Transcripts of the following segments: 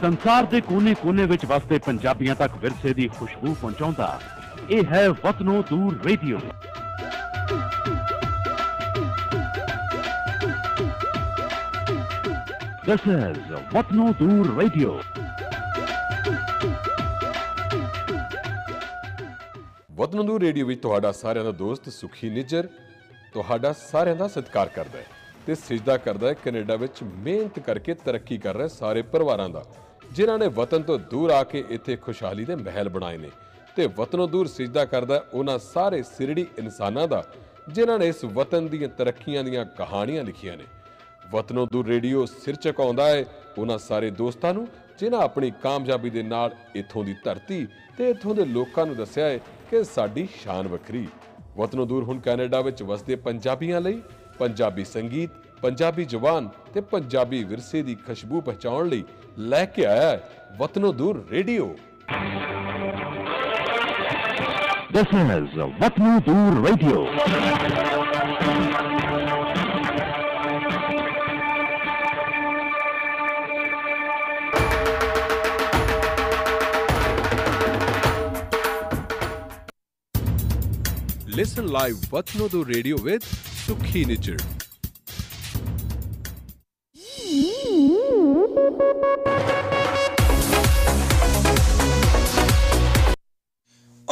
ਸੰਸਾਰ ਦੇ ਕੋਨੇ-ਕੋਨੇ ਵਿੱਚ ਵਸਦੇ ਪੰਜਾਬੀਆਂ ਤੱਕ ਵਿਰਸੇ ਦੀ ਖੁਸ਼ਬੂ ਪਹੁੰਚਾਉਂਦਾ ਇਹ ਹੈ ਵਤਨੋਂ ਦੂਰ ਰੇਡੀਓ ਦਿਸ ਇਜ਼ ਵਤਨੋਂ ਦੂਰ ਰੇਡੀਓ ਵਤਨੋਂ ਦੂਰ ਰੇਡੀਓ ਵਿੱਚ ਤੁਹਾਡਾ ਸਾਰਿਆਂ ਦਾ ਦੋਸਤ ਸੁਖੀ ਨਿਜਰ ਤੁਹਾਡਾ ਸਾਰਿਆਂ ਦਾ ਸਤਿਕਾਰ ਕਰਦਾ ਹੈ ਤੇ ਸਜਦਾ ਕਰਦਾ ਹੈ ਕੈਨੇਡਾ ਵਿੱਚ ਮਿਹਨਤ ਕਰਕੇ ਤਰੱਕੀ ਕਰ ਰਹੇ ਸਾਰੇ ਪਰਿਵਾਰਾਂ ਦਾ ਜਿਨ੍ਹਾਂ ਨੇ ਵਤਨ ਤੋਂ ਦੂਰ ਆ ਕੇ ਇੱਥੇ ਖੁਸ਼ਹਾਲੀ ਦੇ ਮਹਿਲ ਬਣਾਏ ਨੇ ਤੇ ਵਤਨੋਂ ਦੂਰ ਸਜਦਾ ਕਰਦਾ ਉਹਨਾਂ ਸਾਰੇ ਸਿਰੜੀ ਇਨਸਾਨਾਂ ਦਾ ਜਿਨ੍ਹਾਂ ਨੇ ਇਸ ਵਤਨ ਦੀਆਂ ਤਰੱਕੀਆਂ ਦੀਆਂ ਕਹਾਣੀਆਂ ਲਿਖੀਆਂ ਨੇ ਵਤਨੋਂ ਦੂਰ ਰੇਡੀਓ ਸਿਰ ਚਕਾਉਂਦਾ ਹੈ ਉਹਨਾਂ ਸਾਰੇ ਦੋਸਤਾਂ ਨੂੰ ਜਿਨ੍ਹਾਂ ਆਪਣੀ ਕਾਮਯਾਬੀ ਦੇ ਨਾਲ ਇੱਥੋਂ ਦੀ ਧਰਤੀ ਤੇ ਇੱਥੋਂ ਦੇ ਲੋਕਾਂ ਨੂੰ ਦੱਸਿਆ ਹੈ ਕਿ ਸਾਡੀ ਸ਼ਾਨ ਵੱਖਰੀ ਵਤਨੋਂ ਦੂਰ ਹੁਣ ਕੈਨੇਡਾ ਵਿੱਚ ਵਸਦੇ ਪੰਜਾਬੀਆਂ ਲਈ ਪੰਜਾਬੀ ਸੰਗੀਤ ਪੰਜਾਬੀ ਜ਼ੁਬਾਨ ਤੇ ਪੰਜਾਬੀ ਵਿਰਸੇ ਦੀ ਖੁਸ਼ਬੂ ਪਹੁੰਚਾਉਣ ਲਈ लेके आया है वतनो Dur radio this is Watno Dur radio Listen live Vatnodu Radio with Sukhi Nijer.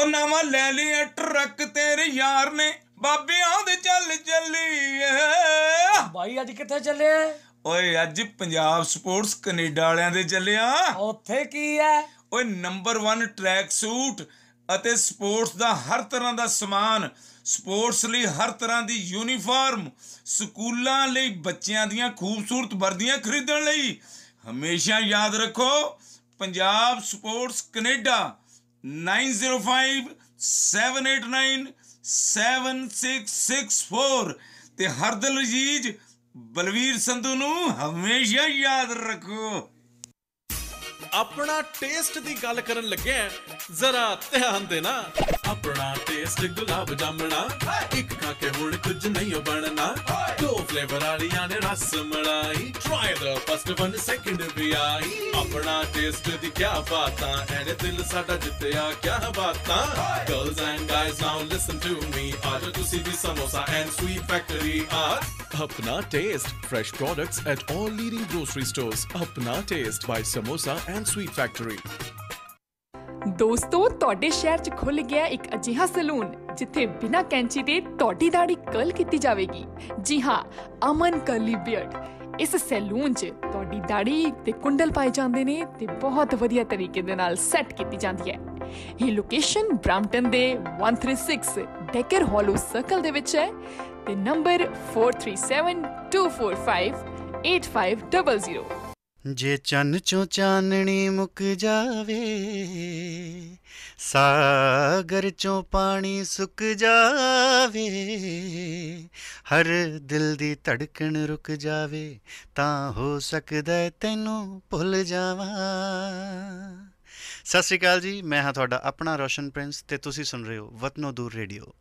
ਉਹ ਨਵਾਂ ਲੈ ਲਿਆ ਟਰੱਕ ਤੇਰੇ ਯਾਰ ਨੇ ਬਾਬਿਆਂ ਦੇ ਚੱਲ ਏ ਭਾਈ ਅੱਜ ਕਿੱਥੇ ਚੱਲੇ ਆ ਓਏ ਅੱਜ ਪੰਜਾਬ ਸਪੋਰਟਸ ਕੈਨੇਡਾ ਵਾਲਿਆਂ ਦੇ ਚੱਲਿਆ ਉੱਥੇ ਕੀ ਐ ਓਏ ਨੰਬਰ 1 ਟਰੈਕ ਸੂਟ ਅਤੇ ਸਪੋਰਟਸ ਦਾ ਹਰ ਤਰ੍ਹਾਂ ਦਾ ਸਮਾਨ ਸਪੋਰਟਸ ਲਈ ਹਰ ਤਰ੍ਹਾਂ ਦੀ ਯੂਨੀਫਾਰਮ ਸਕੂਲਾਂ ਲਈ ਬੱਚਿਆਂ ਦੀਆਂ ਖੂਬਸੂਰਤ ਵਰਦੀਆਂ ਖਰੀਦਣ ਲਈ ਹਮੇਸ਼ਾ ਯਾਦ ਰੱਖੋ ਪੰਜਾਬ ਸਪੋਰਟਸ ਕੈਨੇਡਾ 9057897664 ਤੇ ਹਰਦਲ ਰਜੀਜ ਬਲਵੀਰ ਸੰਧੂ ਨੂੰ ਹਮੇਸ਼ਾ ਯਾਦ ਰੱਖੋ ਆਪਣਾ ਟੇਸਟ ਦੀ ਗੱਲ ਕਰਨ ਲੱਗਿਆ ਜ਼ਰਾ ਧਿਆਨ ਦੇਣਾ ਆਪਣਾ ਟੇਸਟ ਗੁਲਾਬ ਜਾਮਣਾ ਇੱਕ ਖਾ ਕੇ ਹੁਣ ਕੁਝ ਨਹੀਂ ਬਣਨਾ ਦੋ ਫਲੇਵਰ ਵਾਲੀਆਂ ਨੇ ras malai try the first one second ਵੀ ਆਈ ਆਪਣਾ ਟੇਸਟ ਦੀ ਕੀ ਬਾਤਾਂ ਐਨੇ ਦਿਲ ਸਾਡਾ ਜਿੱਤਿਆ ਕੀ ਬਾਤਾਂ girls and guys now listen to me ਆਜੋ ਤੁਸੀਂ ਵੀ ਸਮੋਸਾ ਐਂਡ ਸਵੀਟ ਫੈਕਟਰੀ ਆ ਆਪਣਾ taste fresh products at all leading grocery stores ਆਪਣਾ taste buy samosa and Sweet Factory. ਦੋਸਤੋ ਤੁਹਾਡੇ ਸ਼ਹਿਰ 'ਚ ਖੁੱਲ ਗਿਆ ਇੱਕ ਅਜੀਹਾ ਸਲੂਨ ਜਿੱਥੇ ਬਿਨਾਂ ਕੈਂਚੀ ਦੇ ਤੁਹਾਡੀ ਦਾੜੀ ਕਰਲ ਕੀਤੀ ਜਾਵੇਗੀ ਜੀ ਹਾਂ ਅਮਨ ਕਰਲੀ ਬੀਅਰਡ ਇਸ ਸੈਲੂਨ 'ਚ ਤੁਹਾਡੀ ਦਾੜੀ ਤੇ ਕੁੰਡਲ ਪਾਏ ਜਾਂਦੇ ਨੇ ਤੇ ਬਹੁਤ ਵਧੀਆ ਤਰੀਕੇ ਦੇ ਨਾਲ ਸੈੱਟ ਕੀਤੀ ਜਾਂਦੀ ਹੈ ਇਹ ਲੋਕੇਸ਼ਨ ਬ੍ਰਾਮਟਨ ਦੇ 136 ਡੈਕਰ ਹਾਲੋ ਸਰਕਲ ਦੇ ਵਿੱਚ ਹੈ ਤੇ ਨੰਬਰ 4372458500 ਜੇ ਚੰਨ ਚੋਂ ਚਾਨਣੀ ਮੁੱਕ ਜਾਵੇ ਸਾਗਰ ਚੋਂ ਪਾਣੀ ਸੁੱਕ ਜਾਵੇ ਹਰ ਦਿਲ ਦੀ ਧੜਕਣ ਰੁਕ ਜਾਵੇ ਤਾਂ ਹੋ ਸਕਦਾ ਤੈਨੂੰ ਭੁੱਲ ਜਾਵਾਂ ਸਤਿ ਸ਼੍ਰੀ ਅਕਾਲ ਜੀ ਮੈਂ ਹਾਂ ਤੁਹਾਡਾ ਆਪਣਾ ਰੋਸ਼ਨ ਪ੍ਰਿੰਸ ਤੇ ਤੁਸੀਂ ਸੁਣ ਰਹੇ ਹੋ Watno Dur radio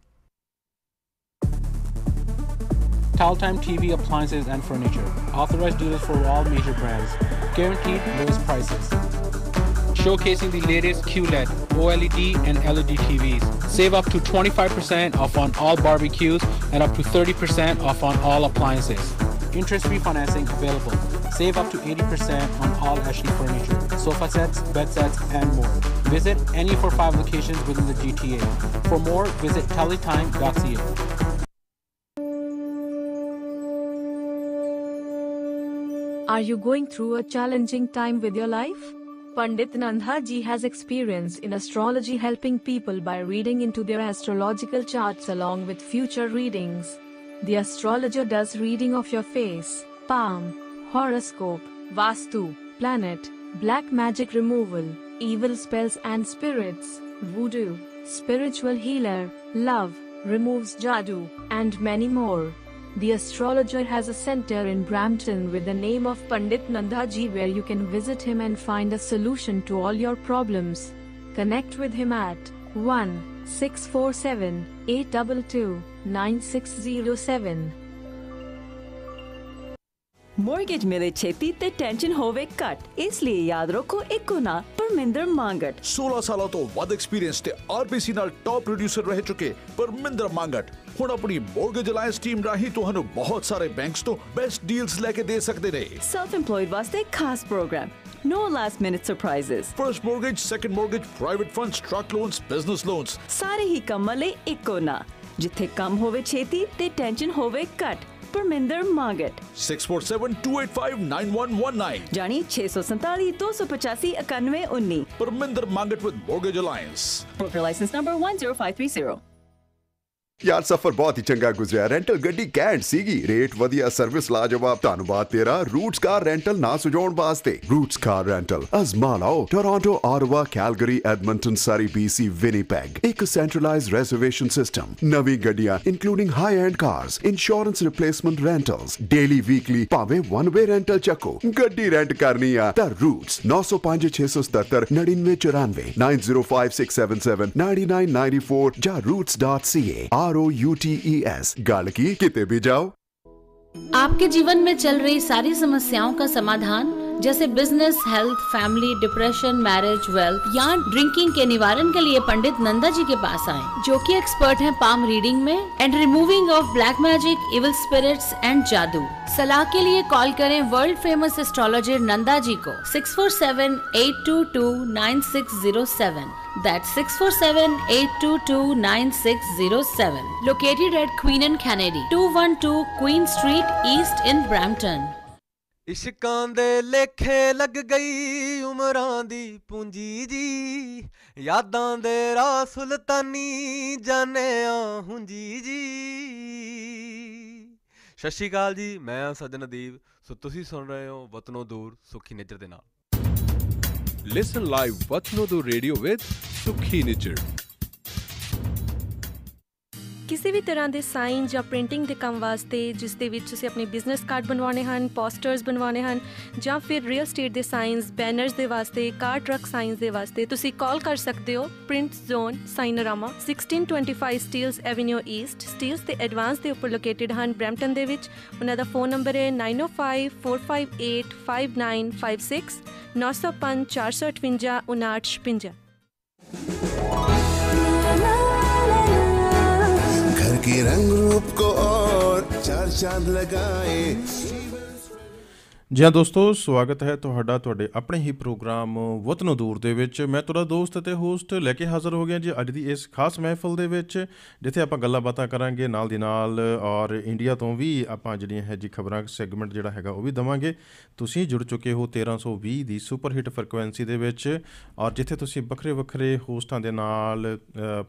Taltime TV appliances and furniture. Authorized dealers for all major brands. guaranteed lowest prices. Showcasing the latest QLED, OLED, and LED TVs. Save up to 25% off on all barbecues and up to 30% off on all appliances. Interest-free financing available. Save up to 80% on all Ashley furniture, sofa sets, bed sets, and more. Visit any of our five locations within the GTA. For more, visit tallytime.ca. Are you going through a challenging time with your life? Pandit Nandhaji has experience in astrology helping people by reading into their astrological charts along with future readings. The astrologer does reading of your face, palm, horoscope, vastu, planet, black magic removal, evil spells and spirits, voodoo, spiritual healer, love, removes jadoo, and many more. The astrologer has a center in Brampton with the name of Pandit Nandaji where you can visit him and find a solution to all your problems. Connect with him at 1 647 822 9607. Mortgage ਮਿਲੇ ਛੇਤੀ ਤੇ tension ਹੋਵੇ ਘਟ ਇਸ ਲਈ ਯਾਦ ਰੱਖੋ ਇੱਕੋ ਨਾ ਪਰਮਿੰਦਰ ਮੰਗਟ 16 ਸਾਲਾਂ ਤੋਂ ਵੱਧ ਐਕਸਪੀਰੀਅੰਸ ਤੇ ਆਰਬੀਸੀ ਨਾਲ ਟਾਪ ਪ੍ਰੋਡਿਊਸਰ ਰਹਿ ਚੁੱਕੇ ਪਰਮਿੰਦਰ ਮੰਗਟ ਹੁਣ ਆਪਣੀ ਮੋਰਗੇਜ ਅਲਾਈਅੰਸ ਟੀਮ ਰਾਹੀਂ ਤੁਹਾਨੂੰ ਬਹੁਤ ਸਾਰੇ ਬੈਂਕਸ ਤੋਂ ਬੈਸਟ ਡੀਲਸ ਲੈ ਕੇ ਦੇ ਸਕਦੇ ਨੇ ਸੈਲਫ ਏਮਪਲੋਇਡ ਵਾਸਤੇ ਖਾਸ program No last minute surprises. First mortgage, second mortgage, private funds, truck loans, business loans. ਸਾਰੇ ਹੀ kamale ikona. ਇੱਕੋ ਨਾ ਜਿੱਥੇ ਕੰਮ ਹੋਵੇ ਛੇਤੀ ਤੇ ਟੈਨਸ਼ਨ ਹੋਵੇ Parminder Magat six four seven two eight five nine one one nine यानी छह सौ सैतालीस दो सौ पचासी इक्यानवे उन्नीस Parminder Magat with mortgage alliance licence number one zero five three zero ਯਾਰ ਸਫ਼ਰ ਬਹੁਤ ਹੀ ਚੰਗਾ ਗੁਜ਼ਰਿਆ ਰੈਂਟਲ ਗੱਡੀ ਕੈਂਟ ਸੀਗੀ ਰੇਟ ਵਧੀਆ ਸਰਵਿਸ ਲਾਜਵਾਬ ਧੰਨਵਾਦ ਤੇਰਾ ਰੂਟਸ ਕਾਰ ਰੈਂਟਲ ਨਾ ਸੁਝਾਉਣ ਵਾਸਤੇ ਰੂਟਸ ਕਾਰ ਰੈਂਟਲ ਅਜ਼ਮਾ ਟੋਰਾਂਟੋ ਆਰਵਾ ਕੈਲਗਰੀ ਐਡਮੰਟਨ ਸਾਰੀ ਬੀਸੀ ਵਿਨੀਪੈਗ ਇੱਕ ਸੈਂਟਰਲਾਈਜ਼ਡ ਰਿਜ਼ਰਵੇਸ਼ਨ ਸਿਸਟਮ ਨਵੀਂ ਗੱਡੀਆਂ including high end cars insurance replacement rentals daily weekly ਪਾਵੇ ਵਨ ਵੇ ਰੈਂਟਲ ਚੱਕੋ ਗੱਡੀ ਰੈਂਟ ਕਰਨੀ ਆ ਤਾਂ ਰੂਟਸ 905677994 90567799994 ਜਾਂ roots.ca R O U T E S ਗੱਲ ਕੀ ਕਿਤੇ ਵੀ ਜਾਓ ਆਪਕੇ ਜੀਵਨ ਮੇ ਚੱਲ ਰਹੀ ਸਾਰੀ ਸਮੱਸਿਆਵਾਂ ਕਾ ਸਮਾਧਾਨ जैसे business health family depression marriage wealth या ड्रिंकिंग के निवारण के लिए पंडित नंदा जी के पास आए जो की एक्सपर्ट है पाम रीडिंग में and removing of black magic evil spirit and जादू सलाह के लिए कॉल करें world famous astrologer Nanda ji को six four seven eight two two nine six zero seven that six four seven eight two two nine zero seven located at Queen and Kennedy two one two Queen street east in Brampton ਇਸ਼ਕਾਂ ਦੇ ਲੇਖੇ ਲੱਗ ਗਈ ਉਮਰਾਂ ਦੀ ਪੂੰਜੀ ਜੀ ਯਾਦਾਂ ਦੇ ਰਾ ਸੁਲਤਾਨੀ ਜਾਣਿਆ ਹੁੰਜੀ ਜੀ ਸਤਿ ਸ਼੍ਰੀ ਅਕਾਲ ਜੀ ਮੈਂ ਹਾਂ ਸਜਨ ਦੀਪ ਸੋ ਤੁਸੀਂ ਸੁਣ ਰਹੇ ਹੋ ਵਤਨੋਂ ਦੂਰ ਸੁਖੀ ਨਿਜਰ ਦੇ ਨਾਲ ਲਿਸਨ ਲਾਈਵ ਵਤਨੋਂ ਦੂਰ ਰੇਡੀਓ ਵਿਦ ਸੁਖੀ ਨਿਜਰ ਕਿਸੇ ਵੀ ਤਰ੍ਹਾਂ ਦੇ ਸਾਈਨ ਜਾਂ ਪ੍ਰਿੰਟਿੰਗ ਦੇ ਕੰਮ ਵਾਸਤੇ ਜਿਸ ਦੇ ਵਿੱਚ ਤੁਸੀਂ ਆਪਣੇ ਬਿਜ਼ਨਸ ਕਾਰਡ ਬਣਵਾਉਣੇ ਹਨ ਪੋਸਟਰਸ ਬਣਵਾਉਣੇ ਹਨ ਜਾਂ ਫਿਰ ਰੀਅਲ ਸਟੇਟ ਦੇ ਸਾਈਨਸ ਬੈਨਰਸ ਦੇ ਵਾਸਤੇ ਕਾਰ ਟਰੱਕ ਸਾਈਨਸ ਦੇ ਵਾਸਤੇ ਤੁਸੀਂ ਕਾਲ ਕਰ ਸਕਦੇ ਹੋ print zone Signorama 1625 Steeles avenue east Steeles ਤੇ ਐਡਵਾਂਸ ਦੇ ਉੱਪਰ ਲੋਕੇਟਿਡ ਹਨ ਬ੍ਰੈਂਟਨ ਦੇ ਵਿੱਚ ਉਹਨਾਂ ਦਾ ਫੋਨ ਨੰਬਰ ਹੈ 9054585956 90545585956 ਕੀ ਰੰਗ ਰੂਪ ਕੋ ਔਰ ਚਾਰ ਚਾਂਦ ਲਗਾਏ ਜੀ ਹਾਂ ਦੋਸਤੋ ਸਵਾਗਤ ਹੈ ਤੁਹਾਡਾ ਤੁਹਾਡੇ ਆਪਣੇ ਹੀ ਪ੍ਰੋਗਰਾਮ ਵਤਨੋਂ ਦੂਰ ਦੇ ਵਿੱਚ ਮੈਂ ਤੁਹਾਡਾ ਦੋਸਤ ਅਤੇ ਹੋਸਟ ਲੈ ਕੇ ਹਾਜ਼ਰ ਹੋ ਗਿਆ ਜੀ ਅੱਜ ਦੀ ਇਸ ਖਾਸ ਮਹਿਫਲ ਦੇ ਵਿੱਚ ਜਿੱਥੇ ਆਪਾਂ ਗੱਲਾਂ ਬਾਤਾਂ ਕਰਾਂਗੇ ਨਾਲ ਦੀ ਨਾਲ ਔਰ ਇੰਡੀਆ ਤੋਂ ਵੀ ਆਪਾਂ ਜਿਹੜੀਆਂ ਹੈ ਜੀ ਖਬਰਾਂ ਸੈਗਮੈਂਟ ਜਿਹੜਾ ਹੈਗਾ ਉਹ ਵੀ ਦਵਾਂਗੇ ਤੁਸੀਂ ਜੁੜ ਚੁੱਕੇ ਹੋ 1320 ਦੀ ਸੁਪਰ ਹਿੱਟ ਫ੍ਰੀਕੁਐਂਸੀ ਦੇ ਵਿੱਚ ਔਰ ਜਿੱਥੇ ਤੁਸੀਂ ਵੱਖਰੇ ਵੱਖਰੇ ਹੋਸਟਾਂ ਦੇ ਨਾਲ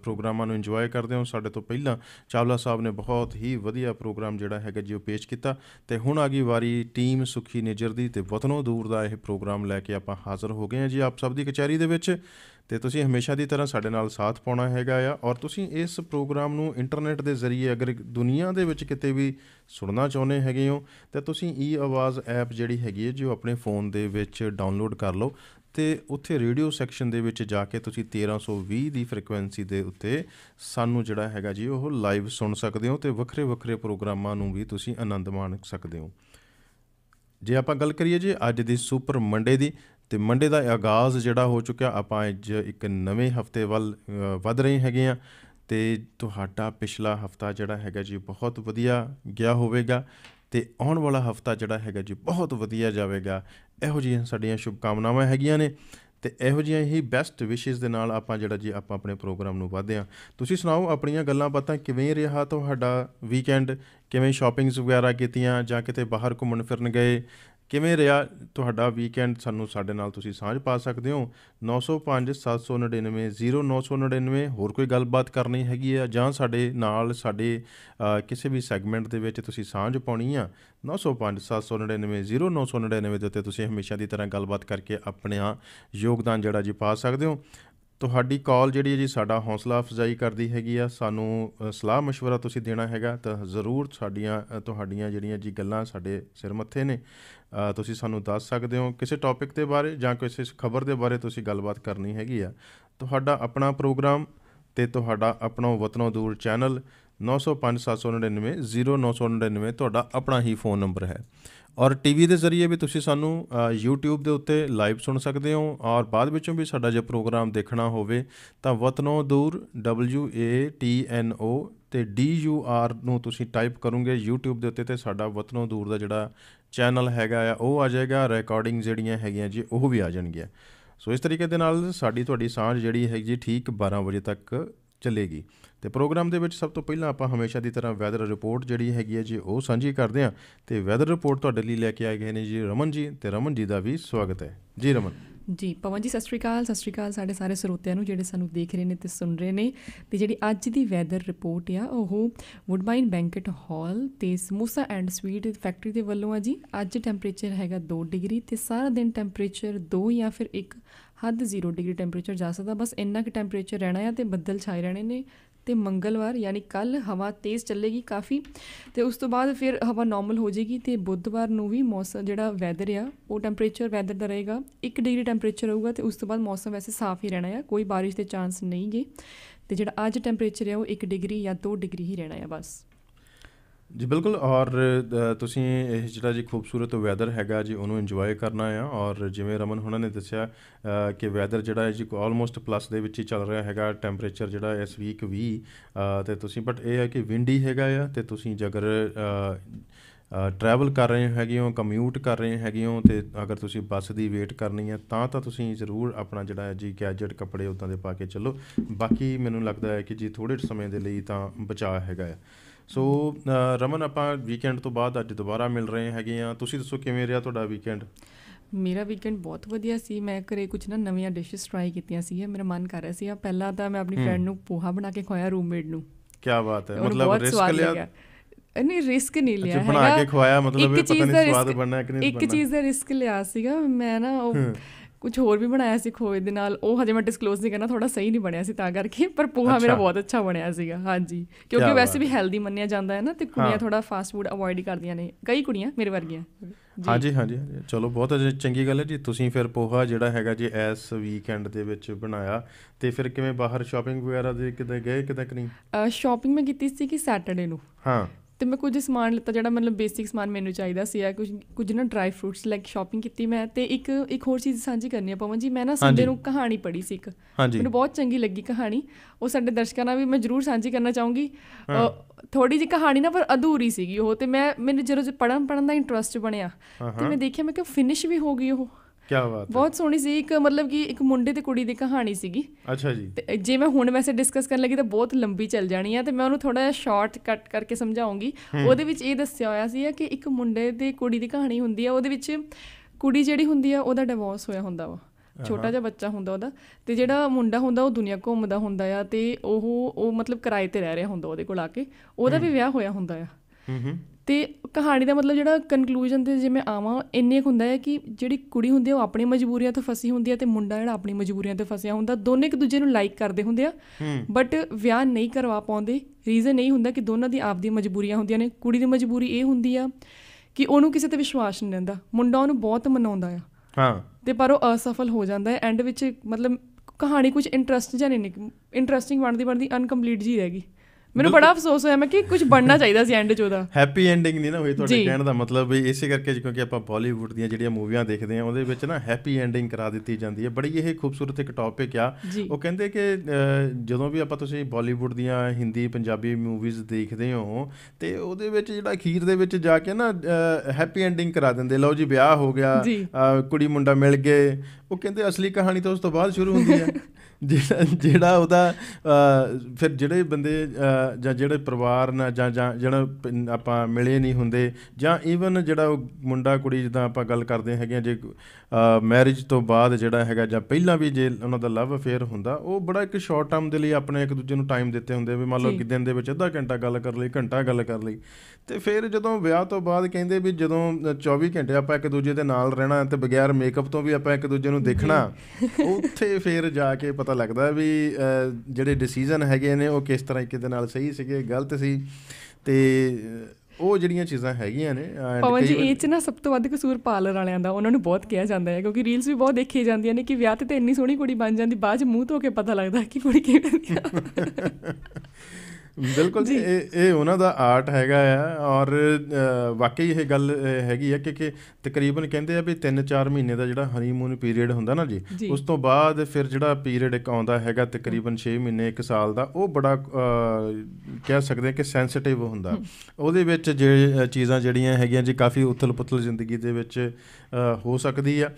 ਪ੍ਰੋਗਰਾਮਾਂ ਨੂੰ ਇੰਜੋਏ ਕਰਦੇ ਹੋ ਸਾਡੇ ਤੋਂ ਪਹਿਲਾਂ ਚਾਵਲਾ ਸਾਹਿਬ ਨੇ ਬਹੁਤ ਹੀ ਵਧੀਆ ਪ੍ਰੋਗਰਾਮ ਜਿਹੜਾ ਹੈਗਾ ਜੀ ਉਹ ਪੇਸ਼ ਕੀਤਾ ਤੇ ਹੁਣ ਆ ਗਈ ਵਾਰੀ ਟੀਮ ਸੁਖੀ ਟੀਨੇਜਰ ਦੀ ਤੇ ਵਤਨੋਂ ਦੂਰ ਦਾ ਇਹ ਪ੍ਰੋਗਰਾਮ ਲੈ ਕੇ ਆਪਾਂ ਹਾਜ਼ਰ ਹੋ ਗਏ ਹਾਂ ਜੀ ਆਪ ਸਭ ਦੀ ਕਚਹਿਰੀ ਦੇ ਵਿੱਚ ਤੇ ਤੁਸੀਂ ਹਮੇਸ਼ਾ ਦੀ ਤਰ੍ਹਾਂ ਸਾਡੇ ਨਾਲ ਸਾਥ ਪਾਉਣਾ ਹੈਗਾ ਆ ਔਰ ਤੁਸੀਂ ਇਸ ਪ੍ਰੋਗਰਾਮ ਨੂੰ ਇੰਟਰਨੈਟ ਦੇ ਜ਼ਰੀਏ ਅਗਰ ਦੁਨੀਆ ਦੇ ਵਿੱਚ ਕਿਤੇ ਵੀ ਸੁਣਨਾ ਚਾਹੁੰਦੇ ਹੈਗੇ ਹੋ ਤਾਂ ਤੁਸੀਂ ਈ ਆਵਾਜ਼ ਐਪ ਜਿਹੜੀ ਹੈਗੀ ਹੈ ਜੋ ਆਪਣੇ ਫੋਨ ਦੇ ਵਿੱਚ ਡਾਊਨਲੋਡ ਕਰ ਲਓ ਤੇ ਉੱਥੇ ਰੇਡੀਓ ਸੈਕਸ਼ਨ ਦੇ ਵਿੱਚ ਜਾ ਕੇ ਤੁਸੀਂ 1320 ਦੀ ਫ੍ਰੀਕੁਐਂਸੀ ਦੇ ਉੱਤੇ ਸਾਨੂੰ ਜਿਹੜਾ ਹੈਗਾ ਜੀ ਉਹ ਲਾਈਵ ਸੁਣ ਸਕਦੇ ਹੋ ਤੇ ਵੱਖਰੇ ਵੱਖਰੇ ਪ੍ਰੋਗਰਾਮਾਂ ਨੂੰ ਵੀ ਤੁਸੀਂ ਆਨੰਦ ਮਾਣ ਸਕਦੇ ਹੋ ਜੇ ਆਪਾਂ ਗੱਲ ਕਰੀਏ ਜੀ ਅੱਜ ਦੀ ਸੁਪਰ ਮੰਡੇ ਦੀ ਤੇ ਮੰਡੇ ਦਾ ਆਗਾਜ਼ ਜਿਹੜਾ ਹੋ ਚੁੱਕਿਆ ਆਪਾਂ ਅੱਜ ਇੱਕ ਨਵੇਂ ਹਫਤੇ ਵੱਲ ਵਧ ਰਹੇ ਹੈਗੇ ਆ ਤੇ ਤੁਹਾਡਾ ਪਿਛਲਾ ਹਫਤਾ ਜਿਹੜਾ ਹੈਗਾ ਜੀ ਬਹੁਤ ਵਧੀਆ ਗਿਆ ਹੋਵੇਗਾ ਤੇ ਆਉਣ ਵਾਲਾ ਹਫਤਾ ਜਿਹੜਾ ਹੈਗਾ ਜੀ ਬਹੁਤ ਵਧੀਆ ਜਾਵੇਗਾ ਇਹੋ ਜੀ ਸਾਡੀਆਂ ਸ਼ੁਭ ਕਾਮਨਾਵਾਂ ਹੈਗੀਆਂ ਨੇ ਤੇ ਇਹੋ ਜਿਹੀਆਂ ਹੀ ਬੈਸਟ ਵਿਸ਼ੇਸ ਦੇ ਨਾਲ ਆਪਾਂ ਜਿਹੜਾ ਜੀ ਆਪਾਂ ਆਪਣੇ ਪ੍ਰੋਗਰਾਮ ਨੂੰ ਵਧਦੇ ਆ ਤੁਸੀਂ ਸੁਣਾਓ ਆਪਣੀਆਂ ਗੱਲਾਂ ਬਾਤਾਂ ਕਿਵੇਂ ਰਿਹਾ ਤੁਹਾਡਾ ਵੀਕਐਂਡ ਕਿਵੇਂ ਸ਼ਾਪਿੰਗਸ ਵਗੈਰਾ ਕੀਤੀਆਂ ਜਾਂ ਕਿਤੇ ਬਾਹਰ ਘੁੰਮਣ ਫਿਰਨ ਗਏ ਕਿਵੇਂ ਰਿਹਾ ਤੁਹਾਡਾ ਵੀਕਐਂਡ ਸਾਨੂੰ ਸਾਡੇ ਨਾਲ ਤੁਸੀਂ ਸਾਂਝ ਪਾ ਸਕਦੇ ਹੋ 905 799 0999 ਹੋਰ ਕੋਈ ਗੱਲਬਾਤ ਕਰਨੀ ਹੈਗੀ ਆ ਜਾਂ ਸਾਡੇ ਨਾਲ ਸਾਡੇ ਕਿਸੇ ਵੀ ਸੈਗਮੈਂਟ ਦੇ ਵਿੱਚ ਤੁਸੀਂ ਸਾਂਝ ਪਾਉਣੀ ਆ 905 799 0999 ਦੇ ਉੱਤੇ ਤੁਸੀਂ ਹਮੇਸ਼ਾ ਦੀ ਤਰ੍ਹਾਂ ਗੱਲਬਾਤ ਕਰਕੇ ਆਪਣਾ ਯੋਗਦਾਨ ਜਿਹੜਾ ਜੀ ਪਾ ਸਕਦੇ ਹੋ ਤੁਹਾਡੀ ਕਾਲ ਜਿਹੜੀ ਹੈ ਜੀ ਸਾਡਾ ਹੌਸਲਾ ਅਫਜ਼ਾਈ ਕਰਦੀ ਹੈਗੀ ਆ ਸਾਨੂੰ ਸਲਾਹ مشਵਰਾ ਤੁਸੀਂ ਦੇਣਾ ਹੈਗਾ ਤਾਂ ਜ਼ਰੂਰ ਸਾਡੀਆਂ ਤੁਹਾਡੀਆਂ ਜਿਹੜੀਆਂ ਜੀ ਗੱਲਾਂ ਸਾਡੇ ਸਿਰ ਮੱਥੇ ਨੇ ਤੁਸੀਂ ਸਾਨੂੰ ਦੱਸ ਸਕਦੇ ਹੋ ਕਿਸੇ ਟੌਪਿਕ ਦੇ ਬਾਰੇ ਜਾਂ ਕਿਸੇ ਖਬਰ ਦੇ ਬਾਰੇ ਤੁਸੀਂ ਗੱਲਬਾਤ ਕਰਨੀ ਹੈਗੀ ਆ ਤੁਹਾਡਾ ਆਪਣਾ ਪ੍ਰੋਗਰਾਮ ਤੇ ਤੁਹਾਡਾ ਆਪਣਾ ਵਤਨੋਂ ਦੂਰ ਚੈਨਲ 9057990999 ਤੁਹਾਡਾ ਆਪਣਾ ਹੀ ਫੋਨ ਨੰਬਰ ਹੈ ਔਰ ਟੀਵੀ ਦੇ ਜ਼ਰੀਏ ਵੀ ਤੁਸੀਂ ਸਾਨੂੰ YouTube ਦੇ ਉੱਤੇ ਲਾਈਵ ਸੁਣ ਸਕਦੇ ਹੋ ਔਰ ਬਾਅਦ ਵਿੱਚੋਂ ਵੀ ਸਾਡਾ ਜੇ ਪ੍ਰੋਗਰਾਮ ਦੇਖਣਾ ਹੋਵੇ ਤਾਂ ਵਤਨੋ ਦੂਰ W A T N O ਤੇ D U R ਨੂੰ ਤੁਸੀਂ ਟਾਈਪ ਕਰੋਗੇ YouTube ਦੇ ਉੱਤੇ ਤੇ ਸਾਡਾ ਵਤਨੋ ਦੂਰ ਦਾ ਜਿਹੜਾ ਚੈਨਲ ਹੈਗਾ ਆ ਉਹ ਆ ਜਾਏਗਾ ਰਿਕਾਰਡਿੰਗ ਜਿਹੜੀਆਂ ਹੈਗੀਆਂ ਜੀ ਉਹ ਵੀ ਆ ਜਾਣਗੀਆਂ ਸੋ ਇਸ ਤਰੀਕੇ ਦੇ ਨਾਲ ਸਾਡੀ ਤੁਹਾਡੀ ਸਾਂਝ ਜਿਹੜੀ ਹੈਗੀ ਜੀ ਠੀਕ 12 ਵਜੇ ਤੱਕ ਚੱਲੇਗੀ ਤੇ ਪ੍ਰੋਗਰਾਮ ਦੇ ਵਿੱਚ ਸਭ ਤੋਂ ਪਹਿਲਾਂ ਆਪਾਂ ਹਮੇਸ਼ਾ ਦੀ ਤਰ੍ਹਾਂ ਵੈਦਰ ਰਿਪੋਰਟ ਜਿਹੜੀ ਹੈਗੀ ਹੈ ਜੀ ਉਹ ਸਾਂਝੀ ਕਰਦੇ ਆਂ ਤੇ ਵੈਦਰ ਰਿਪੋਰਟ ਤੁਹਾਡੇ ਲਈ ਲੈ ਕੇ ਆਏ ਗਏ ਨੇ ਜੀ ਰਮਨ ਜੀ ਤੇ ਰਮਨ ਜੀ ਦਾ ਵੀ ਸਵਾਗਤ ਹੈ ਜੀ ਰਮਨ ਜੀ ਪਵਨ ਜੀ ਸਤਿ ਸ਼੍ਰੀ ਅਕਾਲ ਸਤਿ ਸ਼੍ਰੀ ਅਕਾਲ ਸਾਡੇ ਸਾਰੇ ਸਰੋਤਿਆਂ ਨੂੰ ਜਿਹੜੇ ਸਾਨੂੰ ਦੇਖ ਰਹੇ ਨੇ ਤੇ ਸੁਣ ਰਹੇ ਨੇ ਤੇ ਜਿਹੜੀ ਅੱਜ ਦੀ ਵੈਦਰ ਰਿਪੋਰਟ ਆ ਉਹ ਵੁੱਡਮਾਈਨ ਬੈਂਕਟ ਹਾਲ ਤੇ ਸਮੋਸਾ ਐਂਡ ਸਵੀਟ ਫੈਕਟਰੀ ਦੇ ਵੱਲੋਂ ਆ ਜੀ ਅੱਜ ਟੈਂਪਰੇਚਰ ਹੈਗਾ 2 ਡਿਗਰੀ ਤੇ ਸਾਰਾ ਦਿਨ ਟੈਂਪਰੇਚਰ 2 ਜਾਂ ਫਿਰ 1 ਹੱਦ 0 ਡਿਗਰੀ ਟੈਂਪਰੇਚਰ ਜਾ ਸਕਦਾ ਬਸ ਇੰਨਾ ਕਿ ਟੈਂਪਰੇਚਰ ਰਹਿਣਾ ਆ ਤੇ ਬੱਦਲ ਛਾਏ ਰਹਿਣੇ ਨੇ ਤੇ ਮੰਗਲਵਾਰ ਯਾਨੀ ਕੱਲ ਹਵਾ ਤੇਜ਼ ਚੱਲੇਗੀ ਕਾਫੀ ਤੇ ਉਸ ਤੋਂ ਬਾਅਦ ਫਿਰ ਹਵਾ ਨਾਰਮਲ ਹੋ ਜਾਏਗੀ ਤੇ ਬੁੱਧਵਾਰ ਨੂੰ ਵੀ ਮੌਸਮ ਜਿਹੜਾ ਵੈਦਰ ਆ ਉਹ ਟੈਂਪਰੇਚਰ ਵੈਦਰ ਦਾ ਰਹੇਗਾ 1 ਡਿਗਰੀ ਟੈਂਪਰੇਚਰ ਹੋਊਗਾ ਤੇ ਉਸ ਤੋਂ ਬਾਅਦ ਮੌਸਮ ਵੈਸੇ ਸਾਫ਼ ਹੀ ਰਹਿਣਾ ਆ ਕੋਈ ਬਾਰਿਸ਼ ਦੇ ਚਾਂਸ ਨਹੀਂਗੇ ਤੇ ਜਿਹੜਾ ਅੱਜ ਟੈਂਪਰੇਚਰ ਆ ਉਹ 1 ਡਿਗਰੀ ਜਾਂ 2 ਡਿਗਰੀ ਹੀ ਰਹਿਣਾ ਆ ਬਸ ਜੀ ਬਿਲਕੁਲ ਔਰ ਤੁਸੀਂ ਇਹ ਜਿਹੜਾ ਜੀ ਖੂਬਸੂਰਤ ਵੈਦਰ ਹੈਗਾ ਜੀ ਉਹਨੂੰ ਇੰਜੋਏ ਕਰਨਾ ਆ ਔਰ ਜਿਵੇਂ ਰਮਨ ਹੁਣਾਂ ਨੇ ਦੱਸਿਆ ਕਿ ਵੈਦਰ ਜਿਹੜਾ ਹੈ ਜੀ ਆਲਮੋਸਟ ਪਲੱਸ ਦੇ ਵਿੱਚ ਹੀ ਚੱਲ ਰਿਹਾ ਹੈਗਾ ਟੈਂਪਰੇਚਰ ਜਿਹੜਾ ਇਸ ਵੀਕ ਵੀ ਤੇ ਤੁਸੀਂ ਬਟ ਇਹ ਹੈ ਕਿ ਵਿੰਡੀ ਹੈਗਾ ਆ ਤੇ ਤੁਸੀਂ ਜੇਕਰ ਟਰੈਵਲ ਕਰ ਰਹੇ ਹੈਗੇ ਹੋ ਕਮਿਊਟ ਕਰ ਰਹੇ ਹੈਗੇ ਹੋ ਤੇ ਅਗਰ ਤੁਸੀਂ ਬੱਸ ਦੀ ਵੇਟ ਕਰਨੀ ਹੈ ਤਾਂ ਤਾਂ ਤੁਸੀਂ ਜ਼ਰੂਰ ਆਪਣਾ ਜਿਹੜਾ ਜੀ ਗੈਜਟ ਕੱਪੜੇ ਉਦਾਂ ਦੇ ਪਾ ਕੇ ਚੱਲੋ ਬਾਕੀ ਮੈਨੂੰ ਲੱਗਦਾ ਹੈ ਕਿ ਜੀ ਥੋੜੇ ਸਮੇਂ ਦੇ ਲਈ ਤਾਂ ਬਚਾ ਹੈਗਾ ਆ ਸੋ ਰਮਨ uh, ਆਪਾਂ ਵੀਕਐਂਡ ਤੋਂ ਬਾਅਦ ਅੱਜ ਦੁਬਾਰਾ ਮਿਲ ਰਹੇ ਹੈਗੇ ਆ ਤੁਸੀਂ ਦੱਸੋ ਕਿਵੇਂ ਰਿਹਾ ਤੁਹਾਡਾ ਵੀਕਐਂਡ ਮੇਰਾ ਵੀਕਐਂਡ ਬਹੁਤ ਵਧੀਆ ਸੀ ਮੈਂ ਘਰੇ ਕੁਝ ਨਾ ਨਵੀਆਂ ਡਿਸ਼ਸ ਟਰਾਈ ਕੀਤੀਆਂ ਸੀ ਮੇਰਾ ਮਨ ਕਰ ਰਿਹਾ ਸੀ ਪਹਿਲਾਂ ਤਾਂ ਮੈਂ ਆਪਣੀ ਫਰੈਂਡ ਨੂੰ ਪੋਹਾ ਬਣਾ ਕੇ ਖਵਾਇਆ ਰੂਮਮੇਟ ਨੂੰ ਕੀ ਬਾਤ ਹੈ ਮਤਲਬ ਰਿਸਕ ਲਿਆ ਨਹੀਂ ਰਿਸਕ ਨਹੀਂ ਲਿਆ ਹੈਗਾ ਬਣਾ ਕੇ ਖਵਾਇਆ ਮਤਲਬ ਇਹ ਪਤਾ ਨਹੀਂ ਸਵਾਦ ਬਣਨਾ ਕਿ ਨਹੀਂ ਬਣਨਾ ਇੱਕ ਚੀਜ਼ ਦਾ ਰਿਸਕ ਲਿਆ ਸੀਗਾ ਮੈਂ ਨਾ ਉਹ ਕੁਝ ਹੋਰ ਵੀ ਬਣਾਇਆ ਸੀ ਖੋਏ ਦੇ ਨਾਲ ਉਹ ਹਜੇ ਮੈਂ ਡਿਸਕਲੋਜ਼ ਨਹੀਂ ਕਰਨਾ ਥੋੜਾ ਸਹੀ ਨਹੀਂ ਬਣਿਆ ਸੀ ਤਾਂ ਕਰਕੇ ਪਰ ਪੋਹਾ ਮੇਰਾ ਬਹੁਤ ਅੱਛਾ ਬਣਿਆ ਸੀਗਾ ਹਾਂਜੀ ਕਿਉਂਕਿ ਵੈਸੇ ਵੀ ਹੈਲਦੀ ਮੰਨਿਆ ਜਾਂਦਾ ਹੈ ਨਾ ਤੇ ਕੁੜੀਆਂ ਥੋੜਾ ਫਾਸਟ ਫੂਡ ਅਵੋਇਡ ਹੀ ਕਰਦੀਆਂ ਨੇ ਕਈ ਕੁੜੀਆਂ ਮੇਰੇ ਵਰਗੀਆਂ ਹਾਂਜੀ ਹਾਂਜੀ ਚਲੋ ਬਹੁਤ ਚੰਗੀ ਗੱਲ ਹੈ ਜੀ ਤੁਸੀਂ ਫਿਰ ਪੋਹਾ ਜਿਹੜਾ ਹੈਗਾ ਜੀ ਇਸ ਵੀਕਐਂਡ ਦੇ ਵਿੱਚ ਬਣਾਇਆ ਤੇ ਫਿਰ ਕਿਵੇਂ ਬਾਹਰ ਸ਼ਾਪਿੰਗ ਵਗੈਰਾ ਦੇ ਕਿਤੇ ਗਏ ਕਿਤੇ ਕਿ ਨਹੀਂ ਸ਼ਾਪਿੰਗ ਮੈਂ ਕੀਤੀ ਸੀ ਕਿ ਸੈਟਰਡੇ ਨੂੰ ਹਾਂ ਤੇ ਮੈਂ ਕੁਝ ਸਮਾਨ ਲਿੱਤਾ ਜਿਹੜਾ ਮਤਲਬ ਬੇਸਿਕ ਸਮਾਨ ਮੈਨੂੰ ਚਾਹੀਦਾ ਸੀ ਆ ਕੁਝ ਕੁਝ ਨਾ ਡਰਾਈ ਫਰੂਟਸ ਲਾਈਕ ਸ਼ਾਪਿੰਗ ਕੀਤੀ ਮੈਂ ਤੇ ਇੱਕ ਇੱਕ ਹੋਰ ਚੀਜ਼ ਸਾਂਝੀ ਕਰਨੀ ਆ ਪਵਨ ਜੀ ਮੈਂ ਨਾ ਸੰਡੇ ਨੂੰ ਕਹਾਣੀ ਪੜ੍ਹੀ ਸੀ ਇੱਕ ਮੈਨੂੰ ਬਹੁਤ ਚੰਗੀ ਲੱਗੀ ਕਹਾਣੀ ਉਹ ਸਾਡੇ ਦਰਸ਼ਕਾਂ ਨਾਲ ਵੀ ਮੈਂ ਜ਼ਰੂਰ ਸਾਂਝੀ ਕਰਨਾ ਚਾਹੂੰਗੀ ਥੋੜੀ ਜੀ ਕਹਾਣੀ ਨਾ ਪਰ ਅਧੂਰੀ ਸੀਗੀ ਉਹ ਤੇ ਮੈਂ ਮੈਨੂੰ ਜਦੋਂ ਪੜਨ ਪੜਨ ਦਾ ਇੰਟਰਸਟ ਬਣਿਆ ਤੇ ਮੈਂ ਦੇਖਿਆ ਮੈਂ ਕਿ ਫਿਨਿਸ਼ ਵੀ ਹੋ ਗਈ ਉਹ ਕੀ ਬਾਤ ਬਹੁਤ ਸੋਹਣੀ ਸੀ ਇੱਕ ਮਤਲਬ ਕਿ ਇੱਕ ਮੁੰਡੇ ਤੇ ਕੁੜੀ ਦੀ ਕਹਾਣੀ ਸੀਗੀ ਅੱਛਾ ਜੀ ਤੇ ਜੇ ਮੈਂ ਹੁਣ ਵੈਸੇ ਡਿਸਕਸ ਕਰਨ ਲੱਗੀ ਤਾਂ ਬਹੁਤ ਲੰਬੀ ਚੱਲ ਜਾਣੀ ਆ ਤੇ ਮੈਂ ਉਹਨੂੰ ਥੋੜਾ ਜਿਹਾ ਸ਼ਾਰਟ ਕੱਟ ਕਰਕੇ ਸਮਝਾਉਂਗੀ ਉਹਦੇ ਵਿੱਚ ਇਹ ਦੱਸਿਆ ਹੋਇਆ ਸੀ ਕਿ ਇੱਕ ਮੁੰਡੇ ਤੇ ਕੁੜੀ ਦੀ ਕਹਾਣੀ ਹੁੰਦੀ ਆ ਉਹਦੇ ਵਿੱਚ ਕੁੜੀ ਜਿਹੜੀ ਹੁੰਦੀ ਆ ਉਹਦਾ ਡਿਵੋਰਸ ਹੋਇਆ ਹੁੰਦਾ ਵਾ ਛੋਟਾ ਜਿਹਾ ਬੱਚਾ ਹੁੰਦਾ ਉਹਦਾ ਤੇ ਜਿਹੜਾ ਮੁੰਡਾ ਹੁੰਦਾ ਉਹ ਦੁਨੀਆ ਘੁੰਮਦਾ ਹੁੰਦਾ ਆ ਤੇ ਉਹ ਉਹ ਮਤਲਬ ਕਿਰਾਏ ਤੇ ਰਹਿ ਰਿਹਾ ਹੁੰਦਾ ਉਹਦੇ ਕੋਲ ਆ ਕੇ ਉਹਦਾ ਵੀ ਵਿਆਹ ਹੋਇਆ ਹੁੰਦਾ ਆ ਤੇ ਕਹਾਣੀ ਦਾ ਮਤਲਬ ਜਿਹੜਾ ਕਨਕਲੂਜਨ ਤੇ ਜੇ ਮੈਂ ਆਵਾਂ ਇੰਨੇ ਹੁੰਦਾ ਹੈ ਕਿ ਜਿਹੜੀ ਕੁੜੀ ਹੁੰਦੀ ਹੈ ਉਹ ਆਪਣੀ ਮਜਬੂਰੀਆਂ ਤੋਂ ਫਸੀ ਹੁੰਦੀ ਹੈ ਤੇ ਮੁੰਡਾ ਜਿਹੜਾ ਆਪਣੀ ਮਜਬੂਰੀਆਂ ਤੋਂ ਫਸਿਆ ਹੁੰਦਾ ਦੋਨੇ ਇੱਕ ਦੂਜੇ ਨੂੰ ਲਾਈਕ ਕਰਦੇ ਹੁੰਦੇ ਆ ਬਟ ਵਿਆਹ ਨਹੀਂ ਕਰਵਾ ਪਾਉਂਦੇ ਰੀਜ਼ਨ ਨਹੀਂ ਹੁੰਦਾ ਕਿ ਦੋਨਾਂ ਦੀ ਆਪਦੀ ਮਜਬੂਰੀਆਂ ਹੁੰਦੀਆਂ ਨੇ ਕੁੜੀ ਦੀ ਮਜਬੂਰੀ ਇਹ ਹੁੰਦੀ ਆ ਕਿ ਉਹਨੂੰ ਕਿਸੇ ਤੇ ਵਿਸ਼ਵਾਸ ਨਹੀਂ ਰਹਿੰਦਾ ਮੁੰਡਾ ਉਹਨੂੰ ਬਹੁਤ ਮਨਾਉਂਦਾ ਆ ਹਾਂ ਤੇ ਪਰ ਉਹ ਅਸਫਲ ਹੋ ਜਾਂਦਾ ਹੈ ਐਂਡ ਵਿੱਚ ਮਤਲਬ ਕਹਾਣੀ ਕੁਝ ਇੰਟਰਸਟ ਜਾਂ ਨਹੀਂ ਇੰਟਰਸਟਿੰਗ ਬਣਦੀ ਬਣਦੀ ਅਨਕੰਪਲੀਟ ਜੀ ਰਹਿ ਗਈ ਮੈਨੂੰ ਬੜਾ ਅਫਸੋਸ ਹੋਇਆ ਮੈਂ ਕਿ ਕੁਝ ਬਣਨਾ ਚਾਹੀਦਾ ਸੀ ਐਂਡ 'ਚ ਉਹਦਾ ਹੈਪੀ ਐਂਡਿੰਗ ਨਹੀਂ ਨਾ ਹੋਈ ਤੁਹਾਡੇ ਕਹਿਣ ਦਾ ਮਤਲਬ ਵੀ ਇਸੇ ਕਰਕੇ ਕਿਉਂਕਿ ਆਪਾਂ ਬਾਲੀਵੁੱਡ ਦੀਆਂ ਜਿਹੜੀਆਂ ਮੂਵੀਆਂ ਦੇਖਦੇ ਆ ਉਹਦੇ ਵਿੱਚ ਨਾ ਹੈਪੀ ਐਂਡਿੰਗ ਕਰਾ ਦਿੱਤੀ ਜਾਂਦੀ ਹੈ ਬੜੀ ਇਹ ਖੂਬਸੂਰਤ ਇੱਕ ਟੌਪਿਕ ਆ ਉਹ ਕਹਿੰਦੇ ਕਿ ਜਦੋਂ ਵੀ ਆਪਾਂ ਤੁਸੀਂ ਬਾਲੀਵੁੱਡ ਦੀਆਂ ਹਿੰਦੀ ਪੰਜਾਬੀ ਮੂਵੀਜ਼ ਦੇਖਦੇ ਹੋ ਤੇ ਉਹਦੇ ਵਿੱਚ ਜਿਹੜਾ ਅਖੀਰ ਦੇ ਵਿੱਚ ਜਾ ਕੇ ਨਾ ਹੈਪੀ ਐਂਡਿੰਗ ਕਰਾ ਦਿੰਦੇ ਲਓ ਜੀ ਵਿਆਹ ਹੋ ਗਿਆ ਕੁੜੀ ਮੁੰਡਾ ਮਿਲ ਗਏ ਉਹ ਕਹਿੰਦੇ ਅਸਲੀ ਕਹਾਣੀ ਤਾਂ ਉਸ ਤੋਂ ਬਾਅਦ ਸ਼ੁਰੂ ਹੁੰਦੀ ਹੈ ਜਿਹੜਾ ਉਹਦਾ ਫਿਰ ਜਿਹੜੇ ਬੰਦੇ ਜਾਂ ਜਿਹੜੇ ਪਰਿਵਾਰ ਨਾਲ ਜਾਂ ਜਾਂ ਜਿਹੜਾ ਆਪਾਂ ਮਿਲੇ ਨਹੀਂ ਹੁੰਦੇ ਜਾਂ ਈਵਨ ਜਿਹੜਾ ਉਹ ਮੁੰਡਾ ਕੁੜੀ ਜਿੱਦਾਂ ਆਪਾਂ ਗੱਲ ਕਰਦੇ ਹੈਗੇ ਜੇ ਮੈਰਿਜ ਤੋਂ ਬਾਅਦ ਜਿਹੜਾ ਹੈਗਾ ਜਾਂ ਪਹਿਲਾਂ ਵੀ ਜੇ ਉਹਨਾਂ ਦਾ ਲਵ ਅਫੇਅਰ ਹੁੰਦਾ ਉਹ ਬੜਾ ਇੱਕ ਸ਼ਾਰਟ ਟਰਮ ਦੇ ਲਈ ਆਪਣੇ ਇੱਕ ਦੂਜੇ ਨੂੰ ਟਾਈਮ ਦਿੱਤੇ ਹੁੰਦੇ ਵੀ ਮੰਨ ਲਓ ਕਿ ਦਿਨ ਦੇ ਵਿੱਚ ਅੱਧਾ ਘੰਟਾ ਗੱਲ ਕਰ ਲਈ ਘੰਟਾ ਗੱਲ ਕਰ ਲਈ ਤੇ ਫਿਰ ਜਦੋਂ ਵਿਆਹ ਤੋਂ ਬਾਅਦ ਕਹਿੰਦੇ ਵੀ ਜਦੋਂ 24 ਘੰਟੇ ਆਪਾਂ ਇੱਕ ਦੂਜੇ ਦੇ ਨਾਲ ਰਹਿਣਾ ਤੇ ਬਗੈਰ ਮੇਕਅਪ ਤੋਂ ਵੀ ਆਪਾਂ ਇੱਕ ਦੂਜੇ ਨੂੰ ਦੇਖਣਾ ਉੱਥੇ ਫਿਰ ਜਾ ਕੇ ਪਤਾ ਲੱਗਦਾ ਵੀ ਜਿਹੜੇ ਡਿਸੀਜਨ ਹੈਗੇ ਨੇ ਉਹ ਕਿਸ ਤਰ੍ਹਾਂ ਕਿਤੇ ਨਾਲ ਸਹੀ ਸੀਗੇ ਗਲਤ ਸੀ ਤੇ ਉਹ ਜਿਹੜੀਆਂ ਚੀਜ਼ਾਂ ਹੈਗੀਆਂ ਨੇ ਪਵਨ ਜੀ ਇਹ ਚ ਨਾ ਸਭ ਤੋਂ ਵੱਧ ਕਸੂਰ ਪਾਰਲਰ ਵਾਲਿਆਂ ਦਾ ਉਹਨਾਂ ਨੂੰ ਬਹੁਤ ਕਿਹਾ ਜਾਂਦਾ ਹੈ ਕਿਉਂਕਿ ਰੀਲਸ ਵੀ ਬਹੁਤ ਦੇਖੀ ਜਾਂਦੀਆਂ ਨੇ ਕਿ ਵਿਆਹ ਤੇ ਇੰਨੀ ਸੋਹਣੀ ਕੁੜੀ ਬਣ ਜਾਂਦੀ ਬਾਅਦ ਚ ਮੂੰਹ ਧੋ ਕੇ ਪਤਾ ਲੱਗਦਾ ਕਿ ਕੁੜੀ ਕਿਵੇਂ ਦੀ ਬਿਲਕੁਲ ਜੀ ਇਹ ਇਹ ਉਹਨਾਂ ਦਾ ਆਰਟ ਹੈਗਾ ਆ ਔਰ ਵਾਕਈ ਇਹ ਗੱਲ ਹੈਗੀ ਆ ਕਿ ਕਿ ਤਕਰੀਬਨ ਕਹਿੰਦੇ ਆ ਵੀ 3-4 ਮਹੀਨੇ ਦਾ ਜਿਹੜਾ ਹਨੀਮੂਨ ਪੀਰੀਅਡ ਹੁੰਦਾ ਨਾ ਜੀ ਉਸ ਤੋਂ ਬਾਅਦ ਫਿਰ ਜਿਹੜਾ ਪੀਰੀਅਡ ਇੱਕ ਆਉਂਦਾ ਹੈਗਾ ਤਕਰੀਬਨ 6 ਮਹੀਨੇ 1 ਸਾਲ ਦਾ ਉਹ ਬੜਾ ਕਹਿ ਸਕਦੇ ਕਿ ਸੈਂਸਿਟਿਵ ਹੁੰਦਾ ਉਹਦੇ ਵਿੱਚ ਜਿਹੜੀਆਂ ਚੀਜ਼ਾਂ ਜਿਹੜੀਆਂ ਹੈਗੀਆਂ ਜੀ ਕਾਫੀ ਉਥਲ-ਪੁਥਲ ਜ਼ਿੰਦਗੀ ਦੇ ਵਿੱਚ ਹੋ ਸਕਦੀ ਆ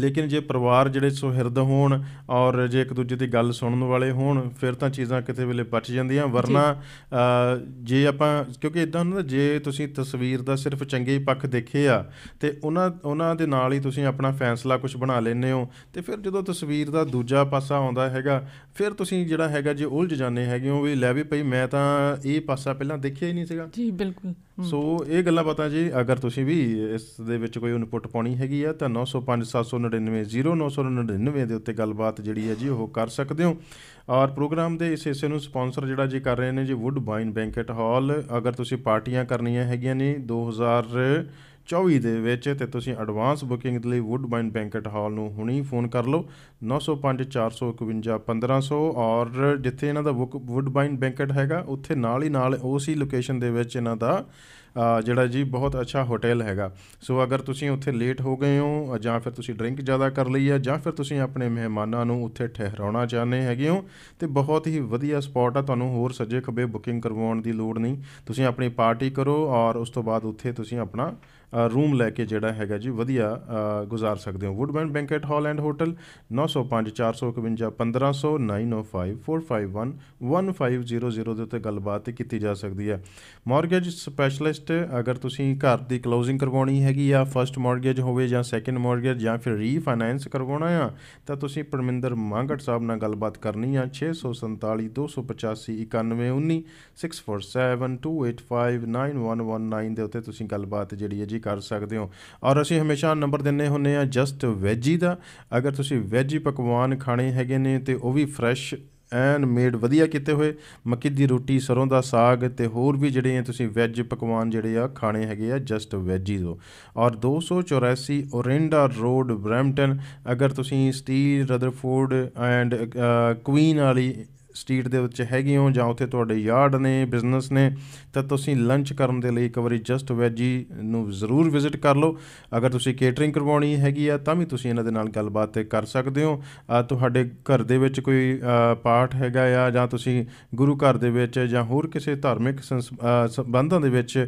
ਲੇਕਿਨ ਜੇ ਪਰਿਵਾਰ ਜਿਹੜੇ ਸੁਹਿਰਦ ਹੋਣ ਔਰ ਜੇ ਇੱਕ ਦੂਜੇ ਦੀ ਗੱਲ ਸੁਣਨ ਵਾਲੇ ਹੋਣ ਫਿਰ ਤਾਂ ਚੀਜ਼ਾਂ ਕਿਤੇ ਵੇਲੇ ਬਚ ਜਾਂਦੀਆਂ ਵਰਨਾ ਜੇ ਆਪਾਂ ਕਿਉਂਕਿ ਇਦਾਂ ਹੁੰਦਾ ਜੇ ਤੁਸੀਂ ਤਸਵੀਰ ਦਾ ਸਿਰਫ ਚੰਗੇ ਪੱਖ ਦੇਖੇ ਆ ਤੇ ਉਹਨਾਂ ਉਹਨਾਂ ਦੇ ਨਾਲ ਹੀ ਤੁਸੀਂ ਆਪਣਾ ਫੈਸਲਾ ਕੁਝ ਬਣਾ ਲੈਨੇ ਹੋ ਤੇ ਫਿਰ ਜਦੋਂ ਤਸਵੀਰ ਦਾ ਦੂਜਾ ਪਾਸਾ ਆਉਂਦਾ ਹੈਗਾ ਫਿਰ ਤੁਸੀਂ ਜਿਹੜਾ ਹੈਗਾ ਜੇ ਉਲਝ ਜਾਂਦੇ ਹੈਗੇ ਹੋ ਵੀ ਲੈ ਵੀ ਪਈ ਮੈਂ ਤਾਂ ਇਹ ਪਾਸਾ ਪਹਿਲਾਂ ਦੇਖਿਆ ਹੀ ਨਹੀਂ ਸੀਗਾ ਜੀ ਬਿਲਕੁਲ ਸੋ ਇਹ ਗੱਲਾਂ ਪਤਾ ਜੀ ਅਗਰ ਤੁਸੀਂ ਵੀ ਇਸ ਦੇ ਵਿੱਚ ਕੋਈ ਇਨਪੁਟ ਪਾਉਣੀ ਹੈਗੀ ਆ ਤਾਂ 9057990999 ਦੇ ਉੱਤੇ ਗੱਲਬਾਤ ਜਿਹੜੀ ਹੈ ਜੀ ਉਹ ਕਰ ਸਕਦੇ ਹੋ ਔਰ ਪ੍ਰੋਗਰਾਮ ਦੇ ਇਸ ਹਿੱਸੇ ਨੂੰ ਸਪான்ਸਰ ਜਿਹੜਾ ਜੀ ਕਰ ਰਹੇ ਨੇ ਜੀ ਵੁੱਡ ਵਾਈਨ ਬੈਂਕਟ ਹਾਲ ਅਗਰ ਤੁਸੀਂ ਪਾਰਟੀਆਂ ਕਰਨੀਆਂ ਹੈਗੀਆਂ ਨੇ 2000 24 ਦੇ ਵਿੱਚ ਤੇ ਤੁਸੀਂ ਐਡਵਾਂਸ ਬੁਕਿੰਗ ਦੇ ਲਈ ਵੁੱਡਬਾਈਨ ਬੈਂਕਟ ਹਾਲ ਨੂੰ ਹੁਣੀ ਫੋਨ ਕਰ ਲਓ 905 1500 ਔਰ ਜਿੱਥੇ ਇਹਨਾਂ ਦਾ ਵੁੱਡਬਾਈਨ ਬੈਂਕਟ ਹੈਗਾ ਉੱਥੇ ਨਾਲ ਹੀ ਨਾਲ ਉਸੇ ਲੋਕੇਸ਼ਨ ਦੇ ਵਿੱਚ ਇਹਨਾਂ ਦਾ ਜਿਹੜਾ ਜੀ ਬਹੁਤ ਅੱਛਾ ਹੋਟਲ ਹੈਗਾ ਸੋ ਅਗਰ ਤੁਸੀਂ ਉੱਥੇ ਲੇਟ ਹੋ ਗਏ ਹੋ ਜਾਂ ਫਿਰ ਤੁਸੀਂ ਡਰਿੰਕ ਜ਼ਿਆਦਾ ਕਰ ਲਈ ਹੈ ਜਾਂ ਫਿਰ ਤੁਸੀਂ ਆਪਣੇ ਮਹਿਮਾਨਾਂ ਨੂੰ ਉੱਥੇ ਠਹਿਰਾਉਣਾ ਚਾਹੁੰਦੇ ਹੈਗੇ ਹੋ ਤੇ ਬਹੁਤ ਹੀ ਵਧੀਆ ਸਪੌਟ ਆ ਤੁਹਾਨੂੰ ਹੋਰ ਸੱਜੇ ਖੱਬੇ ਬੁਕਿੰਗ ਕਰਵਾਉਣ ਦੀ ਲੋੜ ਨਹੀਂ ਤੁਸੀਂ ਆਪਣੀ ਪਾਰਟੀ ਕਰੋ ਔਰ ਉਸ ਤੋਂ ਬਾਅਦ ਉੱਥੇ ਤੁਸੀਂ ਆਪਣਾ ਰੂਮ ਲੈ ਕੇ ਜਿਹੜਾ ਹੈਗਾ ਜੀ ਵਧੀਆ ਗੁਜ਼ਾਰ ਸਕਦੇ ਹੋ Woodman banquet hall and hotel 905 451 1500 ਦੇ ਉੱਤੇ ਗੱਲਬਾਤ ਕੀਤੀ ਜਾ ਸਕਦੀ ਹੈ ਮਾਰਗੇਜ ਸਪੈਸ਼ਲਿਸਟ ਅਗਰ ਤੁਸੀਂ ਘਰ ਦੀ ਕਲੋਜ਼ਿੰਗ ਕਰਵਾਉਣੀ ਹੈਗੀ ਆ ਫਰਸਟ ਮਾਰਗੇਜ ਹੋਵੇ ਜਾਂ ਸੈਕੰਡ ਮਾਰਗੇਜ ਜਾਂ ਫਿਰ ਰੀਫਾਈਨਾਂਸ ਕਰਵਾਉਣਾ ਆ ਤਾਂ ਤੁਸੀਂ ਪਰਮਿੰਦਰ ਮੰਗੜ ਸਾਹਿਬ ਨਾਲ ਗੱਲਬਾਤ ਕਰਨੀ ਆ 647 285 9119 647 285 9119 ਦੇ ਉੱਤੇ ਤੁਸੀਂ ਗੱਲਬਾਤ ਜਿਹੜੀ ਹੈ ਜੀ ਕਰ ਸਕਦੇ ਹੋ ਔਰ ਅਸੀਂ ਹਮੇਸ਼ਾ ਨੰਬਰ ਦਿੰਨੇ ਹੁੰਨੇ ਆ ਜਸਟ ਵੈਜੀ ਦਾ ਅਗਰ ਤੁਸੀਂ ਵੈਜੀ ਪਕਵਾਨ ਖਾਣੇ ਹੈਗੇ ਨੇ ਤੇ ਉਹ ਵੀ ਫਰੈਸ਼ ਐਨ ਮੇਡ ਵਧੀਆ ਕੀਤੇ ਹੋਏ ਮੱਕੀ ਦੀ ਰੋਟੀ ਸਰੋਂ ਦਾ ਸਾਗ ਤੇ ਹੋਰ ਵੀ ਜਿਹੜੇ ਆ ਤੁਸੀਂ ਵੈਜ ਪਕਵਾਨ ਜਿਹੜੇ ਆ ਖਾਣੇ ਹੈਗੇ ਆ ਜਸਟ ਵੈਜੀਜ਼ ਔਰ 284 ਓਰਿੰਡਾ ਰੋਡ ਬ੍ਰੈਮਟਨ ਅਗਰ ਤੁਸੀਂ ਸਟੀਲ ਰਦਰਫੋਰਡ ਐਂਡ ਕੁਈਨ ਵਾਲੀ ਸਟਰੀਟ ਦੇ ਵਿੱਚ ਹੈਗੇ ਹੋ ਜਾਂ ਉੱਥੇ ਤੁਹਾਡੇ ਯਾਰਡ ਨੇ ਬਿਜ਼ਨਸ ਨੇ ਤਾਂ ਤੁਸੀਂ ਲੰਚ ਕਰਨ ਦੇ ਲਈ ਇੱਕ ਵਾਰੀ ਜਸਟ ਵੈਜੀ ਨੂੰ ਜ਼ਰੂਰ ਵਿਜ਼ਿਟ ਕਰ ਲਓ ਅਗਰ ਤੁਸੀਂ ਕੇਟਰਿੰਗ ਕਰਵਾਉਣੀ ਹੈਗੀ ਆ ਤਾਂ ਵੀ ਤੁਸੀਂ ਇਹਨਾਂ ਦੇ ਨਾਲ ਗੱਲਬਾਤ ਕਰ ਸਕਦੇ ਹੋ ਤੁਹਾਡੇ ਘਰ ਦੇ ਵਿੱਚ ਕੋਈ ਪਾਠ ਹੈਗਾ ਆ ਜਾਂ ਤੁਸੀਂ ਗੁਰੂ ਘਰ ਦੇ ਵਿੱਚ ਜਾਂ ਹੋਰ ਕਿਸੇ ਧਾਰਮਿਕ ਸੰਬੰਧਾਂ ਦੇ ਵਿੱਚ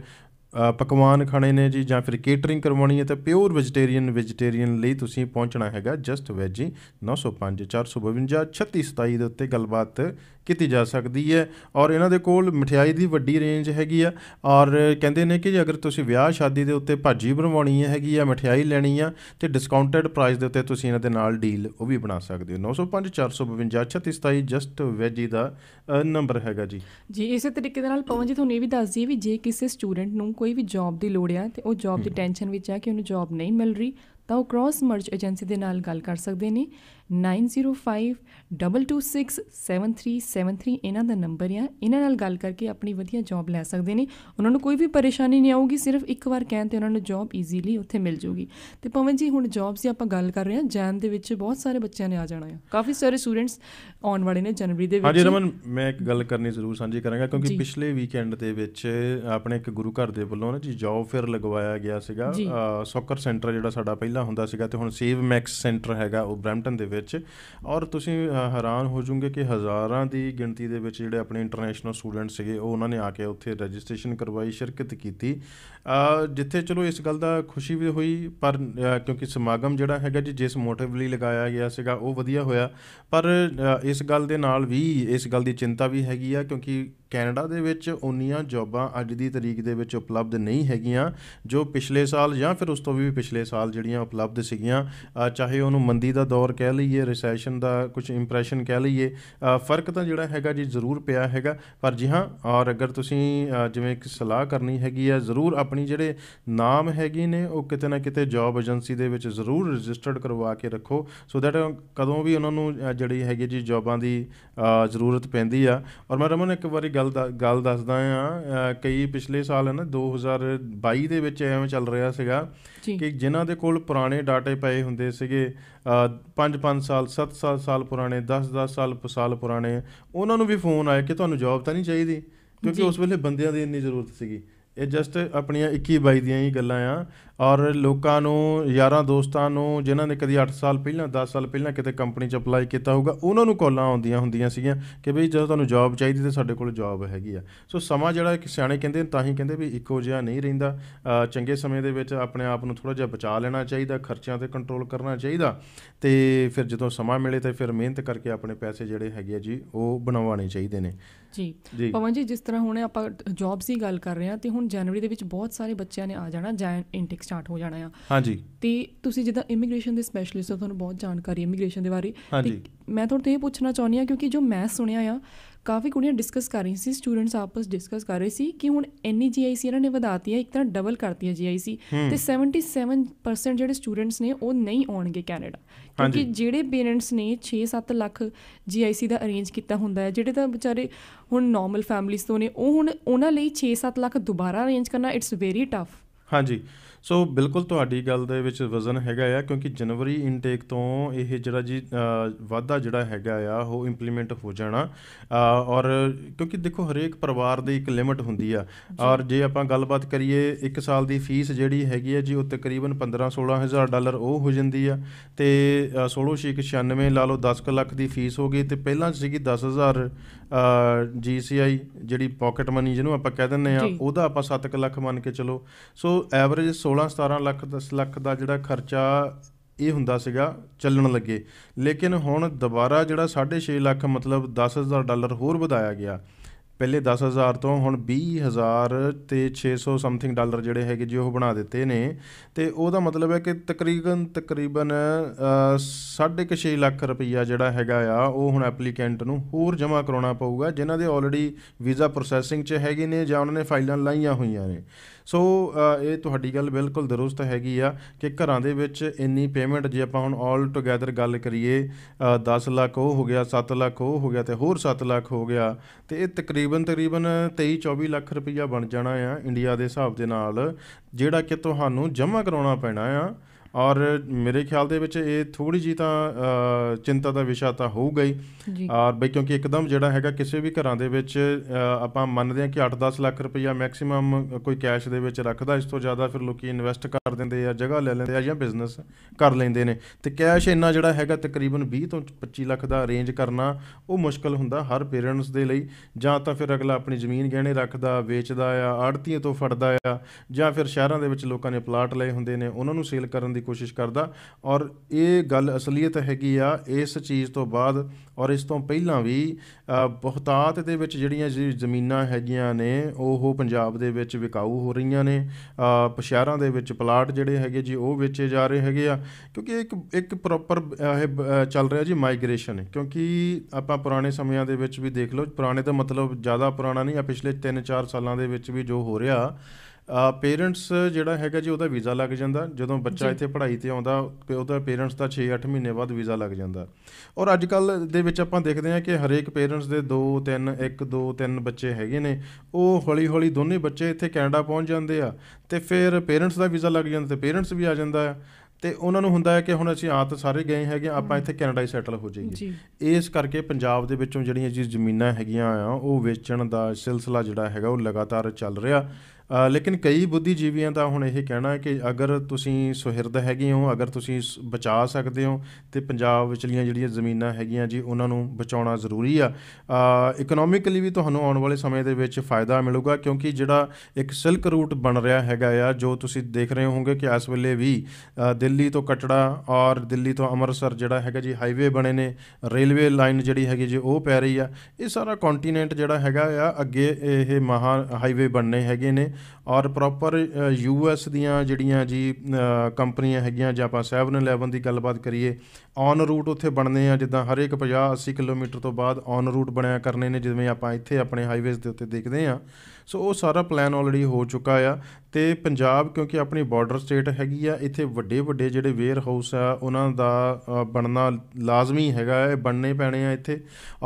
ਪਕਵਾਨ ਖਾਣੇ ਨੇ ਜੀ ਜਾਂ ਫਿਰ ਕੇਟਰਿੰਗ ਕਰਵਾਉਣੀ ਹੈ ਤਾਂ ਪਿਓਰ ਵੈਜੀਟੇਰੀਅਨ ਵੈਜੀਟੇਰੀਅਨ ਲਈ ਤੁਸੀਂ ਪਹੁੰਚਣਾ ਹੈਗਾ ਜਸਟ ਵੈਜੀ 905 452 3627 ਦੇ ਉੱਤੇ ਗੱਲਬਾਤ ਕੀਤੀ ਜਾ ਸਕਦੀ ਹੈ ਔਰ ਇਹਨਾਂ ਦੇ ਕੋਲ ਮਠਿਆਈ ਦੀ ਵੱਡੀ ਰੇਂਜ ਹੈਗੀ ਆ ਔਰ ਕਹਿੰਦੇ ਨੇ ਕਿ ਜੇ ਅਗਰ ਤੁਸੀਂ ਵਿਆਹ ਸ਼ਾਦੀ ਦੇ ਉੱਤੇ ਭਾਜੀ ਬਣਵਾਉਣੀ ਹੈਗੀ ਆ ਮਠਿਆਈ ਲੈਣੀ ਆ ਤੇ ਡਿਸਕਾਊਂਟਡ ਪ੍ਰਾਈਸ ਦੇ ਉੱਤੇ ਤੁਸੀਂ ਇਹਨਾਂ ਦੇ ਨਾਲ ਡੀਲ ਉਹ ਵੀ ਬਣਾ ਸਕਦੇ ਹੋ 905 452 ਜਸਟ ਵੈਜੀ ਦਾ ਨੰਬਰ ਹੈਗਾ ਜੀ ਜੀ ਇਸੇ ਤਰੀਕੇ ਦੇ ਨਾਲ ਪਵਨ ਜੀ ਤੁਹਾਨੂੰ ਇਹ ਵੀ ਦੱਸ ਦਈਏ ਵੀ ਜੇ ਕਿਸੇ ਸਟੂਡੈਂਟ ਨੂੰ ਕੋਈ ਵੀ ਜੌਬ ਦੀ ਲੋੜ ਆ ਤੇ ਉਹ ਜੌਬ ਦੀ ਟੈਨਸ਼ਨ ਵਿੱਚ ਆ ਕਿ ਉਹਨੂੰ ਜੌਬ ਨਹੀਂ ਮਿਲ ਰਹੀ ਤਾਂ ਉਹ ਕ੍ਰਾਸ ਮਰਜ ਏਜੰਸੀ ਦੇ ਨਾਲ ਗੱਲ ਕਰ ਸਕਦੇ ਨੇ 9052267373 ਇਹਨਾਂ ਦਾ ਨੰਬਰ ਆ ਇਹਨਾਂ ਨਾਲ ਗੱਲ ਕਰਕੇ ਆਪਣੀ ਵਧੀਆ ਜੌਬ ਲੈ ਸਕਦੇ ਨੇ ਉਹਨਾਂ ਨੂੰ ਕੋਈ ਵੀ ਪਰੇਸ਼ਾਨੀ ਨਹੀਂ ਆਊਗੀ ਸਿਰਫ ਇੱਕ ਵਾਰ ਕਹਿਣ ਤੇ ਉਹਨਾਂ ਨੂੰ ਜੌਬ ਈਜ਼ੀਲੀ ਉੱਥੇ ਮਿਲ ਜੂਗੀ ਤੇ ਪਵਨ ਜੀ ਹੁਣ ਜੌਬਸ ਦੀ ਆਪਾਂ ਗੱਲ ਕਰ ਰਹੇ ਹਾਂ ਜੈਨ ਦੇ ਵਿੱਚ ਬਹੁਤ ਸਾਰੇ ਬੱਚਿਆਂ ਨੇ ਆ ਜਾਣਾ ਹੈ ਕਾਫੀ ਸਾਰੇ ਸਟੂਡੈਂਟਸ ਆਉਣ ਵਾਲੇ ਨੇ ਜਨਵਰੀ ਦੇ ਵਿੱਚ ਹਾਂਜੀ ਰਮਨ ਮੈਂ ਇੱਕ ਗੱਲ ਕਰਨੀ ਜ਼ਰੂਰ ਸਾਂਝੀ ਕਰਾਂਗਾ ਕਿਉਂਕਿ ਪਿਛਲੇ ਵੀਕਐਂਡ ਦੇ ਵਿੱਚ ਆਪਣੇ ਇੱਕ ਗੁਰੂ ਘਰ ਦੇ ਵੱਲੋਂ ਨਾ ਜੀ ਜੌਬ ਫੇਅਰ ਲਗਵਾਇਆ ਗਿਆ ਸੀਗਾ ਸੌਕਰ ਸੈਂਟਰ ਜਿਹੜਾ ਸਾਡਾ ਪਹਿਲਾਂ ਹੁੰਦਾ ਸੀਗਾ ਤੇ ਹੁਣ ਸੇਵ ਮੈਕਸ ਸੈਂਟਰ ਹੈਗਾ ਉਹ ਬ੍ਰੈਂਟਨ ਦੇ ਵਿੱਚ ਔਰ ਤੁਸੀਂ ਹੈਰਾਨ ਹੋ ਜਾਓਗੇ ਕਿ ਹਜ਼ਾਰਾਂ ਦੀ ਗਿਣਤੀ ਦੇ ਵਿੱਚ ਜਿਹੜੇ ਆਪਣੇ ਇੰਟਰਨੈਸ਼ਨਲ ਸਟੂਡੈਂਟ ਸੀਗੇ ਉਹ ਉਹਨਾਂ ਨੇ ਆ ਕੇ ਉੱਥੇ ਰਜਿਸਟ੍ਰੇਸ਼ਨ ਕਰਵਾਈ ਸ਼ਿਰਕਤ ਕੀਤੀ ਜਿੱਥੇ ਚਲੋ ਇਸ ਗੱਲ ਦਾ ਖੁਸ਼ੀ ਵੀ ਹੋਈ ਪਰ ਕਿਉਂਕਿ ਸਮਾਗਮ ਜਿਹੜਾ ਹੈਗਾ ਜੀ ਜਿਸ ਮੋਟਿਵ ਲਈ ਲਗਾਇਆ ਗਿਆ ਸੀਗਾ ਉਹ ਵਧੀਆ ਹੋਇਆ ਪਰ ਇਸ ਗੱਲ ਦੇ ਨਾਲ ਵੀ ਇਸ ਗੱਲ ਦੀ ਚਿੰਤਾ ਵੀ ਹੈਗੀ ਆ ਕਿਉਂਕਿ ਕੈਨੇਡਾ ਦੇ ਵਿੱਚ ਉਨੀਆਂ ਜੌਬਾਂ ਅੱਜ ਦੀ ਤਰੀਕ ਦੇ ਵਿੱਚ ਉਪਲਬਧ ਨਹੀਂ ਹੈਗੀਆਂ ਜੋ ਪਿਛਲੇ ਸਾਲ ਜਾਂ ਫਿਰ ਉਸ ਤੋਂ ਵੀ ਪਿਛਲੇ ਸਾਲ ਜਿਹੜੀਆਂ ਉਪਲਬਧ ਸੀਗੀਆਂ ਚਾਹੇ ਉਹਨੂੰ ਮੰਦੀ ਦਾ ਦੌਰ ਕਹਿ ਲਈ ਲਈਏ ਰੈਸੈਸ਼ਨ ਦਾ ਕੁਝ ਇੰਪ੍ਰੈਸ਼ਨ ਕਹਿ ਲਈਏ ਫਰਕ ਤਾਂ ਜਿਹੜਾ ਹੈਗਾ ਜੀ ਜ਼ਰੂਰ ਪਿਆ ਹੈਗਾ ਪਰ ਜੀ ਹਾਂ ਔਰ ਅਗਰ ਤੁਸੀਂ ਜਿਵੇਂ ਇੱਕ ਸਲਾਹ ਕਰਨੀ ਹੈਗੀ ਆ ਜ਼ਰੂਰ ਆਪਣੀ ਜਿਹੜੇ ਨਾਮ ਹੈਗੇ ਨੇ ਉਹ ਕਿਤੇ ਨਾ ਕਿਤੇ ਜੌਬ ਏਜੰਸੀ ਦੇ ਵਿੱਚ ਜ਼ਰੂਰ ਰਜਿਸਟਰਡ ਕਰਵਾ ਕੇ ਰੱਖੋ ਸੋ ਦੈਟ ਕਦੋਂ ਵੀ ਉਹਨਾਂ ਨੂੰ ਜਿਹੜੀ ਹੈਗੀ ਜੀ ਜੌਬਾਂ ਦੀ ਜ਼ਰੂਰਤ ਪੈਂਦੀ ਆ ਔਰ ਮੈਂ ਰਮਨ ਇੱਕ ਵਾਰੀ ਗੱਲ ਗੱਲ ਦੱਸਦਾ ਆ ਕਈ ਪਿਛਲੇ ਸਾਲ ਹੈ ਨਾ 2022 ਦੇ ਵਿੱਚ ਐਵੇਂ ਚੱਲ ਰਿਹਾ ਸੀਗਾ ਕਿ ਜਿਨ੍ਹਾਂ ਦੇ ਕੋਲ ਪੁਰਾਣੇ ਡਾਟੇ ਪਏ ਹੁੰਦੇ ਸੀਗੇ 5-5 ਸਾਲ 7-7 ਸਾਲ ਪੁਰਾਣੇ 10-10 ਸਾਲ ਸਾਲ ਪੁਰਾਣੇ ਉਹਨਾਂ ਨੂੰ ਵੀ ਫੋਨ ਆਇਆ ਕਿ ਤੁਹਾਨੂੰ ਜੌਬ ਤਾਂ ਨਹੀਂ ਚਾਹੀਦੀ ਕਿਉਂਕਿ ਉਸ ਵੇਲੇ ਬੰਦਿਆਂ ਦੀ ਇੰਨੀ ਜ਼ਰੂਰਤ ਸੀਗੀ ਇਹ ਜਸਟ ਆਪਣੀਆਂ 21 22 ਦੀਆਂ ਹੀ ਗੱਲਾਂ ਆ ਔਰ ਲੋਕਾਂ ਨੂੰ ਯਾਰਾਂ ਦੋਸਤਾਂ ਨੂੰ ਜਿਨ੍ਹਾਂ ਨੇ ਕਦੀ 8 ਸਾਲ ਪਹਿਲਾਂ 10 ਸਾਲ ਪਹਿਲਾਂ ਕਿਤੇ ਕੰਪਨੀ 'ਚ ਅਪਲਾਈ ਕੀਤਾ ਹੋਊਗਾ ਉਹਨਾਂ ਨੂੰ ਕਾਲਾਂ ਆਉਂਦੀਆਂ ਹੁੰਦੀਆਂ ਸੀਗੀਆਂ ਕਿ ਬਈ ਜਦੋਂ ਤੁਹਾਨੂੰ ਜੌਬ ਚਾਹੀਦੀ ਤੇ ਸਾਡੇ ਕੋਲ ਜੌਬ ਹੈਗੀ ਆ ਸੋ ਸਮਾਂ ਜਿਹੜਾ ਕਿ ਸਿਆਣੇ ਕਹਿੰਦੇ ਤਾਂ ਹੀ ਕਹਿੰਦੇ ਵੀ ਇੱਕੋ ਜਿਹਾ ਨਹੀਂ ਰਹਿੰਦਾ ਚੰਗੇ ਸਮੇਂ ਦੇ ਵਿੱਚ ਆਪਣੇ ਆਪ ਨੂੰ ਥੋੜਾ ਜਿਹਾ ਬਚਾ ਲੈਣਾ ਚਾਹੀਦਾ ਖਰਚਿਆਂ ਤੇ ਕੰਟਰੋਲ ਕਰਨਾ ਚਾਹੀਦਾ ਤੇ ਫਿਰ ਜਦੋਂ ਸਮਾਂ ਮਿਲੇ ਤੇ ਫਿਰ ਮਿਹਨਤ ਕਰਕੇ ਆਪਣੇ ਪੈਸੇ ਜਿਹੜੇ ਹੈਗੇ ਆ ਜੀ ਉਹ ਬਣਾਉਣੇ ਚਾਹੀਦੇ ਨੇ ਜੀ ਪਵਨ ਜੀ ਜਿਸ ਤਰ੍ਹਾਂ ਹੁਣ ਆਪਾਂ ਜੌਬਸ ਦੀ ਗੱਲ ਕਰ ਰਹੇ ਹਾਂ ਤੇ ਹੁਣ ਜਨਵਰੀ ਦੇ ਵਿੱਚ ਬਹੁਤ ਸਾਰੇ ਬੱਚਿਆਂ ਨੇ ਆ ਜਾਣਾ ਜਾਇਨ ਇਨਟੇਕ ਸਟਾਰਟ ਹੋ ਜਾਣਾ ਆ ਹਾਂਜੀ ਤੇ ਤੁਸੀਂ ਜਿੱਦਾਂ ਇਮੀਗ੍ਰੇਸ਼ਨ ਦੇ ਸਪੈਸ਼ਲਿਸਟ ਹੋ ਤੁਹਾਨੂੰ ਬਹੁਤ ਜਾਣਕਾਰੀ ਇਮੀਗ੍ਰੇਸ਼ਨ ਦੇ ਬਾਰੇ ਤੇ ਮੈਂ ਤੁਹਾਨੂੰ ਇਹ ਪੁੱਛਣਾ ਚਾਹੁੰਦੀ ਆ ਕਿਉਂਕਿ ਜੋ ਮੈਂ ਸੁਣਿਆ ਆ ਕਾਫੀ ਕੁੜੀਆਂ ਡਿਸਕਸ ਕਰ ਰਹੀਆਂ ਸੀ ਸਟੂਡੈਂਟਸ ਆਪਸ ਡਿਸਕਸ ਕਰ ਰਹੇ ਸੀ ਕਿ ਹੁਣ ਐਨੀ ਜੀਆਈਸੀ ਇਹਨਾਂ ਨੇ ਵਧਾਤੀ ਹੈ ਇੱਕ ਤਰ੍ਹਾਂ ਡਬਲ ਕਰਤੀ ਹੈ ਜੀਆਈਸੀ ਤੇ 77% ਜਿਹੜੇ ਸਟੂਡੈਂਟਸ ਨੇ ਉਹ ਨਹੀਂ ਆਉਣਗੇ ਕੈਨੇਡਾ ਕਿਉਂਕਿ ਜਿਹੜੇ ਪੇਰੈਂਟਸ ਨੇ 6-7 ਲੱਖ ਜੀਆਈਸੀ ਦਾ ਅਰੇਂਜ ਕੀਤਾ ਹੁੰਦਾ ਹੈ ਜਿਹੜੇ ਤਾਂ ਵਿਚਾਰੇ ਹੁਣ ਨਾਰਮਲ ਫੈਮਲੀਆਂ ਤੋਂ ਨੇ ਉਹ ਹੁਣ ਉਹਨਾਂ ਲਈ 6-7 ਲੱਖ ਦੁਬਾਰਾ ਅਰੇਂਜ ਕਰਨਾ ਇਟਸ ਵੈਰੀ ਟਫ ਹਾਂਜੀ ਸੋ ਬਿਲਕੁਲ ਤੁਹਾਡੀ ਗੱਲ ਦੇ ਵਿੱਚ ਵਜ਼ਨ ਹੈਗਾ ਆ ਕਿਉਂਕਿ ਜਨਵਰੀ ਇਨਟੇਕ ਤੋਂ ਇਹ ਜਿਹੜਾ ਜੀ ਵਾਧਾ ਜਿਹੜਾ ਹੈਗਾ ਆ ਉਹ ਇੰਪਲੀਮੈਂਟ ਹੋ ਜਾਣਾ ਔਰ ਕਿਉਂਕਿ ਦੇਖੋ ਹਰੇਕ ਪਰਿਵਾਰ ਦੀ ਇੱਕ ਲਿਮਟ ਹੁੰਦੀ ਆ ਔਰ ਜੇ ਆਪਾਂ ਗੱਲਬਾਤ ਕਰੀਏ 1 ਸਾਲ ਦੀ ਫੀਸ ਜਿਹੜੀ ਹੈਗੀ ਆ ਜੀ ਉਹ ਤਕਰੀਬਨ 15-16000 ਡਾਲਰ ਉਹ ਹੋ ਜਾਂਦੀ ਆ ਤੇ 16696 ਲਾ ਲਓ 10 ਲੱਖ ਦੀ ਫੀਸ ਹੋ ਗਈ ਤੇ ਪਹਿਲਾਂ ਸੀਗੀ 10000 ਜੀਸੀਆਈ ਜਿਹੜੀ ਪਾਕਟ ਮਨੀ ਜਿਹਨੂੰ ਆਪਾਂ ਕਹਿ ਦਿੰਨੇ ਆ ਉਹਦਾ ਆਪਾਂ 7 ਲੱਖ ਮੰਨ ਕੇ ਚਲੋ ਸੋ ਐਵਰੇਜ 16-17 ਲੱਖ 10 ਲੱਖ ਦਾ ਜਿਹੜਾ ਖਰਚਾ ਇਹ ਹੁੰਦਾ ਸੀਗਾ ਚੱਲਣ ਲੱਗੇ ਲੇਕਿਨ ਹੁਣ ਦੁਬਾਰਾ ਜਿਹੜਾ 6.5 ਲੱਖ ਮਤਲਬ 10000 ਡਾਲਰ ਹੋਰ ਵਧਾਇਆ ਗਿਆ ਪਹਿਲੇ 10000 ਤੋਂ ਹੁਣ 20000 ਤੇ 600 ਸਮਥਿੰਗ ਡਾਲਰ ਜਿਹੜੇ ਹੈਗੇ ਜੀ ਉਹ ਬਣਾ ਦਿੱਤੇ ਨੇ ਤੇ ਉਹਦਾ ਮਤਲਬ ਹੈ ਕਿ ਤਕਰੀਬਨ ਤਕਰੀਬਨ 6.5 ਲੱਖ ਰੁਪਈਆ ਜਿਹੜਾ ਹੈਗਾ ਆ ਉਹ ਹੁਣ ਐਪਲੀਕੈਂਟ ਨੂੰ ਹੋਰ ਜਮ੍ਹਾਂ ਕਰਾਉਣਾ ਪਊਗਾ ਜਿਨ੍ਹਾਂ ਦੇ ਆਲਰੇਡੀ ਵੀਜ਼ਾ ਪ੍ਰੋਸੈਸਿੰਗ 'ਚ ਹੈਗੇ ਨੇ ਜਾਂ ਉਹਨਾਂ ਨੇ ਫਾਈਲਾਂ ਲਾਈਆਂ ਹੋਈਆਂ ਨੇ ਸੋ ਇਹ ਤੁਹਾਡੀ ਗੱਲ ਬਿਲਕੁਲ ਦਰੁਸਤ ਹੈਗੀ ਆ ਕਿ ਘਰਾਂ ਦੇ ਵਿੱਚ ਇੰਨੀ ਪੇਮੈਂਟ ਜੇ ਆਪਾਂ ਹੁਣ ਆਲ ਟੁਗੇਦਰ ਗੱਲ ਕਰੀਏ 10 ਲੱਖ ਉਹ ਹੋ ਗਿਆ 7 ਲੱਖ ਉਹ ਹੋ ਗਿਆ ਤੇ ਹੋਰ 7 ਲੱਖ ਹੋ ਗਿਆ ਤੇ ਇਹ ਤਕਰੀਬਨ ਤਕਰੀਬਨ 23 24 ਲੱਖ ਰੁਪਈਆ ਬਣ ਜਾਣਾ ਆ ਇੰਡੀਆ ਦੇ ਹਿਸਾਬ ਦੇ ਨਾਲ ਜਿਹੜਾ ਕਿ ਤੁਹਾਨੂੰ ਜਮ੍ਹਾਂ ਕਰਾਉਣਾ ਪੈਣਾ ਆ ਔਰ ਮੇਰੇ ਖਿਆਲ ਦੇ ਵਿੱਚ ਇਹ ਥੋੜੀ ਜੀ ਤਾਂ ਚਿੰਤਾ ਦਾ ਵਿਸ਼ਾ ਤਾਂ ਹੋਊਗਾ ਹੀ ਔਰ ਬਈ ਕਿਉਂਕਿ ਇੱਕਦਮ ਜਿਹੜਾ ਹੈਗਾ ਕਿਸੇ ਵੀ ਘਰਾਂ ਦੇ ਵਿੱਚ ਆਪਾਂ ਮੰਨਦੇ ਹਾਂ ਕਿ 8-10 ਲੱਖ ਰੁਪਈਆ ਮੈਕਸਿਮਮ ਕੋਈ ਕੈਸ਼ ਦੇ ਵਿੱਚ ਰੱਖਦਾ ਇਸ ਤੋਂ ਜ਼ਿਆਦਾ ਫਿਰ ਲੋਕੀ ਇਨਵੈਸਟ ਕਰ ਦਿੰਦੇ ਆ ਜਗ੍ਹਾ ਲੈ ਲੈਂਦੇ ਆ ਜਾਂ ਬਿਜ਼ਨਸ ਕਰ ਲੈਂਦੇ ਨੇ ਤੇ ਕੈਸ਼ ਇੰਨਾ ਜਿਹੜਾ ਹੈਗਾ ਤਕਰੀਬਨ 20 ਤੋਂ 25 ਲੱਖ ਦਾ ਅਰੇਂਜ ਕਰਨਾ ਉਹ ਮੁਸ਼ਕਲ ਹੁੰਦਾ ਹਰ ਪੇਰੈਂਟਸ ਦੇ ਲਈ ਜਾਂ ਤਾਂ ਫਿਰ ਅਗਲਾ ਆਪਣੀ ਜ਼ਮੀਨ ਗਹਿਣੇ ਰੱਖਦਾ ਵੇਚਦਾ ਆ ਆੜਤੀਆਂ ਤੋਂ ਫੜਦਾ ਆ ਜਾਂ ਫਿਰ ਸ਼ਹਿਰਾਂ ਦੇ ਵਿੱਚ ਲੋਕਾਂ ਨੇ ਪਲਾਟ ਲਏ ਹੁੰਦੇ ਨੇ ਉਹਨਾਂ ਨੂੰ ਸੇਲ ਕਰਨ ਦੀ ਕੋਸ਼ਿਸ਼ ਕਰਦਾ ਔਰ ਇਹ ਗੱਲ ਅਸਲੀਅਤ ਹੈਗੀ ਆ ਇਸ ਚੀਜ਼ ਤੋਂ ਬਾਅਦ ਔਰ ਇਸ ਤੋਂ ਪਹਿਲਾਂ ਵੀ ਬਹੁਤਾਤ ਦੇ ਵਿੱਚ ਜਿਹੜੀਆਂ ਜ਼ਮੀਨਾਂ ਹੈਗੀਆਂ ਨੇ ਉਹ ਪੰਜਾਬ ਦੇ ਵਿੱਚ ਵਿਕਾਊ ਹੋ ਰਹੀਆਂ ਨੇ ਪਸ਼ਾਰਾਂ ਦੇ ਵਿੱਚ ਪਲਾਟ ਜਿਹੜੇ ਹੈਗੇ ਜੀ ਉਹ ਵੇਚੇ ਜਾ ਰਹੇ ਹੈਗੇ ਆ ਕਿਉਂਕਿ ਇੱਕ ਇੱਕ ਪ੍ਰੋਪਰ ਇਹ ਚੱਲ ਰਿਹਾ ਜੀ ਮਾਈਗ੍ਰੇਸ਼ਨ ਹੈ ਕਿਉਂਕਿ ਆਪਾਂ ਪੁਰਾਣੇ ਸਮਿਆਂ ਦੇ ਵਿੱਚ ਵੀ ਦੇਖ ਲਓ ਪੁਰਾਣੇ ਦਾ ਮਤਲਬ ਜ਼ਿਆਦਾ ਪੁਰਾਣਾ ਨਹੀਂ ਆ ਪਿਛਲੇ 3-4 ਸਾਲਾਂ ਦੇ ਵਿੱਚ ਵੀ ਜੋ ਹੋ ਰਿਹਾ ਪੇਰੈਂਟਸ ਜਿਹੜਾ ਹੈਗਾ ਜੀ ਉਹਦਾ ਵੀਜ਼ਾ ਲੱਗ ਜਾਂਦਾ ਜਦੋਂ ਬੱਚਾ ਇੱਥੇ ਪੜ੍ਹਾਈ ਤੇ ਆਉਂਦਾ ਤੇ ਉਹਦਾ ਪੇਰੈਂਟਸ ਦਾ 6-8 ਮਹੀਨੇ ਬਾਅਦ ਵੀਜ਼ਾ ਲੱਗ ਜਾਂਦਾ ਔਰ ਅੱਜ ਕੱਲ ਦੇ ਵਿੱਚ ਆਪਾਂ ਦੇਖਦੇ ਹਾਂ ਕਿ ਹਰੇਕ ਪੇਰੈਂਟਸ ਦੇ 2 3 1 2 3 ਬੱਚੇ ਹੈਗੇ ਨੇ ਉਹ ਹੌਲੀ-ਹੌਲੀ ਦੋਨੇ ਬੱਚੇ ਇੱਥੇ ਕੈਨੇਡਾ ਪਹੁੰਚ ਜਾਂਦੇ ਆ ਤੇ ਫਿਰ ਪੇਰੈਂਟਸ ਦਾ ਵੀਜ਼ਾ ਲੱਗ ਜਾਂਦਾ ਤੇ ਪੇਰੈਂਟਸ ਵੀ ਆ ਜਾਂਦਾ ਆ ਤੇ ਉਹਨਾਂ ਨੂੰ ਹੁੰਦਾ ਹੈ ਕਿ ਹੁਣ ਅਸੀਂ ਆਤ ਸਾਰੇ ਗਏ ਹੈਗੇ ਆਪਾਂ ਇੱਥੇ ਕੈਨੇਡਾ ਹੀ ਸੈਟਲ ਹੋ ਜਾਈਏ ਇਸ ਕਰਕੇ ਪੰਜਾਬ ਦੇ ਵਿੱਚੋਂ ਜਿਹੜੀਆਂ ਜੀ ਜ਼ਮੀਨਾਂ ਹੈਗੀਆਂ ਆ ਉਹ ਵੇਚਣ ਦਾ ਸਿਲਸਿਲਾ ਜਿਹੜਾ ਹੈਗਾ ਉਹ ਲਗਾਤਾਰ ਚੱਲ ਰਿਹਾ ਲੇਕਿਨ ਕਈ ਬੁੱਧੀਜੀਵੀਆਂ ਦਾ ਹੁਣ ਇਹ ਕਹਿਣਾ ਹੈ ਕਿ ਅਗਰ ਤੁਸੀਂ ਸੁਹਿਰਦ ਹੈਗੇ ਹੋ ਅਗਰ ਤੁਸੀਂ ਬਚਾ ਸਕਦੇ ਹੋ ਤੇ ਪੰਜਾਬ ਵਿਚਲੀਆਂ ਜਿਹੜੀਆਂ ਜ਼ਮੀਨਾਂ ਹੈਗੀਆਂ ਜੀ ਉਹਨਾਂ ਨੂੰ ਬਚਾਉਣਾ ਜ਼ਰੂਰੀ ਆ ਇਕਨੋਮਿਕਲੀ ਵੀ ਤੁਹਾਨੂੰ ਆਉਣ ਵਾਲੇ ਸਮੇਂ ਦੇ ਵਿੱਚ ਫਾਇਦਾ ਮਿਲੂਗਾ ਕਿਉਂਕਿ ਜਿਹੜਾ ਇੱਕ ਸਿਲਕ ਰੂਟ ਬਣ ਰਿਹਾ ਹੈਗਾ ਆ ਜੋ ਤੁਸੀਂ ਦੇਖ ਰਹੇ ਹੋਵੋਗੇ ਕਿ ਇਸ ਵੇਲੇ ਵੀ ਦਿੱਲੀ ਤੋਂ ਕਟੜਾ ਔਰ ਦਿੱਲੀ ਤੋਂ ਅੰਮ੍ਰਿਤਸਰ ਜਿਹੜਾ ਹੈਗਾ ਜੀ ਹਾਈਵੇ ਬਣੇ ਨੇ ਰੇਲਵੇ ਲਾਈਨ ਜਿਹੜੀ ਹੈਗੀ ਜੀ ਉਹ ਪੈ ਰਹੀ ਆ ਇਹ ਸਾਰਾ ਕੰਟੀਨੈਂਟ ਜਿਹੜਾ ਹੈਗਾ ਆ ਅੱਗੇ ਇਹ ਮਹਾ ਹਾਈਵੇ ਬਣਨੇ ਹੈਗੇ ਨੇ ਔਰ ਪ੍ਰੋਪਰ ਯੂਐਸ ਦੀਆਂ ਜਿਹੜੀਆਂ ਜੀ ਕੰਪਨੀਆਂ ਹੈਗੀਆਂ ਜਾਂ ਆਪਾਂ 7-11 ਦੀ ਗੱਲਬਾਤ ਕਰੀਏ ਔਨ ਰੂਟ ਉੱਥੇ ਬਣਨੇ ਆ ਜਿੱਦਾਂ ਹਰੇਕ 50 80 ਕਿਲੋਮੀਟਰ ਤੋਂ ਬਾਅਦ ਔਨ ਰੂਟ ਬਣਿਆ ਕਰਨੇ ਨੇ ਜਿਵੇਂ ਆਪਾਂ ਇੱਥੇ ਆਪਣੇ ਹਾਈਵੇਜ਼ ਦੇ ਉੱਤੇ ਦੇਖਦੇ ਆ ਸੋ ਉਹ ਸਾਰਾ ਪਲਾਨ ਆਲਰੇਡੀ ਹੋ ਚੁੱਕਾ ਆ ਤੇ ਪੰਜਾਬ ਕਿਉਂਕਿ ਆਪਣੀ ਬਾਰਡਰ ਸਟੇਟ ਹੈਗੀ ਆ ਇੱਥੇ ਵੱਡੇ ਵੱਡੇ ਜਿਹੜੇ ਵੇਅਰ ਹਾਊਸ ਆ ਉਹਨਾਂ ਦਾ ਬਣਨਾ ਲਾਜ਼ਮੀ ਹੈਗਾ ਇਹ ਬਣਨੇ ਪੈਣੇ ਆ ਇੱਥੇ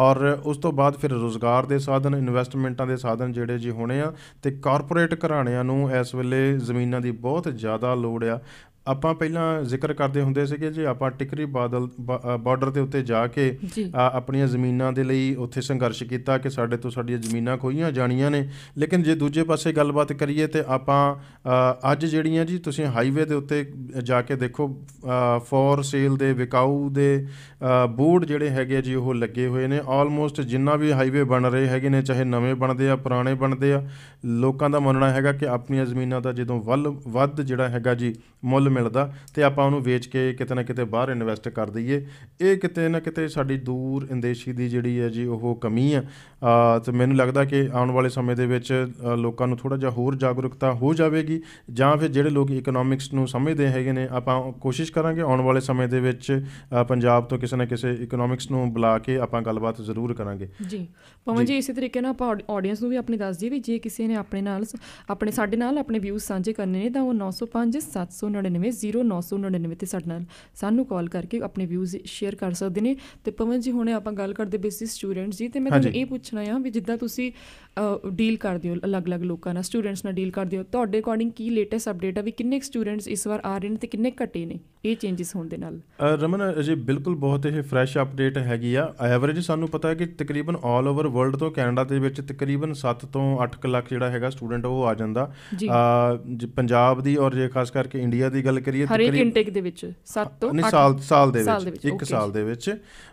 ਔਰ ਉਸ ਤੋਂ ਬਾਅਦ ਫਿਰ ਰੋਜ਼ਗਾਰ ਦੇ ਸਾਧਨ ਇਨਵੈਸਟਮੈਂਟਾਂ ਦੇ ਸਾਧਨ ਜਿਹੜੇ ਜੀ ਹੋਣੇ ਆ ਤੇ ਕਾਰਪੋਰੇਟ ਘਰਾਣਿਆਂ ਨੂੰ ਇਸ ਵੇਲੇ ਜ਼ਮੀਨਾਂ ਦੀ ਬਹੁਤ ਜ਼ਿਆਦਾ ਲੋੜ ਆ ਆਪਾਂ ਪਹਿਲਾਂ ਜ਼ਿਕਰ ਕਰਦੇ ਹੁੰਦੇ ਸੀਗੇ ਜੇ ਆਪਾਂ ਟਿਕਰੀ ਬਾਦਲ ਬਾਰਡਰ ਦੇ ਉੱਤੇ ਜਾ ਕੇ ਆਪਣੀਆਂ ਜ਼ਮੀਨਾਂ ਦੇ ਲਈ ਉੱਥੇ ਸੰਘਰਸ਼ ਕੀਤਾ ਕਿ ਸਾਡੇ ਤੋਂ ਸਾਡੀਆਂ ਜ਼ਮੀਨਾਂ ਖੋਈਆਂ ਜਾਣੀਆਂ ਨੇ ਲੇਕਿਨ ਜੇ ਦੂਜੇ ਪਾਸੇ ਗੱਲਬਾਤ ਕਰੀਏ ਤੇ ਆਪਾਂ ਅੱਜ ਜਿਹੜੀਆਂ ਜੀ ਤੁਸੀਂ ਹਾਈਵੇ ਦੇ ਉੱਤੇ ਜਾ ਕੇ ਦੇਖੋ ਫੋਰ ਸੇਲ ਦੇ ਵਿਕਾਊ ਦੇ ਬੋਰਡ ਜਿਹੜੇ ਹੈਗੇ ਜੀ ਉਹ ਲੱਗੇ ਹੋਏ ਨੇ ਆਲਮੋਸਟ ਜਿੰਨਾ ਵੀ ਹਾਈਵੇ ਬਣ ਰਹੇ ਹੈਗੇ ਨੇ ਚਾਹੇ ਨਵੇਂ ਬਣਦੇ ਆ ਪੁਰਾਣੇ ਬਣਦੇ ਆ ਲੋਕਾਂ ਦਾ ਮੰਨਣਾ ਹੈਗਾ ਕਿ ਆਪਣੀਆਂ ਜ਼ਮੀਨਾਂ ਦਾ ਜਦੋਂ ਵੱਲ ਵੱਧ ਜਿਹੜਾ ਹੈਗਾ ਜੀ ਮੁੱਲ ਮਿਲਦਾ ਤੇ ਆਪਾਂ ਉਹਨੂੰ ਵੇਚ ਕੇ ਕਿਤੇ ਨਾ ਕਿਤੇ ਬਾਹਰ ਇਨਵੈਸਟ ਕਰ ਦਈਏ ਇਹ ਕਿਤੇ ਨਾ ਕਿਤੇ ਸਾਡੀ ਦੂਰ ਇੰਦੇਸ਼ੀ ਦੀ ਜਿਹੜੀ ਹੈ ਜੀ ਉਹ ਕਮੀ ਆ ਤੇ ਮੈਨੂੰ ਲੱਗਦਾ ਕਿ ਆਉਣ ਵਾਲੇ ਸਮੇਂ ਦੇ ਵਿੱਚ ਲੋਕਾਂ ਨੂੰ ਥੋੜਾ ਜਿਹਾ ਹੋਰ ਜਾਗਰੂਕਤਾ ਹੋ ਜਾਵੇਗੀ ਜਾਂ ਫਿਰ ਜਿਹੜੇ ਲੋਕ ਇਕਨੋਮਿਕਸ ਨੂੰ ਸਮਝਦੇ ਹੈਗੇ ਨੇ ਆਪਾਂ ਕੋਸ਼ਿਸ਼ ਕਰਾਂਗੇ ਆਉਣ ਵਾਲੇ ਸਮੇਂ ਦੇ ਵਿੱਚ ਪੰਜਾਬ ਤੋਂ ਕਿਸੇ ਨਾ ਕਿਸੇ ਇਕਨੋਮਿਕਸ ਨੂੰ ਬੁਲਾ ਕੇ ਆਪਾਂ ਗੱਲਬਾਤ ਜ਼ਰੂਰ ਕਰਾਂਗੇ ਜੀ ਪਵਨ ਜੀ ਇਸੇ ਤਰੀਕੇ ਨਾਲ ਆਪਾਂ ਆਡੀਅנס ਨੂੰ ਵੀ ਆਪਣੀ ਦੱਸ ਦਈਏ ਵੀ ਜੇ ਕਿਸੇ ਨੇ ਆਪਣੇ ਨਾਲ ਆਪਣੇ ਸਾਡੇ ਨਾਲ ਆਪਣੇ ਵਿਊਜ਼ ਸਾਂਝੇ ਕਰਨੇ ਨੇ ਤਾਂ ਉਹ 905 799 09999 ਤੇ ਸਾਡੇ ਨਾਲ ਸਾਨੂੰ ਕਾਲ ਕਰਕੇ ਆਪਣੇ ਵਿਊਜ਼ ਸ਼ੇਅਰ ਕਰ ਸਕਦੇ ਨੇ ਤੇ ਪਵਨ ਜੀ ਹੁਣੇ ਆਪਾਂ ਗੱਲ ਕਰਦੇ ਬੇਸਿਸ ਸਟੂਡੈਂਟਸ ਜੀ ਤੇ ਮੈਂ ਤੁਹਾਨੂੰ ਇਹ ਪੁੱਛਣਾ ਆ ਵੀ ਜਿੱਦਾਂ ਤੁਸੀਂ ਡੀਲ ਕਰਦੇ ਹੋ ਅਲੱਗ-ਅਲੱਗ ਲੋਕਾਂ ਨਾਲ ਸਟੂਡੈਂਟਸ ਨਾਲ ਡੀਲ ਕਰਦੇ ਹੋ ਤੁਹਾਡੇ ਅਕੋਰਡਿੰਗ ਕੀ ਲੇਟੈਸਟ ਅਪਡੇਟ ਆ ਵੀ ਕਿੰਨੇ ਸਟੂਡੈਂਟਸ ਇਸ ਵਾਰ ਆ ਰਹੇ ਨੇ ਤੇ ਕਿੰਨੇ ਘਟੇ ਨੇ ਇਹ ਚੇਂजेस ਹੋਣ ਦੇ ਨਾਲ ਰਮਨ ਅਜੇ ਬਿਲਕੁਲ ਬਹੁਤ ਇਹ ਫਰੈਸ਼ ਅਪਡੇਟ ਹੈਗੀ ਆ ਐਵਰੇਜ ਸਾਨੂੰ ਪਤਾ ਹੈ ਕਿ ਤਕਰੀਬਨ 올 ਓਵਰ ਵਰਲਡ ਤੋਂ ਕੈਨੇਡਾ ਦੇ ਵਿੱਚ ਤਕਰੀਬਨ 7 ਤੋਂ 8 ਲੱਖ ਜਿਹੜਾ ਹੈਗਾ ਸਟੂਡੈਂਟ ਉਹ ਆ ਜਾਂਦਾ ਪੰਜਾਬ ਦੀ ਔਰ ਜੇ ਖਾਸ ਕਰਕੇ ਇੰਡੀਆ ਦੀ ਗੱਲ ਕਰੀਏ ਤਕਰੀਬਨ ਹਰੇਕ ਇਨਟੇਕ ਦੇ ਵਿੱਚ 7 ਤੋਂ 8 ਸਾਲ ਸਾਲ ਦੇ ਵਿੱਚ ਇੱਕ ਸਾਲ ਦੇ ਵਿੱਚ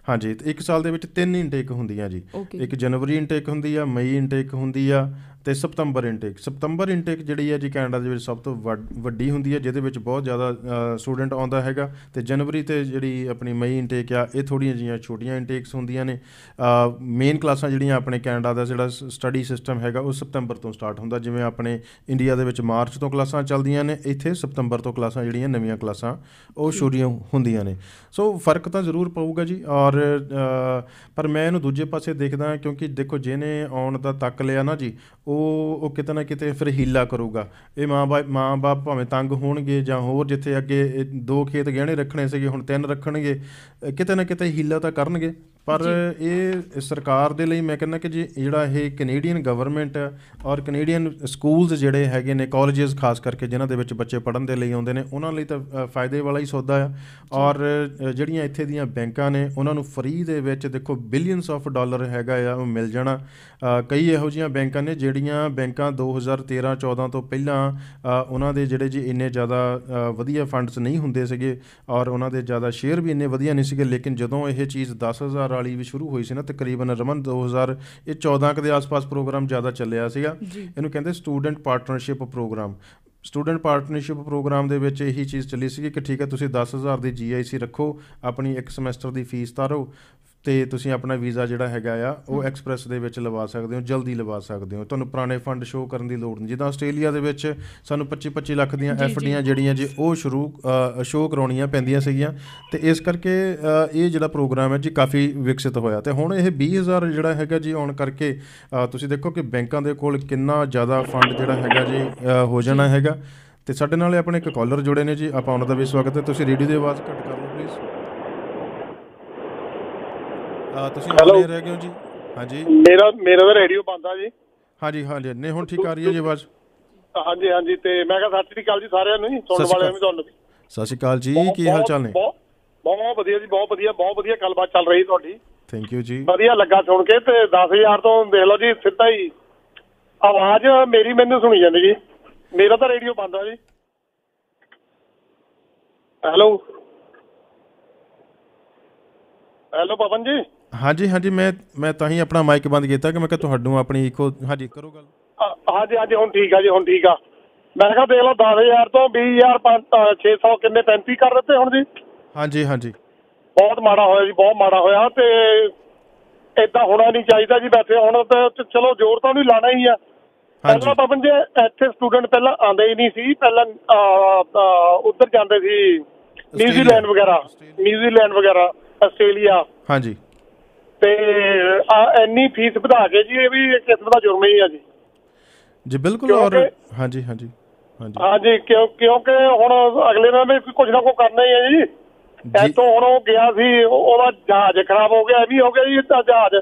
ਹਾਂਜੀ ਤੇ ਇੱਕ ਸਾਲ ਦੇ ਵਿੱਚ ਤਿੰਨ ਇਨਟੇਕ ਹੁੰਦੀਆਂ ਜੀ ਇੱਕ ਜਨਵਰੀ ਇਨਟੇਕ ਹੁੰਦੀ ਆ ਮਈ ਇਨਟੇਕ ਹੁੰਦੀ ਆ ਤੇ ਸਪਟੰਬਰ ਇਨਟੇਕ ਸਪਟੰਬਰ ਇਨਟੇਕ ਜਿਹੜੀ ਹੈ ਜੀ ਕੈਨੇਡਾ ਦੇ ਵਿੱਚ ਸਭ ਤੋਂ ਵੱਡੀ ਹੁੰਦੀ ਹੈ ਜਿਹਦੇ ਵਿੱਚ ਬਹੁਤ ਜ਼ਿਆਦਾ ਸਟੂਡੈਂਟ ਆਉਂਦਾ ਹੈਗਾ ਤੇ ਜਨਵਰੀ ਤੇ ਜਿਹੜੀ ਆਪਣੀ ਮਈ ਇਨਟੇਕ ਆ ਇਹ ਥੋੜੀਆਂ ਜੀਆਂ ਛੋਟੀਆਂ ਇਨਟੇਕਸ ਹੁੰਦੀਆਂ ਨੇ ਮੇਨ ਕਲਾਸਾਂ ਜਿਹੜੀਆਂ ਆਪਣੇ ਕੈਨੇਡਾ ਦਾ ਜਿਹੜਾ ਸਟੱਡੀ ਸਿਸਟਮ ਹੈਗਾ ਉਹ ਸਪਟੰਬਰ ਤੋਂ ਸਟਾਰਟ ਹੁੰਦਾ ਜਿਵੇਂ ਆਪਣੇ ਇੰਡੀਆ ਦੇ ਵਿੱਚ ਮਾਰਚ ਤੋਂ ਕਲਾਸਾਂ ਚੱਲਦੀਆਂ ਨੇ ਇੱਥੇ ਸਪਟੰਬਰ ਤੋਂ ਕਲਾਸਾਂ ਜਿਹੜੀਆਂ ਨਵੀਆਂ ਕਲਾਸਾਂ ਉਹ ਸ਼ੁਰੂ ਹੁੰਦੀਆਂ ਨੇ ਸੋ ਫਰਕ ਤਾਂ ਜ਼ਰੂਰ ਪਊਗਾ ਜੀ ਔਰ ਪਰ ਮੈਂ ਇਹਨੂੰ ਦੂਜੇ ਪਾਸੇ ਦੇਖਦਾ ਕਿਉਂਕਿ ਦੇਖੋ ਜਿਹਨੇ ਆਉਣ ਦਾ ਤੱਕ ਲਿਆ ਨਾ ਜੀ ਉਹ ਉਹ ਕਿਤੇ ਨਾ ਕਿਤੇ ਫਿਰ ਹੀਲਾ ਕਰੂਗਾ ਇਹ ਮਾਂ-ਬਾਪ ਭਾਵੇਂ ਤੰਗ ਹੋਣਗੇ ਜਾਂ ਹੋਰ ਜਿੱਥੇ ਅੱਗੇ ਦੋ ਖੇਤ ਗਹਿਣੇ ਰੱਖਣੇ ਸੀਗੇ ਹੁਣ ਤਿੰਨ ਰੱਖਣਗੇ ਕਿਤੇ ਨਾ ਕਿਤੇ ਹੀਲਾ ਤਾਂ ਕਰਨਗੇ ਪਰ ਇਹ ਸਰਕਾਰ ਦੇ ਲਈ ਮੈਂ ਕਹਿੰਦਾ ਕਿ ਜਿਹੜਾ ਇਹ ਕੈਨੇਡੀਅਨ ਗਵਰਨਮੈਂਟ ਔਰ ਕੈਨੇਡੀਅਨ ਸਕੂਲਸ ਜਿਹੜੇ ਹੈਗੇ ਨੇ ਕਾਲਜਸ ਖਾਸ ਕਰਕੇ ਜਿਨ੍ਹਾਂ ਦੇ ਵਿੱਚ ਬੱਚੇ ਪੜ੍ਹਨ ਦੇ ਲਈ ਆਉਂਦੇ ਨੇ ਉਹਨਾਂ ਲਈ ਤਾਂ ਫਾਇਦੇ ਵਾਲਾ ਹੀ ਸੌਦਾ ਆ ਔਰ ਜਿਹੜੀਆਂ ਇੱਥੇ ਦੀਆਂ ਬੈਂਕਾਂ ਨੇ ਉਹਨਾਂ ਨੂੰ ਫ੍ਰੀ ਦੇ ਵਿੱਚ ਦੇਖੋ ਬਿਲੀਅਨਸ ਆਫ ਡਾਲਰ ਹੈਗਾ ਆ ਉਹ ਮਿਲ ਜਾਣਾ ਕਈ ਇਹੋ ਜਿਹੀਆਂ ਬੈਂਕਾਂ ਨੇ ਜਿਹੜੀਆਂ ਬੈਂਕਾਂ 2013 14 ਤੋਂ ਪਹਿਲਾਂ ਉਹਨਾਂ ਦੇ ਜਿਹੜੇ ਜੀ ਇੰਨੇ ਜ਼ਿਆਦਾ ਵਧੀਆ ਫੰਡਸ ਨਹੀਂ ਹੁੰਦੇ ਸੀਗੇ ਔਰ ਉਹਨਾਂ ਦੇ ਜ਼ਿਆਦਾ ਸ਼ੇਅਰ ਵੀ ਇੰਨੇ ਵਧੀਆ ਨਹੀਂ ਸੀਗੇ ਲੇਕਿਨ ਜਦੋਂ ਇਹ ਚੀਜ਼ 10000 ਪਰਾਲੀ ਵੀ ਸ਼ੁਰੂ ਹੋਈ ਸੀ ਨਾ ਤਕਰੀਬਨ ਰਮਨ 2000 ਇਹ 14 ਕ ਦੇ ਆਸ-ਪਾਸ ਪ੍ਰੋਗਰਾਮ ਜ਼ਿਆਦਾ ਚੱਲਿਆ ਸੀਗਾ ਇਹਨੂੰ ਕਹਿੰਦੇ student partnership program student partnership program ਦੇ ਵਿੱਚ ਇਹੀ ਚੀਜ਼ ਚੱਲੀ ਸੀ ਕਿ ਠੀਕ ਹੈ ਤੁਸੀਂ 10000 ਦੀ ਜੀਆਈਸੀ ਰੱਖੋ ਆਪਣੀ ਇੱਕ ਸਮੈਸਟਰ ਦੀ ਫੀਸ ਤਾਰੋ ਤੇ ਤੁਸੀਂ ਆਪਣਾ ਵੀਜ਼ਾ ਜਿਹੜਾ ਹੈਗਾ ਆ ਉਹ ਐਕਸਪ੍ਰੈਸ ਦੇ ਵਿੱਚ ਲਵਾ ਸਕਦੇ ਹੋ ਜਲਦੀ ਲਵਾ ਸਕਦੇ ਹੋ ਤੁਹਾਨੂੰ ਪੁਰਾਣੇ ਫੰਡ ਸ਼ੋਅ ਕਰਨ ਦੀ ਲੋੜ ਨਹੀਂ ਜਿੱਦਾਂ ਆਸਟ੍ਰੇਲੀਆ ਦੇ ਵਿੱਚ ਸਾਨੂੰ 25 25 ਲੱਖ ਦੀਆਂ ਐਫਡੀਆਂ ਜਿਹੜੀਆਂ ਜੇ ਉਹ ਸ਼ੁਰੂ ਸ਼ੋਅ ਕਰਾਉਣੀਆਂ ਪੈਂਦੀਆਂ ਸੀਗੀਆਂ ਤੇ ਇਸ ਕਰਕੇ ਇਹ ਜਿਹੜਾ ਪ੍ਰੋਗਰਾਮ ਹੈ ਜੀ ਕਾਫੀ ਵਿਕਸਿਤ ਹੋਇਆ ਤੇ ਹੁਣ ਇਹ 20000 ਜਿਹੜਾ ਹੈਗਾ ਜੀ ਆਉਣ ਕਰਕੇ ਤੁਸੀਂ ਦੇਖੋ ਕਿ ਬੈਂਕਾਂ ਦੇ ਕੋਲ ਕਿੰਨਾ ਜ਼ਿਆਦਾ ਫੰਡ ਜਿਹੜਾ ਹੈਗਾ ਜੀ ਹੋ ਜਾਣਾ ਹੈਗਾ ਤੇ ਸਾਡੇ ਨਾਲ ਆਪਣੇ ਇੱਕ ਕਾਲਰ ਜੁੜੇ ਨੇ ਜੀ ਆਪਾਂ ਉਹਨਾਂ ਦਾ ਵੀ ਸਵਾਗਤ ਹੈ ਤੁਸੀਂ ਰੇਡੀਓ ਦੀ ਆਵਾਜ਼ ਘੱਟ ਕਰ ਤੁਸੀਂ ਆਪਣੇ ਰਹਿ ਗਏ ਜੀ ਹਾਂਜੀ ਮੇਰਾ ਮੇਰਾ ਤਾਂ ਰੇਡੀਓ ਬੰਦ ਆ ਜੀ ਹਾਂਜੀ ਹਾਂਜੀ ਨਹੀਂ ਹੁਣ ਠੀਕ ਆ ਰਹੀ ਹੈ ਜੀ ਆਵਾਜ਼ ਹਾਂਜੀ ਹਾਂਜੀ ਤੇ ਮੈਂ ਕਿਹਾ ਸਤਿ ਸ੍ਰੀ ਅਕਾਲ ਜੀ ਸਾਰਿਆਂ ਨੂੰ ਸੁਣਨ ਵਾਲਿਆਂ ਨੂੰ ਤੁਹਾਨੂੰ ਵੀ ਸਤਿ ਸ੍ਰੀ ਅਕਾਲ ਜੀ ਕੀ ਹਾਲ ਚਾਲ ਨੇ ਬਹੁਤ ਵਧੀਆ ਜੀ ਬਹੁਤ ਵਧੀਆ ਬਹੁਤ ਵਧੀਆ ਗੱਲਬਾਤ ਚੱਲ ਰਹੀ ਤੁਹਾਡੀ ਥੈਂਕ ਯੂ ਜੀ ਵਧੀਆ ਲੱਗਾ ਸੁਣ ਕੇ ਤੇ 10000 ਤੋਂ ਦੇਖ ਲਓ ਜੀ ਸਿੱਧਾ ਹੀ ਆਵਾਜ਼ ਮੇਰੀ ਮੈਨੂੰ ਸੁਣੀ ਜਾਂਦੀ ਜੀ ਮੇਰਾ ਤਾਂ ਰੇਡੀਓ ਬੰਦ ਆ ਜੀ ਹੈਲੋ ਹੈਲੋ ਪਵਨ ਜੀ ਹਾਂਜੀ ਹਾਂਜੀ ਮੈਂ ਮੈਂ ਤਾਂ ਹੀ ਆਪਣਾ ਮਾਈਕ ਬੰਦ ਕੀਤਾ ਕਿ ਮੈਂ ਕਿਹਾ ਤੁਹਾਨੂੰ ਆਪਣੀ ਇਕੋ ਹਾਂਜੀ ਕਰੋ ਗੱਲ ਹਾਂਜੀ ਹਾਂਜੀ ਹੁਣ ਠੀਕ ਆ ਜੀ ਹੁਣ ਠੀਕ ਆ ਮੈਂ ਕਿਹਾ ਦੇਖ ਲਓ 10000 ਤੋਂ 20000 600 ਕਿੰਨੇ 35 ਕਰ ਦਿੱਤੇ ਹੁਣ ਜੀ ਹਾਂਜੀ ਹਾਂਜੀ ਬਹੁਤ ਮਾੜਾ ਹੋਇਆ ਜੀ ਬਹੁਤ ਮਾੜਾ ਹੋਇਆ ਤੇ ਇਦਾਂ ਹੋਣਾ ਨਹੀਂ ਚਾਹੀਦਾ ਜੀ ਬੈਠੇ ਹੁਣ ਤਾਂ ਚਲੋ ਜ਼ੋਰ ਤਾਂ ਨਹੀਂ ਲਾਣਾ ਹੀ ਆ ਪਹਿਲਾਂ ਪਵਨ ਜੀ ਇੱਥੇ ਸਟੂਡੈਂਟ ਪਹਿਲਾਂ ਆਉਂਦੇ ਹੀ ਨਹੀਂ ਸੀ ਪਹਿਲਾਂ ਉੱਧਰ ਜਾਂਦੇ ਸੀ ਨਿਊਜ਼ੀਲੈਂਡ ਵਗੈਰਾ ਨਿਊਜ਼ੀਲੈਂਡ ਵਗੈਰਾ ਆਸਟ੍ਰੇਲੀਆ ਹਾਂਜੀ ਤੇ ਆ ਇੰਨੀ ਫੀਸ ਵਧਾ ਕੇ ਜੀ ਇਹ ਵੀ ਇੱਕ ਕਿਸਮ ਦਾ ਜੁਰਮ ਹੀ ਆ ਜੀ ਜੀ ਬਿਲਕੁਲ ਔਰ ਹਾਂਜੀ ਹਾਂਜੀ ਹਾਂਜੀ ਹਾਂਜੀ ਕਿਉਂ ਕਿਉਂਕਿ ਹੁਣ ਅਗਲੇ ਨਾਲ ਵੀ ਕੁਝ ਨਾ ਕੋ ਕਰਨਾ ਹੀ ਹੈ ਜੀ ਐ ਤੋਂ ਹੁਣ ਉਹ ਗਿਆ ਸੀ ਉਹਦਾ ਜਹਾਜ਼ ਖਰਾਬ ਹੋ ਗਿਆ ਇਹ ਵੀ ਹੋ ਗਿਆ ਜੀ ਤਾਂ ਜਹਾਜ਼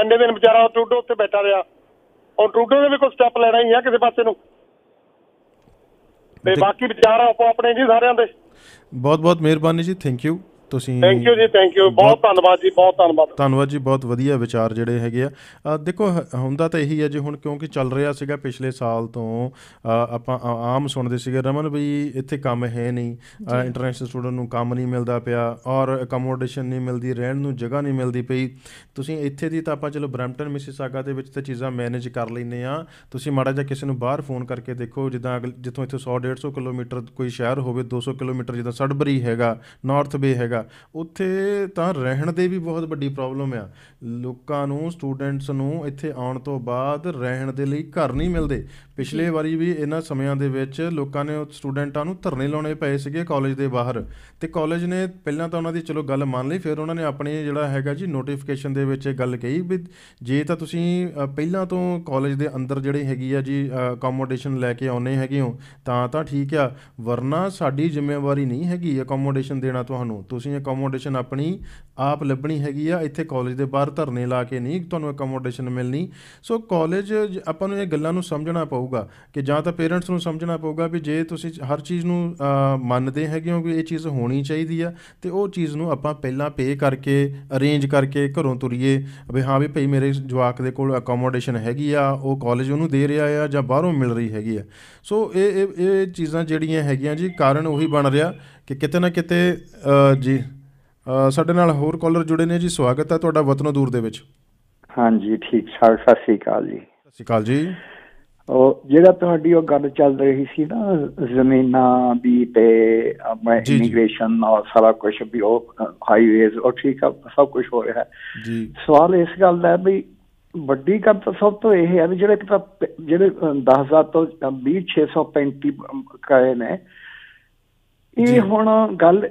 ਐਨੇ ਦਿਨ ਵਿਚਾਰਾ ਟਰੂਡੋ ਉੱਤੇ ਬੈਠਾ ਰਿਹਾ ਔਰ ਟਰੂਡੋ ਨੇ ਵੀ ਕੋਈ ਸਟੈਪ ਲੈਣਾ ਹੀ ਆ ਕਿਸੇ ਪਾਸੇ ਨੂੰ ਤੇ ਬਾਕੀ ਵਿਚਾਰਾ ਆਪੋ ਆਪਣੇ ਜੀ ਸਾਰਿਆਂ ਦੇ ਬਹੁਤ ਬਹੁਤ ਮਿਹਰਬਾਨੀ ਜੀ ਥੈਂਕ ਯੂ ਤੁਸੀਂ ਥੈਂਕ ਯੂ ਜੀ ਥੈਂਕ ਯੂ ਬਹੁਤ ਧੰਨਵਾਦ ਜੀ ਬਹੁਤ ਧੰਨਵਾਦ ਧੰਨਵਾਦ ਜੀ ਬਹੁਤ ਵਧੀਆ ਵਿਚਾਰ ਜਿਹੜੇ ਹੈਗੇ ਆ ਦੇਖੋ ਹੁੰਦਾ ਤਾਂ ਇਹੀ ਹੈ ਜੀ ਹੁਣ ਕਿਉਂਕਿ ਚੱਲ ਰਿਹਾ ਸੀਗਾ ਪਿਛਲੇ ਸਾਲ ਤੋਂ ਆਪਾਂ ਆਮ ਸੁਣਦੇ ਸੀਗੇ ਰਮਨ ਵੀ ਇੱਥੇ ਕੰਮ ਹੈ ਨਹੀਂ ਇੰਟਰਨੈਸ਼ਨਲ ਸਟੂਡੈਂਟ ਨੂੰ ਕੰਮ ਨਹੀਂ ਮਿਲਦਾ ਪਿਆ ਔਰ ਅਕਮੋਡੇਸ਼ਨ ਨਹੀਂ ਮਿਲਦੀ ਰਹਿਣ ਨੂੰ ਜਗ੍ਹਾ ਨਹੀਂ ਮਿਲਦੀ ਪਈ ਤੁਸੀਂ ਇੱਥੇ ਦੀ ਤਾਂ ਆਪਾਂ ਚਲੋ ਬ੍ਰੈਂਪਟਨ ਮਿਸਿਸਾਗਾ ਦੇ ਵਿੱਚ ਤਾਂ ਚੀਜ਼ਾਂ ਮੈਨੇਜ ਕਰ ਲੈਨੇ ਆ ਤੁਸੀਂ ਮਾੜਾ ਜਿਹਾ ਕਿਸੇ ਨੂੰ ਬਾਹਰ ਫੋਨ ਕਰਕੇ ਦੇਖੋ ਜਿੱਦਾਂ ਜਿੱਥੋਂ ਇੱਥੇ 100 150 ਕਿਲੋਮੀਟਰ ਕੋਈ ਸ਼ਹਿਰ ਹੋਵੇ 200 ਕਿਲੋਮੀਟਰ ਜਿੱਦਾਂ ਸਡਬਰੀ ਹੈਗਾ ਨਾਰਥ ਬੇ ਹੈਗਾ ਹੈਗਾ ਉੱਥੇ ਤਾਂ ਰਹਿਣ ਦੇ ਵੀ ਬਹੁਤ ਵੱਡੀ ਪ੍ਰੋਬਲਮ ਆ ਲੋਕਾਂ ਨੂੰ ਸਟੂਡੈਂਟਸ ਨੂੰ ਇੱਥੇ ਆਉਣ ਤੋਂ ਬਾਅਦ ਰਹਿਣ ਦੇ ਲਈ ਘਰ ਨਹੀਂ ਮਿਲਦੇ ਪਿਛਲੇ ਵਾਰੀ ਵੀ ਇਹਨਾਂ ਸਮਿਆਂ ਦੇ ਵਿੱਚ ਲੋਕਾਂ ਨੇ ਸਟੂਡੈਂਟਾਂ ਨੂੰ ਧਰਨੇ ਲਾਉਣੇ ਪਏ ਸੀਗੇ ਕਾਲਜ ਦੇ ਬਾਹਰ ਤੇ ਕਾਲਜ ਨੇ ਪਹਿਲਾਂ ਤਾਂ ਉਹਨਾਂ ਦੀ ਚਲੋ ਗੱਲ ਮੰਨ ਲਈ ਫਿਰ ਉਹਨਾਂ ਨੇ ਆਪਣੀ ਜਿਹੜਾ ਹੈਗਾ ਜੀ ਨੋਟੀਫਿਕੇਸ਼ਨ ਦੇ ਵਿੱਚ ਇਹ ਗੱਲ ਕਹੀ ਵੀ ਜੇ ਤਾਂ ਤੁਸੀਂ ਪਹਿਲਾਂ ਤੋਂ ਕਾਲਜ ਦੇ ਅੰਦਰ ਜਿਹੜੇ ਹੈਗੀ ਆ ਜੀ ਅਕੋਮੋਡੇਸ਼ਨ ਲੈ ਕੇ ਆਉਨੇ ਹੈਗੇ ਹੋ ਤਾਂ ਤਾਂ ਠੀਕ ਆ ਵਰਨਾ ਸਾਡੀ ਜ਼ਿੰਮੇਵਾਰੀ ਨਹੀਂ ਹੈਗੀ ਅਕੋਮੋਡੇਸ਼ਨ ਦੇਣਾ ਤੁਹਾਨੂੰ ਤੁਸੀਂ ਤੁਸੀਂ ਅਕੋਮੋਡੇਸ਼ਨ ਆਪਣੀ ਆਪ ਲੱਭਣੀ ਹੈਗੀ ਆ ਇੱਥੇ ਕਾਲਜ ਦੇ ਬਾਹਰ ਧਰਨੇ ਲਾ ਕੇ ਨਹੀਂ ਤੁਹਾਨੂੰ ਅਕੋਮੋਡੇਸ਼ਨ ਮਿਲਣੀ ਸੋ ਕਾਲਜ ਆਪਾਂ ਨੂੰ ਇਹ ਗੱਲਾਂ ਨੂੰ ਸਮਝਣਾ ਪਊਗਾ ਕਿ ਜਾਂ ਤਾਂ ਪੇਰੈਂਟਸ ਨੂੰ ਸਮਝਣਾ ਪਊਗਾ ਵੀ ਜੇ ਤੁਸੀਂ ਹਰ ਚੀਜ਼ ਨੂੰ ਮੰਨਦੇ ਹੈਗੇ ਹੋ ਕਿ ਇਹ ਚੀਜ਼ ਹੋਣੀ ਚਾਹੀਦੀ ਆ ਤੇ ਉਹ ਚੀਜ਼ ਨੂੰ ਆਪਾਂ ਪਹਿਲਾਂ ਪੇ ਕਰਕੇ ਅਰੇਂਜ ਕਰਕੇ ਘਰੋਂ ਤੁਰੀਏ ਵੀ ਹਾਂ ਵੀ ਭਈ ਮੇਰੇ ਜਵਾਕ ਦੇ ਕੋਲ ਅਕੋਮੋਡੇਸ਼ਨ ਹੈਗੀ ਆ ਉਹ ਕਾਲਜ ਉਹਨੂੰ ਦੇ ਰਿਹਾ ਆ ਜਾਂ ਬਾਹਰੋਂ ਮਿਲ ਰਹੀ ਹੈਗੀ ਆ ਸੋ ਇਹ ਇਹ ਚੀਜ਼ਾਂ ਜਿਹੜੀਆਂ ਹੈਗੀਆਂ ਜੀ ਕਾਰਨ ਉਹੀ ਬਣ ਰਿਹਾ ਕਿ ਕਿਤੇ ਨਾ ਕਿਤੇ ਜੀ ਸਾਡੇ ਨਾਲ ਹੋਰ ਕਾਲਰ ਜੁੜੇ ਨੇ ਜੀ ਸਵਾਗਤ ਹੈ ਤੁਹਾਡਾ ਵਤਨੋਂ ਦੂਰ ਦੇ ਵਿੱਚ ਹਾਂਜੀ ਠੀਕ ਸਤਿ ਸ੍ਰੀ ਅਕਾਲ ਜੀ ਸਤਿ ਸ੍ਰੀ ਅਕਾਲ ਜੀ ਉਹ ਜਿਹੜਾ ਤੁਹਾਡੀ ਉਹ ਗੱਲ ਚੱਲ ਰਹੀ ਸੀ ਨਾ ਜ਼ਮੀਨਾਂ ਦੀ ਤੇ ਆਪਣਾ ਇਮੀਗ੍ਰੇਸ਼ਨ ਔਰ ਸਾਰਾ ਕੁਝ ਵੀ ਉਹ ਹਾਈਵੇਜ਼ ਉਹ ਠੀਕ ਆ ਸਭ ਕੁਝ ਹੋ ਰਿਹਾ ਹੈ ਜੀ ਸਵਾਲ ਇਸ ਗੱਲ ਦਾ ਹੈ ਵੀ ਵੱਡੀ ਗੱਲ ਤਾਂ ਸਭ ਤੋਂ ਇਹ ਹੈ ਵੀ ਜਿਹੜੇ ਜਿਹੜੇ 10000 ਤੋਂ 2635 ਕਾਇਨ ਨੇ ਇਹ ਹੁਣ ਗੱਲ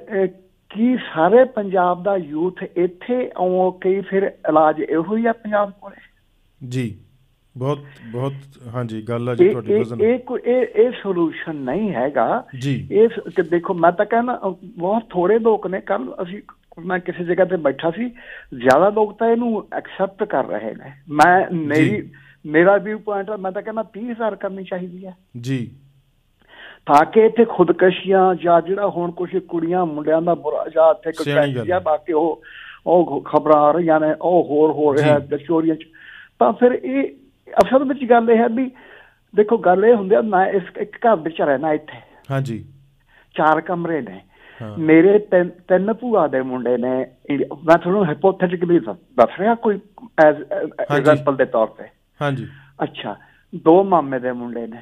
ਕੀ ਸਾਰੇ ਪੰਜਾਬ ਦਾ ਯੂਥ ਇੱਥੇ ਆਉਂ ਕੇ ਫਿਰ ਇਲਾਜ ਇਹੋ ਹੀ ਆ ਪੰਜਾਬ ਕੋਲੇ ਜੀ ਬਹੁਤ ਬਹੁਤ ਹਾਂਜੀ ਗੱਲ ਆ ਜੀ ਤੁਹਾਡੀ ਵਜ਼ਨ ਇਹ ਕੋਈ ਇਹ ਇਹ ਸੋਲੂਸ਼ਨ ਨਹੀਂ ਹੈਗਾ ਇਹ ਕਿ ਦੇਖੋ ਮੈਂ ਤਾਂ ਕਹਿੰਦਾ ਬਹੁਤ ਥੋੜੇ ਲੋਕ ਨੇ ਕੱਲ ਅਸੀਂ ਮੈਂ ਕਿਸੇ ਜਗ੍ਹਾ ਤੇ ਬੈਠਾ ਸੀ ਜ਼ਿਆਦਾ ਲੋਕ ਤਾਂ ਇਹਨੂੰ ਐਕਸੈਪਟ ਕਰ ਰਹੇ ਨੇ ਮੈਂ ਮੇਰੀ ਮੇਰਾ ਵੀ ਪੁਆਇੰਟ ਮੈਂ ਤਾਂ ਕਹਿੰਦਾ 30000 ਕਰਨੀ ਚਾਹੀਦੀ ਹੈ ਜੀ ਤਾਂ ਕਿ ਤੇ ਖੁਦਕਸ਼ੀਆਂ ਜਾਂ ਜਿਹੜਾ ਹੁਣ ਕੁਝ ਕੁੜੀਆਂ ਮੁੰਡਿਆਂ ਦਾ ਬੁਰਾ ਜਾਂ ਇੱਥੇ ਕੋਈ ਆ ਬਾਕੀ ਉਹ ਉਹ ਖਬਰਾਂ ਆ ਰਹੀਆਂ ਨੇ ਉਹ ਹੋਰ ਹੋ ਰਿਹਾ ਚੋਰੀਆਂ ਚ ਤਾਂ ਫਿਰ ਇਹ ਅਸਲ ਵਿੱਚ ਗੱਲ ਇਹ ਹੈ ਵੀ ਦੇਖੋ ਗੱਲ ਇਹ ਹੁੰਦੀ ਆ ਮੈਂ ਇਸ ਇੱਕ ਘਰ ਵਿੱਚ ਰਹਿਣਾ ਇੱਥੇ ਹਾਂਜੀ ਚਾਰ ਕਮਰੇ ਨੇ ਮੇਰੇ ਤਿੰਨ ਭੂਆ ਦੇ ਮੁੰਡੇ ਨੇ ਮੈਂ ਤੁਹਾਨੂੰ ਹਾਈਪੋਥੈਟਿਕਲੀ ਦੱਸ ਰਿਹਾ ਕੋਈ ਐਗਜ਼ਾਮਪਲ ਦੇ ਤੌਰ ਤੇ ਹਾਂਜੀ ਅੱਛਾ ਦੋ ਮਾਮੇ ਦੇ ਮੁੰਡੇ ਨੇ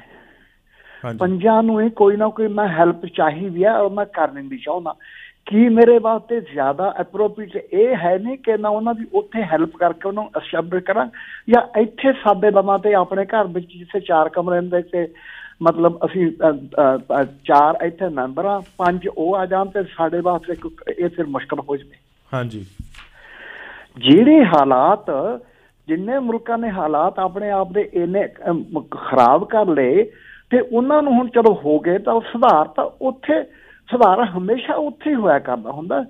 ਪੰਜਾਂ ਨੂੰ ਹੀ ਕੋਈ ਨਾ ਕੋਈ ਮੈਂ ਹੈਲਪ ਚਾਹੀਦੀ ਆ ਔਰ ਮੈਂ ਕਰਨੀ ਵੀ ਚਾਹੁੰਦਾ ਕੀ ਮੇਰੇ ਵਾਸਤੇ ਜ਼ਿਆਦਾ ਐਪਰੋਪ੍ਰੀਏਟ ਇਹ ਹੈ ਨਹੀਂ ਕਿ ਮੈਂ ਉਹਨਾਂ ਦੀ ਉੱਥੇ ਹੈਲਪ ਕਰਕੇ ਉਹਨਾਂ ਨੂੰ ਅਸ਼ਬਦ ਕਰਾਂ ਜਾਂ ਇੱਥੇ ਸਾਡੇ ਲਮਾਂ ਤੇ ਆਪਣੇ ਘਰ ਵਿੱਚ ਜਿੱਥੇ ਚਾਰ ਕਮਰੇ ਹੁੰਦੇ ਤੇ ਮਤਲਬ ਅਸੀਂ ਚਾਰ ਇੱਥੇ ਮੈਂਬਰ ਆ ਪੰਜ ਉਹ ਆ ਜਾਣ ਤੇ ਸਾਡੇ ਵਾਸਤੇ ਇਹ ਫਿਰ ਮੁਸ਼ਕਲ ਹੋ ਜਵੇ ਹਾਂਜੀ ਜਿਹੜੇ ਹਾਲਾਤ ਜਿੰਨੇ ਮੁਲਕਾਂ ਨੇ ਹਾਲਾਤ ਆਪਣੇ ਆਪ ਦੇ ਇਹਨੇ ਖਰਾਬ ਕਰ ਲਏ ਤੇ ਉਹਨਾਂ ਨੂੰ ਹੁਣ ਚਲੋ ਹੋ ਗਏ ਤਾਂ ਸੁਧਾਰ ਤਾਂ ਉੱਥੇ ਸੁਧਾਰ ਹਮੇਸ਼ਾ ਉੱਥੇ ਹੀ ਹੋਇਆ ਕਰਦਾ ਹੁੰਦਾ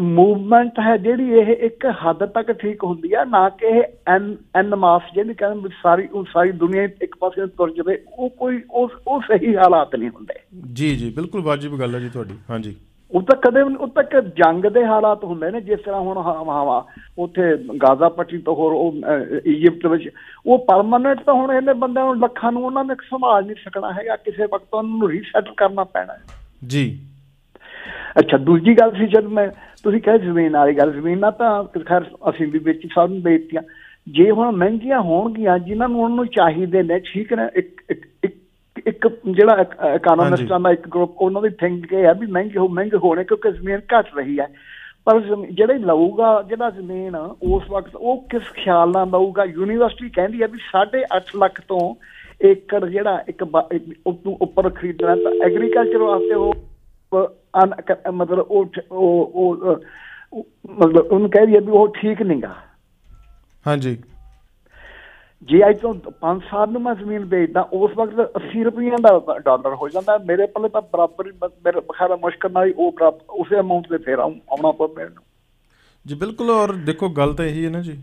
ਮੂਵਮੈਂਟ ਹੈ ਜਿਹੜੀ ਇਹ ਇੱਕ ਹੱਦ ਤੱਕ ਠੀਕ ਹੁੰਦੀ ਹੈ ਨਾ ਕਿ ਇਹ ਐਨ ਐਨ ਮਾਸ ਜਿਹੜੀ ਕਹਿੰਦੇ ਸਾਰੀ ਸਾਰੀ ਦੁਨੀਆ ਇੱਕ ਪਾਸੇ ਤੁਰ ਜਵੇ ਉਹ ਕੋਈ ਉਹ ਸਹੀ ਹਾਲਾਤ ਨਹੀਂ ਹੁੰਦੇ ਜੀ ਜੀ ਬਿਲਕੁਲ ਵਾਜਿਬ ਗੱਲ ਹੈ ਜੀ ਤੁਹਾਡੀ ਹਾਂਜੀ ਉਹ ਤਾਂ ਕਦੇ ਉਹ ਤਾਂ ਜੰਗ ਦੇ ਹਾਲਾਤ ਹੁੰਦੇ ਨੇ ਜਿਸ ਤਰ੍ਹਾਂ ਹੁਣ ਹਵਾ ਉੱਥੇ ਗਾਜ਼ਾ ਪੱਟੀ ਤੋਂ ਹੋਰ ਉਹ ਇਜੀਪਟ ਵਿੱਚ ਉਹ ਪਰਮਨੈਂਟ ਤਾਂ ਹੁਣ ਇਹਨੇ ਬੰਦਿਆਂ ਨੂੰ ਲੱਖਾਂ ਨੂੰ ਉਹਨਾਂ ਨੇ ਸੰਭਾਲ ਨਹੀਂ ਸਕਣਾ ਹੈਗਾ ਕਿਸੇ ਵਕਤ ਉਹਨਾਂ ਨੂੰ ਰੀਸੈਟ ਕਰਨਾ ਪੈਣਾ ਹੈ ਜੀ ਅੱਛਾ ਦੂਜੀ ਗੱਲ ਸੀ ਜਦ ਮੈਂ ਤੁਸੀਂ ਕਹੇ ਜ਼ਮੀਨ ਵਾਲੀ ਗੱਲ ਜ਼ਮੀਨ ਨਾਲ ਤਾਂ ਖੈਰ ਅਸੀਂ ਵੀ ਵੇਚੀ ਸਭ ਨੂੰ ਦੇਤੀਆਂ ਜੇ ਹੁਣ ਮਹਿੰਗੀਆਂ ਹੋਣਗੀਆਂ ਜਿਨ੍ਹਾਂ ਨੂੰ ਉਹਨਾਂ ਨੂੰ ਚਾਹੀਦੇ ਨੇ ਠੀਕ ਨੇ ਇੱਕ ਇੱਕ ਇੱਕ ਜਿਹੜਾ ਇਕਨੋਮਿਸਟਾਂ ਦਾ ਇੱਕ ਗਰੁੱਪ ਉਹਨਾਂ ਦੀ ਥਿੰਕ ਇਹ ਹੈ ਵੀ ਮਹਿੰਗੇ ਹੋ ਮਹਿੰਗੇ ਹੋਣੇ ਕਿਉਂਕਿ ਜ਼ਮੀਨ ਘਟ ਰਹੀ ਹੈ ਪਰ ਜਿਹੜੇ ਲਊਗਾ ਜਿਹੜਾ ਜ਼ਮੀਨ ਉਸ ਵਕਤ ਉਹ ਕਿਸ ਖਿਆਲ ਨਾਲ ਲਊਗਾ ਯੂਨੀਵਰਸਿਟੀ ਕਹਿੰਦੀ ਹੈ ਵੀ 8.5 ਲੱਖ ਤੋਂ ਏਕੜ ਜਿਹੜਾ ਇੱਕ ਉੱਪਰ ਖਰੀਦਣਾ ਤਾਂ ਐਗਰੀਕਲਚਰ ਵਾਸਤੇ ਉਹ ਮਤਲਬ ਉਹ ਉਹ ਮਤਲਬ ਉਹਨੂੰ ਕਹਿ ਹੈ ਵੀ ਉਹ ਠੀਕ ਨਹੀਂਗਾ ਹਾਂਜੀ ਜੇ ਅੱਜ ਤੋਂ 5 ਸਾਲ ਨੂੰ ਮੈਂ ਜ਼ਮੀਨ ਵੇਚਦਾ ਉਸ ਵਕਤ 80 ਰੁਪਈਆ ਦਾ ਡਾਲਰ ਹੋ ਜਾਂਦਾ ਮੇਰੇ ਪੱਲੇ ਤਾਂ ਬਰਾਬਰ ਹੀ ਮੇਰੇ ਬਖਾਰਾ ਮੁਸ਼ਕਲ ਨਾਲ ਉਹ ਬਰਾਬਰ ਉਸੇ ਅਮਾਉਂਟ ਤੇ ਫੇਰ ਆਉਣਾ ਪਊ ਮੈਨੂੰ ਜੀ ਬਿਲਕੁਲ ਔਰ ਦੇਖੋ ਗੱਲ ਤਾਂ ਇਹੀ ਹੈ ਨਾ ਜੀ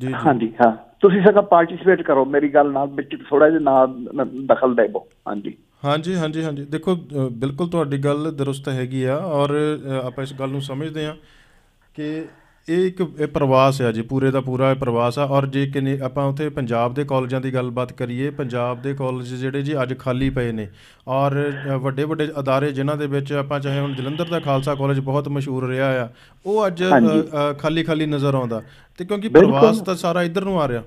ਜੀ ਹਾਂਜੀ ਹਾਂ ਤੁਸੀਂ ਸਗਾ ਪਾਰਟਿਸਿਪੇਟ ਕਰੋ ਮੇਰੀ ਗੱਲ ਨਾਲ ਵਿੱਚ ਥੋੜਾ ਜਿਹਾ ਨਾ ਦਖਲ ਦੇਵੋ ਹਾਂਜੀ ਹਾਂਜੀ ਹਾਂਜੀ ਹਾਂਜੀ ਦੇਖੋ ਬਿਲਕੁਲ ਤੁਹਾਡੀ ਗੱਲ ਦਰੁਸਤ ਹੈਗੀ ਆ ਔਰ ਆਪਾਂ ਇਸ ਗੱਲ ਨੂੰ ਸਮਝਦੇ ਆ ਕਿ ਇਹ ਇੱਕ ਇਹ ਪ੍ਰਵਾਸ ਆ ਜੀ ਪੂਰੇ ਦਾ ਪੂਰਾ ਇਹ ਪ੍ਰਵਾਸ ਆ ਔਰ ਜੇ ਕਿ ਆਪਾਂ ਉਥੇ ਪੰਜਾਬ ਦੇ ਕਾਲਜਾਂ ਦੀ ਗੱਲਬਾਤ ਕਰੀਏ ਪੰਜਾਬ ਦੇ ਕਾਲਜ ਜਿਹੜੇ ਜੀ ਅੱਜ ਖਾਲੀ ਪਏ ਨੇ ਔਰ ਵੱਡੇ ਵੱਡੇ ਅਦਾਰੇ ਜਿਨ੍ਹਾਂ ਦੇ ਵਿੱਚ ਆਪਾਂ ਚਾਹੇ ਹੁਣ ਜਲੰਧਰ ਦਾ ਖਾਲਸਾ ਕਾਲਜ ਬਹੁਤ ਮਸ਼ਹੂਰ ਰਿਹਾ ਆ ਉਹ ਅੱਜ ਖਾਲੀ ਖਾਲੀ ਨਜ਼ਰ ਆਉਂਦਾ ਤੇ ਕਿਉਂਕਿ ਪ੍ਰਵਾਸ ਤਾਂ ਸਾਰਾ ਇੱਧਰ ਨੂੰ ਆ ਰਿਹਾ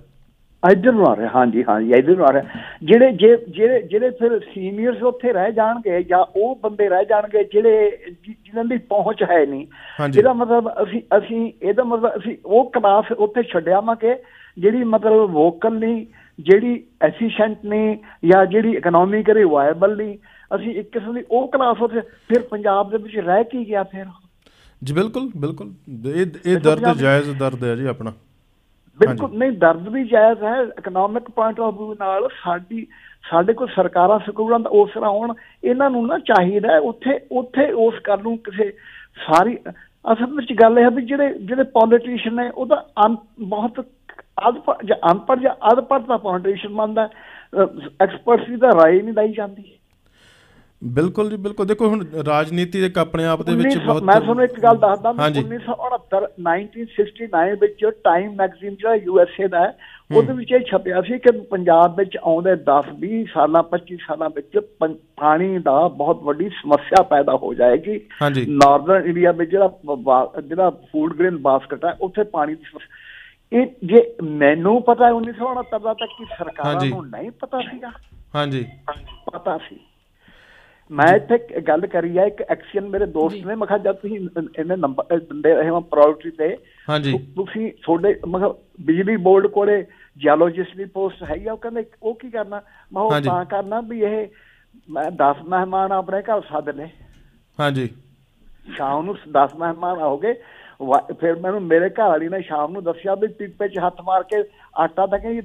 ਇਧਰ ਨੂੰ ਆ ਰਹੇ ਜੀ ਹਾਂ ਇਧਰ ਨੂੰ ਆ ਰਹੇ ਜਿਹੜੇ ਜਿਹੜੇ ਜਿਹੜੇ ਫਿਰ ਸੀਨੀਅਰਸ ਉੱਥੇ ਰਹਿ ਜਾਣਗੇ ਜਾਂ ਉਹ ਬੰਦੇ ਰਹਿ ਜਾਣਗੇ ਜਿਹੜੇ ਜਿਨ੍ਹਾਂ ਦੀ ਪਹੁੰਚ ਹੈ ਨਹੀਂ ਜਿਹਦਾ ਮਤਲਬ ਅਸੀਂ ਅਸੀਂ ਇਹਦਾ ਮਤਲਬ ਅਸੀਂ ਉਹ ਕਲਾਸ ਉੱਥੇ ਛੱਡਿਆ ਕਿ ਜਿਹੜੀ ਮਤਲਬ ਵੋਕਲ ਨਹੀਂ ਜਿਹੜੀ ਐਫੀਸ਼ੀਐਂਟ ਨਹੀਂ ਜਾਂ ਜਿਹੜੀ ਇਕਨੋਮੀ ਕਰੇ ਵਾਇਬਲ ਨਹੀਂ ਅਸੀਂ ਇੱਕ ਕਿਸਮ ਦੀ ਉਹ ਕਲਾਸ ਉੱਥੇ ਫਿਰ ਪੰਜਾਬ ਦੇ ਵਿੱਚ ਰਹਿ ਕੀ ਗਿਆ ਫਿਰ ਜੀ ਬਿਲਕੁਲ ਬਿਲਕੁਲ ਇਹ ਇਹ ਦਰਦ ਜਾਇਜ਼ ਦਰਦ ਹੈ ਜੀ ਆਪਣਾ ਬਿਲਕੁਲ ਨਹੀਂ ਦਰਦ ਵੀ ਜਾਇਜ਼ ਹੈ ਇਕਨੋਮਿਕ ਪੁਆਇੰਟ ਆਫ ਵਿਊ ਨਾਲ ਸਾਡੀ ਸਾਡੇ ਕੋਲ ਸਰਕਾਰਾਂ ਸਕੂਲਾਂ ਦਾ ਉਸ ਤਰ੍ਹਾਂ ਹੋਣ ਇਹਨਾਂ ਨੂੰ ਨਾ ਚਾਹੀਦਾ ਉੱਥੇ ਉੱਥੇ ਉਸ ਕਰ ਨੂੰ ਕਿਸੇ ਸਾਰੀ ਅਸਲ ਵਿੱਚ ਗੱਲ ਇਹ ਹੈ ਵੀ ਜਿਹੜੇ ਜਿਹੜੇ ਪੋਲੀਟੀਸ਼ੀਅਨ ਨੇ ਉਹ ਤਾਂ ਬਹੁਤ ਅਨਪੜ੍ਹ ਜਾਂ ਅਨਪੜ੍ਹ ਜਾਂ ਅਧਪੜ੍ਹ ਦਾ ਪੋਲੀਟੀਸ਼ੀਅਨ ਮੰਨਦਾ ਐਕਸਪਰਟਸ ਦੀ ਤਾਂ رائے ਨਹੀਂ ਦਈ ਜਾਂਦੀ ਬਿਲਕੁਲ ਜੀ ਬਿਲਕੁਲ ਦੇਖੋ ਹੁਣ ਰਾਜਨੀਤੀ ਦੇ ਆਪਣੇ ਆਪ ਦੇ ਵਿੱਚ ਬਹੁਤ ਮੈਂ ਤੁਹਾਨੂੰ ਇੱਕ ਗੱਲ ਦੱਸਦਾ 1969 1969 ਵਿੱਚ ਟਾਈਮ ਮੈਗਜ਼ੀਨ ਜਿਹੜਾ ਯੂਐਸਏ ਦਾ ਹੈ ਉਹਦੇ ਵਿੱਚ ਇਹ ਛਪਿਆ ਸੀ ਕਿ ਪੰਜਾਬ ਵਿੱਚ ਆਉਂਦੇ 10 20 ਸਾਲਾਂ 25 ਸਾਲਾਂ ਵਿੱਚ ਪਾਣੀ ਦਾ ਬਹੁਤ ਵੱਡੀ ਸਮੱਸਿਆ ਪੈਦਾ ਹੋ ਜਾਏਗੀ ਨਾਰਦਰਨ ਇੰਡੀਆ ਵਿੱਚ ਜਿਹੜਾ ਜਿਹੜਾ ਫੂਡ ਗ੍ਰੇਨ ਬਾਸਕਟ ਹੈ ਉੱਥੇ ਪਾਣੀ ਦੀ ਇਹ ਜੇ ਮੈਨੂੰ ਪਤਾ 1969 ਦਾ ਤੱਕ ਕਿ ਸਰਕਾਰਾਂ ਨੂੰ ਨਹੀਂ ਪਤਾ ਸੀਗਾ ਹਾਂਜੀ ਪਤਾ ਸੀ ਮੈਂ ਇੱਥੇ ਗੱਲ ਕਰੀ ਆ ਇੱਕ ਐਕਸ਼ਨ ਮੇਰੇ ਦੋਸਤ ਨੇ ਮਖਾ ਜਦ ਤੁਸੀਂ ਇਹਨੇ ਨੰਬਰ ਦਿੰਦੇ ਰਹੇ ਮੈਂ ਪ੍ਰਾਇੋਰਟੀ ਤੇ ਹਾਂਜੀ ਤੁਸੀਂ ਤੁਹਾਡੇ ਮਖਾ ਬਿਜਲੀ ਬੋਰਡ ਕੋਲੇ ਜੀਓਲੋਜਿਸਟ ਦੀ ਪੋਸਟ ਹੈ ਆ ਉਹ ਕਹਿੰਦੇ ਉਹ ਕੀ ਕਰਨਾ ਮੈਂ ਉਹ ਤਾਂ ਕਰਨਾ ਵੀ ਇਹ ਮੈਂ 10 ਮਹਿਮਾਨ ਆਪਣੇ ਘਰ ਸੱਦ ਲੈ ਹਾਂਜੀ ਸ਼ਾਮ ਨੂੰ 10 ਮਹਿਮਾਨ ਆਓਗੇ ਫਿਰ ਮੈਨੂੰ ਮੇਰੇ ਘਰ ਵਾਲੀ ਨੇ ਸ਼ਾਮ ਨੂੰ ਦੱਸਿਆ ਵੀ ਪਿੱਪੇ 'ਚ ਹੱਥ ਮਾਰ ਕੇ ਆਟਾ ਤਾਂ ਕਿ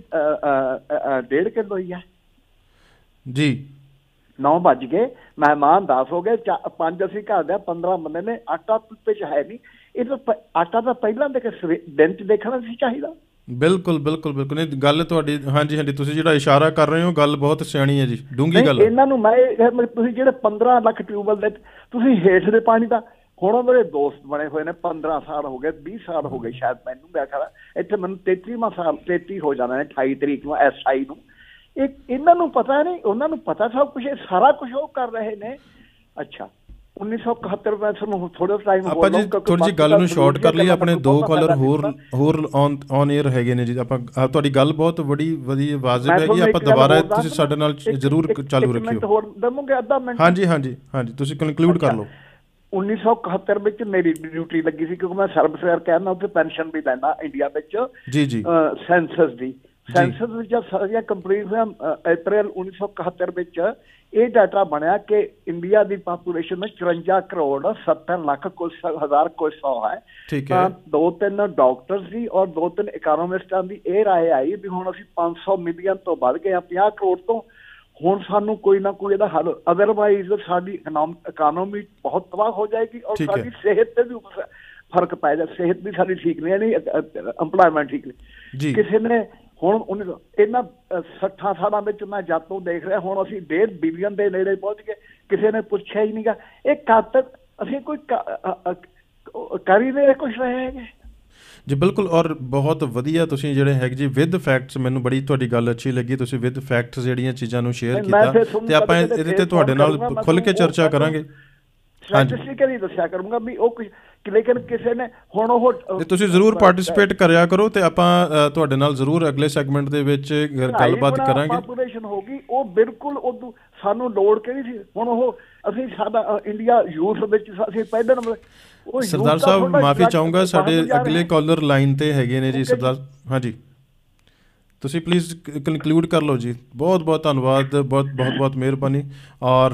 1.5 ਕਿਲੋ ਹੀ ਆ ਜੀ 9 ਵੱਜ ਗਏ ਮਹਿਮਾਨ 10 ਹੋ ਗਏ ਪੰਜ ਅਸੀਂ ਘਰ ਦੇ 15 ਬੰਦੇ ਨੇ ਆਟਾ ਪਿੱਛੇ ਹੈ ਨਹੀਂ ਇਹ ਤਾਂ ਆਟਾ ਤਾਂ ਪਹਿਲਾਂ ਦੇ ਦਿਨ ਚ ਦੇਖਣਾ ਸੀ ਚਾਹੀਦਾ ਬਿਲਕੁਲ ਬਿਲਕੁਲ ਬਿਲਕੁਲ ਇਹ ਗੱਲ ਤੁਹਾਡੀ ਹਾਂਜੀ ਹਾਂਜੀ ਤੁਸੀਂ ਜਿਹੜਾ ਇਸ਼ਾਰਾ ਕਰ ਰਹੇ ਹੋ ਗੱਲ ਬਹੁਤ ਸਿਆਣੀ ਹੈ ਜੀ ਡੂੰਗੀ ਗੱਲ ਇਹਨਾਂ ਨੂੰ ਮੈਂ ਤੁਸੀਂ ਜਿਹੜੇ 15 ਲੱਖ ਟਿਊਬਲ ਦੇ ਤੁਸੀਂ ਹੇਠ ਦੇ ਪਾਣੀ ਦਾ ਹੁਣ ਮੇਰੇ ਦੋਸਤ ਬਣੇ ਹੋਏ ਨੇ 15 ਸਾਲ ਹੋ ਗਏ 20 ਸਾਲ ਹੋ ਗਏ ਸ਼ਾਇਦ ਮੈਨੂੰ ਬਿਆਖਾ ਇੱਥੇ ਮੈਨੂੰ 33 ਮਾਸਾ 33 ਹੋ ਜਾਣਾ ਹੈ 28 ਤਰੀਕ ਨੂੰ ਐਸਆਈ ਨੂੰ ਇਹ ਇਹਨਾਂ ਨੂੰ ਪਤਾ ਨਹੀਂ ਉਹਨਾਂ ਨੂੰ ਪਤਾ ਸਭ ਕੁਝ ਇਹ ਸਾਰਾ ਕੁਝ ਉਹ ਕਰ ਰਹੇ ਨੇ ਅੱਛਾ 1971 ਵਿੱਚ ਨੂੰ ਥੋੜਾ ਟਾਈਮ ਹੋ ਗਿਆ ਆਪਾਂ ਥੋੜੀ ਜੀ ਗੱਲ ਨੂੰ ਸ਼ਾਰਟ ਕਰ ਲਈ ਆਪਣੇ ਦੋ ਕਾਲਰ ਹੋਰ ਹੋਰ ਔਨ ਔਨ 에ਅਰ ਹੈਗੇ ਨੇ ਜੀ ਆਪਾਂ ਤੁਹਾਡੀ ਗੱਲ ਬਹੁਤ ਬੜੀ ਵਧੀਆ ਵਾਜਬ ਹੈਗੀ ਆਪਾਂ ਦੁਬਾਰਾ ਤੁਸੀਂ ਸਾਡੇ ਨਾਲ ਜ਼ਰੂਰ ਚਾਲੂ ਰੱਖਿਓ ਮਿੰਟ ਹੋਰ ਦਮੂਗੇ ਅੱਧਾ ਮਿੰਟ ਹਾਂਜੀ ਹਾਂਜੀ ਹਾਂਜੀ ਤੁਸੀਂ ਕਨਕਲੂਡ ਕਰ ਲਓ 1971 ਵਿੱਚ ਮੇਰੀ ਡਿਊਟੀ ਲੱਗੀ ਸੀ ਕਿਉਂਕਿ ਮੈਂ ਸਰਵਿਸ ਵੇਅਰ ਕਹਿੰਦਾ ਉੱਥੇ ਪੈਨਸ਼ਨ ਵੀ ਲੈਣਾ ਇੰਡੀਆ ਵਿੱਚ ਜੀ ਜੀ ਸੈਂਸਸ ਦੀ ਸੈਂਸਸ सेंससच्या ਕੰਪਲੀਟ ਹੋਇਆ ਅਪ੍ਰੈਲ 1971 ਵਿੱਚ ਇਹ ਡਾਟਾ ਬਣਿਆ ਕਿ ਇੰਡੀਆ ਦੀ ਪਾਪੂਲੇਸ਼ਨ ਵਿੱਚ 54 ਕਰੋੜ 70 ਲੱਖ ਕੁਝ ਹਜ਼ਾਰ ਕੁਝ ਸੌ ਹੈ ਠੀਕ ਹੈ ਦੋ ਤਿੰਨ ਡਾਕਟਰਸ ਦੀ ਔਰ ਦੋ ਤਿੰਨ ਇਕਨੋਮਿਸਟਾਂ ਦੀ ਇਹ رائے ਆਈ ਵੀ ਹੁਣ ਅਸੀਂ 500 ਮਿਲੀਅਨ ਤੋਂ ਵੱਧ ਗਏ ਆ 50 ਕਰੋੜ ਤੋਂ ਹੁਣ ਸਾਨੂੰ ਕੋਈ ਨਾ ਕੋਈ ਇਹਦਾ ਹੱਲ ਅਦਰਵਾਈਜ਼ ਸਾਡੀ ਇਕਨੋਮੀ ਬਹੁਤ ਤਬਾਹ ਹੋ ਜਾਏਗੀ ਔਰ ਸਾਡੀ ਸਿਹਤ ਤੇ ਵੀ ਫਰਕ ਪੈ ਜਾ ਸਿਹਤ ਵੀ ਸਾਡੀ ਠੀਕ ਨਹੀਂ ਹੈ ਨਹੀਂ ਐਮਪਲੋਇਮੈਂਟ ਠੀਕ ਨਹੀਂ ਕਿਸੇ ਨੇ ਹੁਣ ਇਹਨਾਂ 60 ਸਾਲਾਂ ਵਿੱਚ ਮੈਂ ਜਾਤੋਂ ਦੇਖ ਰਿਹਾ ਹੁਣ ਅਸੀਂ 1.5 ਬਿਲੀਅਨ ਦੇ ਨੇੜੇ ਪਹੁੰਚ ਗਏ ਕਿਸੇ ਨੇ ਪੁੱਛਿਆ ਹੀ ਨਹੀਂਗਾ ਇਹ ਕਦ ਤੱਕ ਅਸੀਂ ਕੋਈ ਕਰ ਹੀ ਨਹੀਂ ਕੁਝ ਰਹੇ ਹੈਗੇ ਜੀ ਬਿਲਕੁਲ ਔਰ ਬਹੁਤ ਵਧੀਆ ਤੁਸੀਂ ਜਿਹੜੇ ਹੈਗੇ ਜੀ ਵਿਦ ਫੈਕਟਸ ਮੈਨੂੰ ਬੜੀ ਤੁਹਾਡੀ ਗੱਲ ਅੱਛੀ ਲੱਗੀ ਤੁਸੀਂ ਵਿਦ ਫੈਕਟਸ ਜਿਹੜੀਆਂ ਚੀਜ਼ਾਂ ਨੂੰ ਸ਼ੇਅਰ ਕੀਤਾ ਤੇ ਆਪਾਂ ਇਹਦੇ ਤੇ ਤੁਹਾਡੇ ਨਾਲ ਖੁੱਲ ਕੇ ਚਰਚਾ ਕਰਾਂਗੇ ਸਟੈਟਿਸਟਿਕਲੀ ਦੱਸਿਆ ਕਰੂੰਗਾ ਵੀ ਉਹ ਲੇਕਿਨ ਕਿਸੇ ਨੇ ਹੁਣ ਉਹ ਤੁਸੀਂ ਜ਼ਰੂਰ ਪਾਰਟਿਸਿਪੇਟ ਕਰਿਆ ਕਰੋ ਤੇ ਆਪਾਂ ਤੁਹਾਡੇ ਨਾਲ ਜ਼ਰੂਰ ਅਗਲੇ ਸੈਗਮੈਂਟ ਦੇ ਵਿੱਚ ਗੱਲਬਾਤ ਕਰਾਂਗੇ ਹੋ ਹੋਗੀ ਉਹ ਬਿਲਕੁਲ ਉਦੋਂ ਸਾਨੂੰ ਲੋੜ ਕਿਹੜੀ ਸੀ ਹੁਣ ਉਹ ਅਸੀਂ ਸਾਡਾ ਇੰਡੀਆ ਯੂਥ ਵਿੱਚ ਅਸੀਂ ਪਹਿਲੇ ਨੰਬਰ ਸਰਦਾਰ ਸਾਹਿਬ ਮਾਫੀ ਚਾਹੂੰਗਾ ਸਾਡੇ ਅਗਲੇ ਕਾਲਰ ਲਾਈਨ ਤੇ ਹੈਗੇ ਨੇ ਜੀ ਸਰਦਾਰ ਹਾਂਜੀ ਤੁਸੀਂ ਪਲੀਜ਼ ਕਨਕਲੂਡ ਕਰ ਲਓ ਜੀ ਬਹੁਤ ਬਹੁਤ ਧੰਨਵਾਦ ਬਹੁਤ ਬਹੁਤ ਬਹੁਤ ਮਿਹਰਬਾਨੀ ਔਰ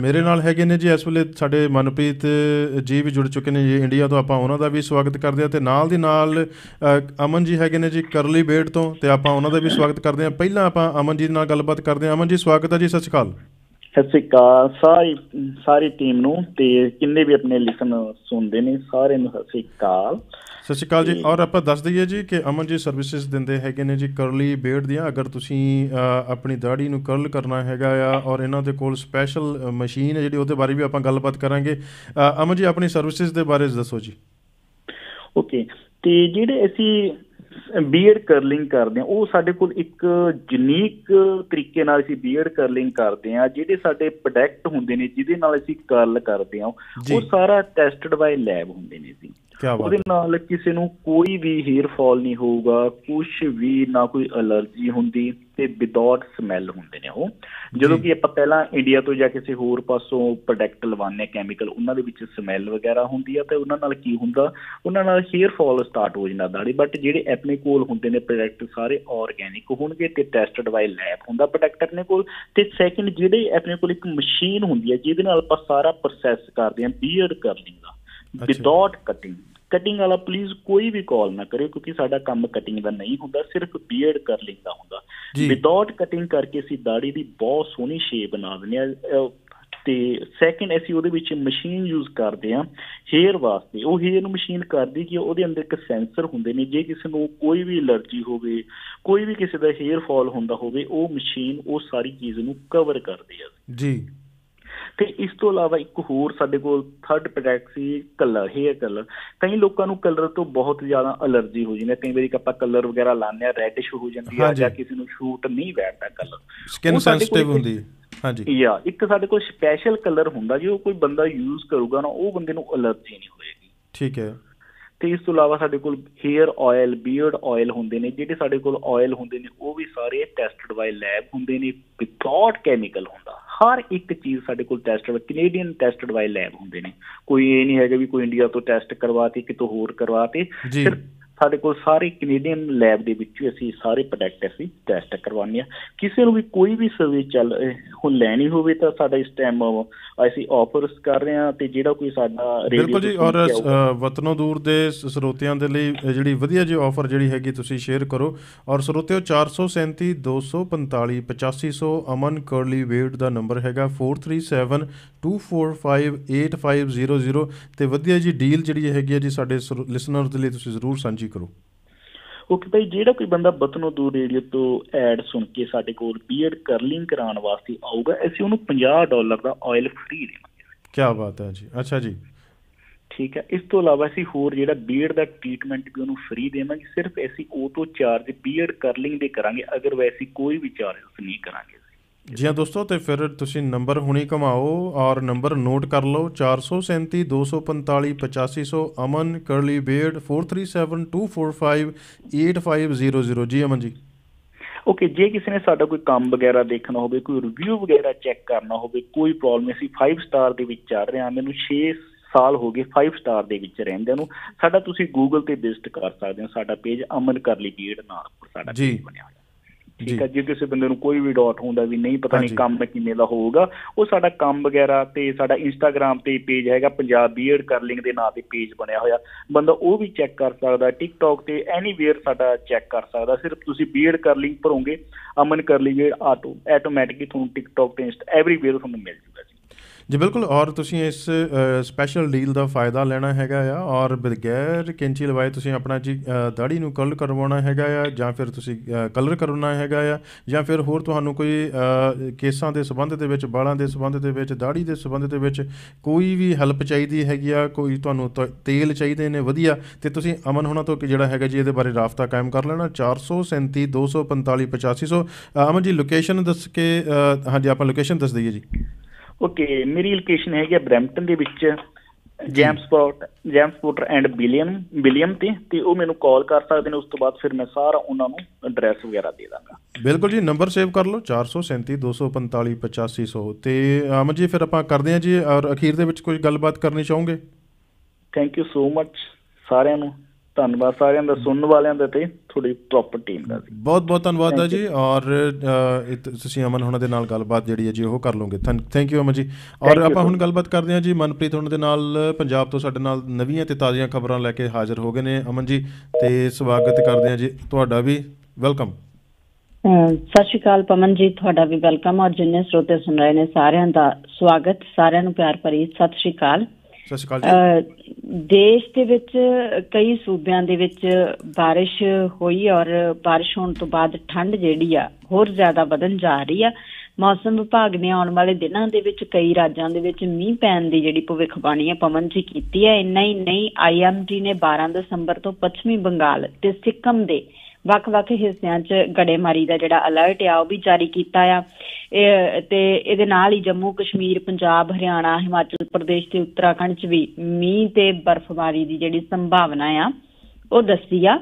ਮੇਰੇ ਨਾਲ ਹੈਗੇ ਨੇ ਜੀ ਇਸ ਵੇਲੇ ਸਾਡੇ ਮਨਪ੍ਰੀਤ ਜੀ ਵੀ ਜੁੜ ਚੁੱਕੇ ਨੇ ਜੀ ਇੰਡੀਆ ਤੋਂ ਆਪਾਂ ਉਹਨਾਂ ਦਾ ਵੀ ਸਵਾਗਤ ਕਰਦੇ ਆ ਤੇ ਨਾਲ ਦੀ ਨਾਲ ਅਮਨ ਜੀ ਹੈਗੇ ਨੇ ਜੀ ਕਰਲੀ ਬੇਟ ਤੋਂ ਤੇ ਆਪਾਂ ਉਹਨਾਂ ਦਾ ਵੀ ਸਵਾਗਤ ਕਰਦੇ ਆ ਪਹਿਲਾਂ ਆਪਾਂ ਅਮਨ ਜੀ ਨਾਲ ਗੱਲਬਾਤ ਕਰਦੇ ਆ ਅਮਨ ਜੀ ਸਵਾਗਤ ਹੈ ਜੀ ਸਤਿ ਸ਼੍ਰੀ ਅਕਾਲ ਸਤਿ ਸ਼੍ਰੀ ਅਕਾਲ ਸਾਰੀ ਸਾਰੀ ਟੀਮ ਨੂੰ ਤੇ ਕਿੰਨੇ ਵੀ ਆਪਣੇ ਲਿਸਨ ਸੁਣਦੇ ਨੇ ਸਾਰੇ ਨੂੰ ਸਤਿ ਸ਼੍ਰੀ ਅਕਾਲ ਸਤਿ ਸ਼੍ਰੀ ਅਕਾਲ ਜੀ ਔਰ ਆਪਾਂ ਦੱਸ ਦਈਏ ਜੀ ਕਿ ਅਮਨ ਜੀ ਸਰਵਿਸਿਜ਼ ਦਿੰਦੇ ਹੈਗੇ ਨੇ ਜੀ ਕਰਲੀ ਬੇਡ ਦੀਆਂ ਅਗਰ ਤੁਸੀਂ ਆਪਣੀ ਦਾੜੀ ਨੂੰ ਕਰਲ ਕਰਨਾ ਹੈਗਾ ਆ ਔਰ ਇਹਨਾਂ ਦੇ ਕੋਲ ਸਪੈਸ਼ਲ ਮਸ਼ੀਨ ਹੈ ਜਿਹੜੀ ਉਹਦੇ ਬਾਰੇ ਵੀ ਆਪਾਂ ਗੱਲਬਾਤ ਕਰਾਂਗੇ ਅਮਨ ਜੀ ਆਪਣੀ ਸਰਵਿਸਿਜ਼ ਦੇ ਬਾਰੇ ਦੱਸੋ ਜੀ ਓਕੇ ਤੇ ਜਿਹੜੇ ਅਸੀਂ ਬੀਅਰ ਕਰਲਿੰਗ ਕਰਦੇ ਆ ਉਹ ਸਾਡੇ ਕੋਲ ਇੱਕ ਯੂਨੀਕ ਤਰੀਕੇ ਨਾਲ ਅਸੀਂ ਬੀਅਰ ਕਰਲਿੰਗ ਕਰਦੇ ਆ ਜਿਹੜੇ ਸਾਡੇ ਪ੍ਰੋਡਕਟ ਹੁੰਦੇ ਨੇ ਜਿਹਦੇ ਨਾਲ ਅਸੀਂ ਕਰਲ ਕਰਦੇ ਆ ਉਹ ਸਾਰਾ ਟੈਸਟਡ ਬਾਈ ਲੈਬ ਹੁੰਦੇ ਨੇ ਜੀ ਬਾਤ ਉਹਦੇ ਨਾਲ ਕਿਸੇ ਨੂੰ ਕੋਈ ਵੀ ਹੇਅਰ ਫਾਲ ਨਹੀਂ ਹੋਊਗਾ ਕੁਝ ਵੀ ਨਾ ਕੋਈ ਅਲਰਜੀ ਹੁੰਦੀ ਤੇ ਵਿਦਆਊਟ ਸਮੈਲ ਹੁੰਦੇ ਨੇ ਉਹ ਜਦੋਂ ਕਿ ਆਪਾਂ ਪਹਿਲਾਂ ਇੰਡੀਆ ਤੋਂ ਜਾਂ ਕਿਸੇ ਹੋਰ ਪਾਸੋਂ ਪ੍ਰੋਡਕਟ ਲਵਾਉਂਦੇ ਕੈਮੀਕਲ ਉਹਨਾਂ ਦੇ ਵਿੱਚ ਸਮੈਲ ਵਗੈਰਾ ਹੁੰਦੀ ਆ ਤੇ ਉਹਨਾਂ ਨਾਲ ਕੀ ਹੁੰਦਾ ਉਹਨਾਂ ਨਾਲ ਹੇਅਰ ਫਾਲ ਸਟਾਰਟ ਹੋ ਜਾਂਦਾ ਦਾੜੀ ਬਟ ਜਿਹੜੇ ਆਪਣੇ ਕੋਲ ਹੁੰਦੇ ਨੇ ਪ੍ਰੋਡਕਟ ਸਾਰੇ ਆਰਗੈਨਿਕ ਹੋਣਗੇ ਤੇ ਟੈਸਟਡ ਬਾਈ ਲੈਬ ਹੁੰਦਾ ਪ੍ਰੋਡਕਟ ਆਪਣੇ ਕੋਲ ਤੇ ਸੈਕਿੰਡ ਜਿਹੜੇ ਆਪਣੇ ਕੋਲ ਇੱਕ ਮਸ਼ੀਨ ਹੁੰਦੀ ਆ ਜਿਹਦੇ ਨਾਲ ਆਪਾਂ ਸਾਰਾ ਪ੍ਰੋਸੈਸ ਕਰਦੇ ਆ ਬੀਅਰਡ ਕਰਲਿੰਗ ਦਾ ਵਿਦਆਊਟ ਕਟਿੰਗ ਕਟਿੰਗ ਵਾਲਾ ਪਲੀਜ਼ ਕੋਈ ਵੀ ਕਾਲ ਨਾ ਕਰਿਓ ਕਿਉਂਕਿ ਸਾਡਾ ਕੰਮ ਕਟਿੰਗ ਦਾ ਨਹੀਂ ਹੁੰਦਾ ਸਿਰਫ ਬੀਅਰਡ ਕਰ ਲਿੰਦਾ ਹੁੰਦਾ ਵਿਦਆਊਟ ਕਟਿੰਗ ਕਰਕੇ ਅਸੀਂ ਦਾੜੀ ਦੀ ਬਹੁਤ ਸੋਹਣੀ ਸ਼ੇਪ ਬਣਾ ਦਿੰਦੇ ਆ ਤੇ ਸੈਕੰਡ ਅਸੀਂ ਉਹਦੇ ਵਿੱਚ ਮਸ਼ੀਨ ਯੂਜ਼ ਕਰਦੇ ਆ ਹੇਅਰ ਵਾਸਤੇ ਉਹ ਹੇਅਰ ਨੂੰ ਮਸ਼ੀਨ ਕਰਦੀ ਕਿ ਉਹਦੇ ਅੰਦਰ ਇੱਕ ਸੈਂਸਰ ਹੁੰਦੇ ਨੇ ਜੇ ਕਿਸੇ ਨੂੰ ਕੋਈ ਵੀ ਅਲਰਜੀ ਹੋਵੇ ਕੋਈ ਵੀ ਕਿਸੇ ਦਾ ਹੇਅਰ ਫਾਲ ਹੁੰਦਾ ਹੋਵੇ ਉਹ ਮਸ਼ੀਨ ਉਹ ਸਾਰੀ ਚੀਜ਼ ਨੂੰ ਕਵਰ ਕਰਦੀ ਆ ਜੀ ਤੇ ਇਸ ਤੋਂ ਇਲਾਵਾ ਇੱਕ ਹੋਰ ਸਾਡੇ ਕੋਲ ਥਰਡ ਪ੍ਰੋਡਕਟ ਸੀ ਕਲਰ ਹੇਅਰ ਕਲਰ ਕਈ ਲੋਕਾਂ ਨੂੰ ਕਲਰ ਤੋਂ ਬਹੁਤ ਜ਼ਿਆਦਾ ਅਲਰਜੀ ਹੋ ਜਾਂਦੀ ਹੈ ਕਈ ਵਾਰੀ ਆਪਾਂ ਕਲਰ ਵਗੈਰਾ ਲਾਣੇ ਆ ਰੈਡਿਸ਼ ਹੋ ਜਾਂਦੀ ਹੈ ਜਾਂ ਕਿਸੇ ਨੂੰ ਸ਼ੂਟ ਨਹੀਂ ਬੈਠਦਾ ਕਲਰ ਸਕਿਨ ਸੈਂਸਿਟਿਵ ਹੁੰਦੀ ਹੈ ਹਾਂਜੀ ਯਾ ਇੱਕ ਸਾਡੇ ਕੋਲ ਸਪੈਸ਼ਲ ਕਲਰ ਹੁੰਦਾ ਜੀ ਉਹ ਕੋਈ ਬੰਦਾ ਯੂਜ਼ ਕਰੂਗਾ ਨਾ ਉਹ ਬੰਦੇ ਨੂੰ ਅਲਰਜੀ ਨਹੀਂ ਹੋਏਗੀ ਠੀਕ ਹੈ ਤੇ ਇਸ ਤੋਂ ਇਲਾਵਾ ਸਾਡੇ ਕੋਲ ਹੇਅਰ ਆਇਲ ਬੀਅਰਡ ਆਇਲ ਹੁੰਦੇ ਨੇ ਜਿਹੜੇ ਸਾਡੇ ਕੋਲ ਆਇਲ ਹੁੰਦੇ ਨੇ ਉਹ ਵੀ ਸਾਰੇ ਟੈਸਟਡ ਬਾਈ ਲੈਬ ਹੁੰਦੇ ਨੇ ਵਿਦਆਊਟ ਕੈਮੀਕਲ ਹੁੰਦਾ ਹਰ ਇੱਕ ਚੀਜ਼ ਸਾਡੇ ਕੋਲ test tested Canadian tested by lab ਹੁੰਦੇ ਨੇ ਕੋਈ ਇਹ ਨਹੀਂ ਹੈਗਾ ਵੀ ਕੋਈ ਇੰਡੀਆ ਤੋਂ ਟੈਸਟ ਕਰਵਾ ਕਰਵਾਤੀ ਕਿਤੋਂ ਹੋਰ ਕਰਵਾ ਕਰਵਾਤੇ ਸਿਰਫ ਸਾਡੇ ਕੋਲ ਸਾਰੇ ਕੈਨੇਡੀਅਨ ਲੈਬ ਦੇ ਵਿੱਚ ਅਸੀਂ ਸਾਰੇ ਪ੍ਰੋਡਕਟ ਅਸੀਂ ਟੈਸਟ ਕਰਵਾਉਂਦੇ ਆ ਕਿਸੇ ਨੂੰ ਵੀ ਕੋਈ ਵੀ ਸਰਵਿਸ ਚੱਲ ਹੁਣ ਲੈਣੀ ਹੋਵੇ ਤਾਂ ਸਾਡਾ ਇਸ ਟਾਈਮ ਅਸੀਂ ਆਫਰਸ ਕਰ ਰਹੇ ਆ ਤੇ ਜਿਹੜਾ ਕੋਈ ਸਾਡਾ ਬਿਲਕੁਲ ਜੀ ਔਰ ਵਤਨੋਂ ਦੂਰ ਦੇ ਸਰੋਤਿਆਂ ਦੇ ਲਈ ਜਿਹੜੀ ਵਧੀਆ ਜੀ ਆਫਰ ਜਿਹੜੀ ਹੈਗੀ ਤੁਸੀਂ ਸ਼ੇਅਰ ਕਰੋ ਔਰ ਸਰੋਤਿਓ 437 245 8500 ਅਮਨ ਕਰਲੀ ਵੇਟ ਦਾ ਨੰਬਰ ਹੈਗਾ 437 245 8500 ਤੇ ਵਧੀਆ ਜੀ ਡੀਲ ਜਿਹੜੀ ਹੈਗੀ ਹੈ ਜੀ ਸਾਡੇ ਲਿਸਨਰਸ ਦੇ ਲਈ ਤੁਸੀਂ ਜ਼ਰੂਰ ਸਾਂਝੀ ਤੁਸੀਂ ਕਰੋ ਓਕੇ ਭਾਈ ਜਿਹੜਾ ਕੋਈ ਬੰਦਾ ਬਤਨੋ ਦੂਰ ਰੇਡੀਓ ਤੋਂ ਐਡ ਸੁਣ ਕੇ ਸਾਡੇ ਕੋਲ ਬੀਅਰ ਕਰਲਿੰਗ ਕਰਾਉਣ ਵਾਸਤੇ ਆਊਗਾ ਅਸੀਂ ਉਹਨੂੰ 50 ਡਾਲਰ ਦਾ ਆਇਲ ਫ੍ਰੀ ਦੇਵਾਂਗੇ ਕੀ ਬਾਤ ਹੈ ਜੀ ਅੱਛਾ ਜੀ ਠੀਕ ਹੈ ਇਸ ਤੋਂ ਇਲਾਵਾ ਅਸੀਂ ਹੋਰ ਜਿਹੜਾ ਬੀਅਰ ਦਾ ਟ੍ਰੀਟਮੈਂਟ ਵੀ ਉਹਨੂੰ ਫ੍ਰੀ ਦੇਵਾਂਗੇ ਸਿਰਫ ਅਸੀਂ ਉਹ ਤੋਂ ਚਾਰਜ ਬੀਅਰ ਕਰਲਿੰਗ ਦੇ ਕਰਾਂਗੇ ਅਗਰ ਵੈਸੀ ਕੋਈ ਵੀ ਚਾਰਜ ਨਹੀਂ ਕਰਾਂਗੇ ਜੀ ਹਾਂ ਦੋਸਤੋ ਤੇ ਫਿਰ ਤੁਸੀਂ ਨੰਬਰ ਹੁਣੀ ਕਮਾਓ ਔਰ ਨੰਬਰ ਨੋਟ ਕਰ ਲਓ 437 245 8500 ਅਮਨ ਕਰਲੀ ਬੇਡ 437 245 8500 ਜੀ ਅਮਨ ਜੀ ਓਕੇ ਜੇ ਕਿਸੇ ਨੇ ਸਾਡਾ ਕੋਈ ਕੰਮ ਵਗੈਰਾ ਦੇਖਣਾ ਹੋਵੇ ਕੋਈ ਰਿਵਿਊ ਵਗੈਰਾ ਚੈੱਕ ਕਰਨਾ ਹੋਵੇ ਕੋਈ ਪ੍ਰੋਬਲਮ ਐਸੀ 5 ਸਟਾਰ ਦੇ ਵਿੱਚ ਚੱਲ ਰਹੇ ਮੈਨੂੰ 6 ਸਾਲ ਹੋ ਗਏ 5 ਸਟਾਰ ਦੇ ਵਿੱਚ ਰਹਿੰਦੇ ਨੂੰ ਸਾਡਾ ਤੁਸੀਂ ਗੂਗਲ ਤੇ ਵਿਜ਼ਿਟ ਕਰ ਸਕਦੇ ਹੋ ਸਾਡਾ ਪੇਜ ਅਮਨ ਕਰਲੀ ਬੀੜ ਨਾਲ ਸਾਡਾ ਪੇਜ ਬਣਿਆ ਹੋਇਆ ਠੀਕ ਹੈ ਜੇ ਕਿਸੇ ਬੰਦੇ ਨੂੰ ਕੋਈ ਵੀ ਡਾਟ ਹੁੰਦਾ ਵੀ ਨਹੀਂ ਪਤਾ ਨਹੀਂ ਕੰਮ ਕਿੰਨੇ ਦਾ ਹੋਊਗਾ ਉਹ ਸਾਡਾ ਕੰਮ ਵਗੈਰਾ ਤੇ ਸਾਡਾ ਇੰਸਟਾਗ੍ਰam ਤੇ ਪੇਜ ਹੈਗਾ ਪੰਜਾਬ ਬੀਅਰਡ ਕਰਲਿੰਗ ਦੇ ਨਾਂ ਤੇ ਪੇਜ ਬਣਿਆ ਹੋਇਆ ਬੰਦਾ ਉਹ ਵੀ ਚੈੱਕ ਕਰ ਸਕਦਾ ਟਿਕਟੌਕ ਤੇ ਐਨੀਵੇਅਰ ਸਾਡਾ ਚੈੱਕ ਕਰ ਸਕਦਾ ਸਿਰਫ ਤੁਸੀਂ ਬੀਅਰਡ ਕਰਲਿੰਗ ਭਰੋਗੇ ਅਮਨ ਕਰਲਿੰਗ ਆਟੋ ਆਟੋਮੈਟਿਕਲੀ ਤੁਹਾਨੂੰ ਟਿਕਟੌਕ ਤੇ ਐਵਰੀਵੇਅਰ ਤੁਹਾਨੂੰ ਮਿਲ ਜੀ ਬਿਲਕੁਲ ਔਰ ਤੁਸੀਂ ਇਸ ਸਪੈਸ਼ਲ ਡੀਲ ਦਾ ਫਾਇਦਾ ਲੈਣਾ ਹੈਗਾ ਆ ਔਰ ਬਿਗੈਰ ਕੈਂਚੀ ਲਵਾਏ ਤੁਸੀਂ ਆਪਣਾ ਜੀ ਦਾੜੀ ਨੂੰ ਕਲਰ ਕਰਵਾਉਣਾ ਹੈਗਾ ਆ ਜਾਂ ਫਿਰ ਤੁਸੀਂ ਕਲਰ ਕਰਵਾਉਣਾ ਹੈਗਾ ਆ ਜਾਂ ਫਿਰ ਹੋਰ ਤੁਹਾਨੂੰ ਕੋਈ ਕੇਸਾਂ ਦੇ ਸੰਬੰਧ ਦੇ ਵਿੱਚ ਬਾਲਾਂ ਦੇ ਸੰਬੰਧ ਦੇ ਵਿੱਚ ਦਾੜੀ ਦੇ ਸੰਬੰਧ ਦੇ ਵਿੱਚ ਕੋਈ ਵੀ ਹੈਲਪ ਚਾਹੀਦੀ ਹੈਗੀ ਆ ਕੋਈ ਤੁਹਾਨੂੰ ਤੇਲ ਚਾਹੀਦੇ ਨੇ ਵਧੀਆ ਤੇ ਤੁਸੀਂ ਅਮਨ ਹੋਣਾ ਤੋਂ ਜਿਹੜਾ ਹੈਗਾ ਜੀ ਇਹਦੇ ਬਾਰੇ ਰਾਫਤਾ ਕਾਇਮ ਕਰ ਲੈਣਾ 437 245 8500 ਅਮਨ ਜੀ ਲੋਕੇਸ਼ਨ ਦੱਸ ਕੇ ਹਾਂਜੀ ਆਪਾਂ ਲੋਕੇਸ਼ਨ ਦੱਸ ਦਈਏ ਜੀ ਓਕੇ ਮੇਰੀ ਲੋਕੇਸ਼ਨ ਹੈਗੀ ਆ ਬ੍ਰੈਂਪਟਨ ਦੇ ਵਿੱਚ ਜੈਮਸਪੋਰਟ ਜੈਮਸਪੋਰਟ ਐਂਡ ਬਿਲੀਅਮ ਬਿਲੀਅਮ ਤੇ ਤੇ ਉਹ ਮੈਨੂੰ ਕਾਲ ਕਰ ਸਕਦੇ ਨੇ ਉਸ ਤੋਂ ਬਾਅਦ ਫਿਰ ਮੈਂ ਸਾਰਾ ਉਹਨਾਂ ਨੂੰ ਐਡਰੈਸ ਵਗੈਰਾ ਦੇ ਦਾਂਗਾ ਬਿਲਕੁਲ ਜੀ ਨੰਬਰ ਸੇਵ ਕਰ ਲਓ 43724558500 ਤੇ ਅਮਨ ਜੀ ਫਿਰ ਆਪਾਂ ਕਰਦੇ ਹਾਂ ਜੀ ਔਰ ਅਖੀਰ ਦੇ ਵਿੱਚ ਕੋਈ ਗੱਲਬਾਤ ਕਰਨੀ ਚਾਹੋਗੇ ਥੈਂਕ ਯੂ ਸੋ ਮੱਚ ਸਾਰਿਆਂ ਨੂੰ ਧੰਨਵਾਦ ਸਾਰਿਆਂ ਦਾ ਸੁਣਨ ਵਾਲਿਆਂ ਦਾ ਤੇ ਤੁਹਾਡੀ ਪ੍ਰੋਪਰ ਟੀਮ ਦਾ ਜੀ ਬਹੁਤ ਬਹੁਤ ਧੰਨਵਾਦ ਆ ਜੀ ਔਰ ਤੁਸੀਂ ਅਮਨ ਹੁਣਾਂ ਦੇ ਨਾਲ ਗੱਲਬਾਤ ਜਿਹੜੀ ਹੈ ਜੀ ਉਹ ਕਰ ਲਓਗੇ ਥੈਂਕ ਯੂ ਅਮਨ ਜੀ ਔਰ ਆਪਾਂ ਹੁਣ ਗੱਲਬਾਤ ਕਰਦੇ ਹਾਂ ਜੀ ਮਨਪ੍ਰੀਤ ਹੁਣਾਂ ਦੇ ਨਾਲ ਪੰਜਾਬ ਤੋਂ ਸਾਡੇ ਨਾਲ ਨਵੀਆਂ ਤੇ ਤਾਜ਼ੀਆਂ ਖਬਰਾਂ ਲੈ ਕੇ ਹਾਜ਼ਰ ਹੋ ਗਏ ਨੇ ਅਮਨ ਜੀ ਤੇ ਸਵਾਗਤ ਕਰਦੇ ਹਾਂ ਜੀ ਤੁਹਾਡਾ ਵੀ ਵੈਲਕਮ ਸਤਿ ਸ਼੍ਰੀ ਅਕਾਲ ਪਮਨ ਜੀ ਤੁਹਾਡਾ ਵੀ ਵੈਲਕਮ ਔਰ ਜਿੰਨੇ ਸਰੋਤੇ ਸੁਣ ਰਹੇ ਨੇ ਸਾਰਿਆਂ ਦਾ ਸਵਾਗਤ ਸਾਰਿਆਂ ਨੂੰ ਪਿਆਰ ਭਰੀ ਸਤਿ ਸ਼੍ਰੀ ਅਕਾਲ ਸਤਿ ਸ਼੍ਰੀ ਅਕਾਲ ਜੀ ਦੇਸ਼ ਦੇ ਵਿੱਚ ਕਈ ਸੂਬਿਆਂ ਦੇ ਵਿੱਚ بارش ਹੋਈ ਔਰ بارش ਹੋਣ ਤੋਂ ਬਾਅਦ ਠੰਡ ਜਿਹੜੀ ਆ ਹੋਰ ਜ਼ਿਆਦਾ ਵਧਣ ਜਾ ਰਹੀ ਆ ਮੌਸਮ ਵਿਭਾਗ ਨੇ ਆਉਣ ਵਾਲੇ ਦਿਨਾਂ ਦੇ ਵਿੱਚ ਕਈ ਰਾਜਾਂ ਦੇ ਵਿੱਚ ਮੀਂਹ ਪੈਣ ਦੀ ਜਿਹੜੀ ਭਵਿੱਖਬਾਣੀ ਹੈ ਪਵਨ ਜੀ ਕੀਤੀ ਹੈ ਇੰਨਾ ਹੀ ਨਹੀਂ ਆਈਐਮਡੀ ਨੇ 12 ਦਸੰਬਰ ਤੋਂ ਪੱਛਮੀ ਬੰਗਾਲ ਤੇ ਸਿੱਕਮ ਦੇ ਵੱਖ-ਵੱਖ ਹਿੱਸਿਆਂ 'ਚ ਗੜੇਮਾਰੀ ਦਾ ਜਿਹੜਾ ਅਲਰਟ ਆ ਉਹ ਵੀ ਜਾਰੀ ਕੀਤਾ ਆ ਤੇ ਇਹਦੇ ਨਾਲ ਹੀ ਜੰਮੂ ਕਸ਼ਮੀਰ ਪੰਜਾਬ ਹਰਿਆਣਾ ਹਿਮਾਚਲ ਪ੍ਰਦੇਸ਼ ਤੇ ਉੱਤਰਾਖੰਡ 'ਚ ਵੀ ਮੀਂਹ ਤੇ ਬਰਫ਼ਬਾਰੀ ਦੀ ਜਿਹੜੀ ਸੰਭਾਵਨਾ ਆ ਉਹ ਦੱਸੀ ਆ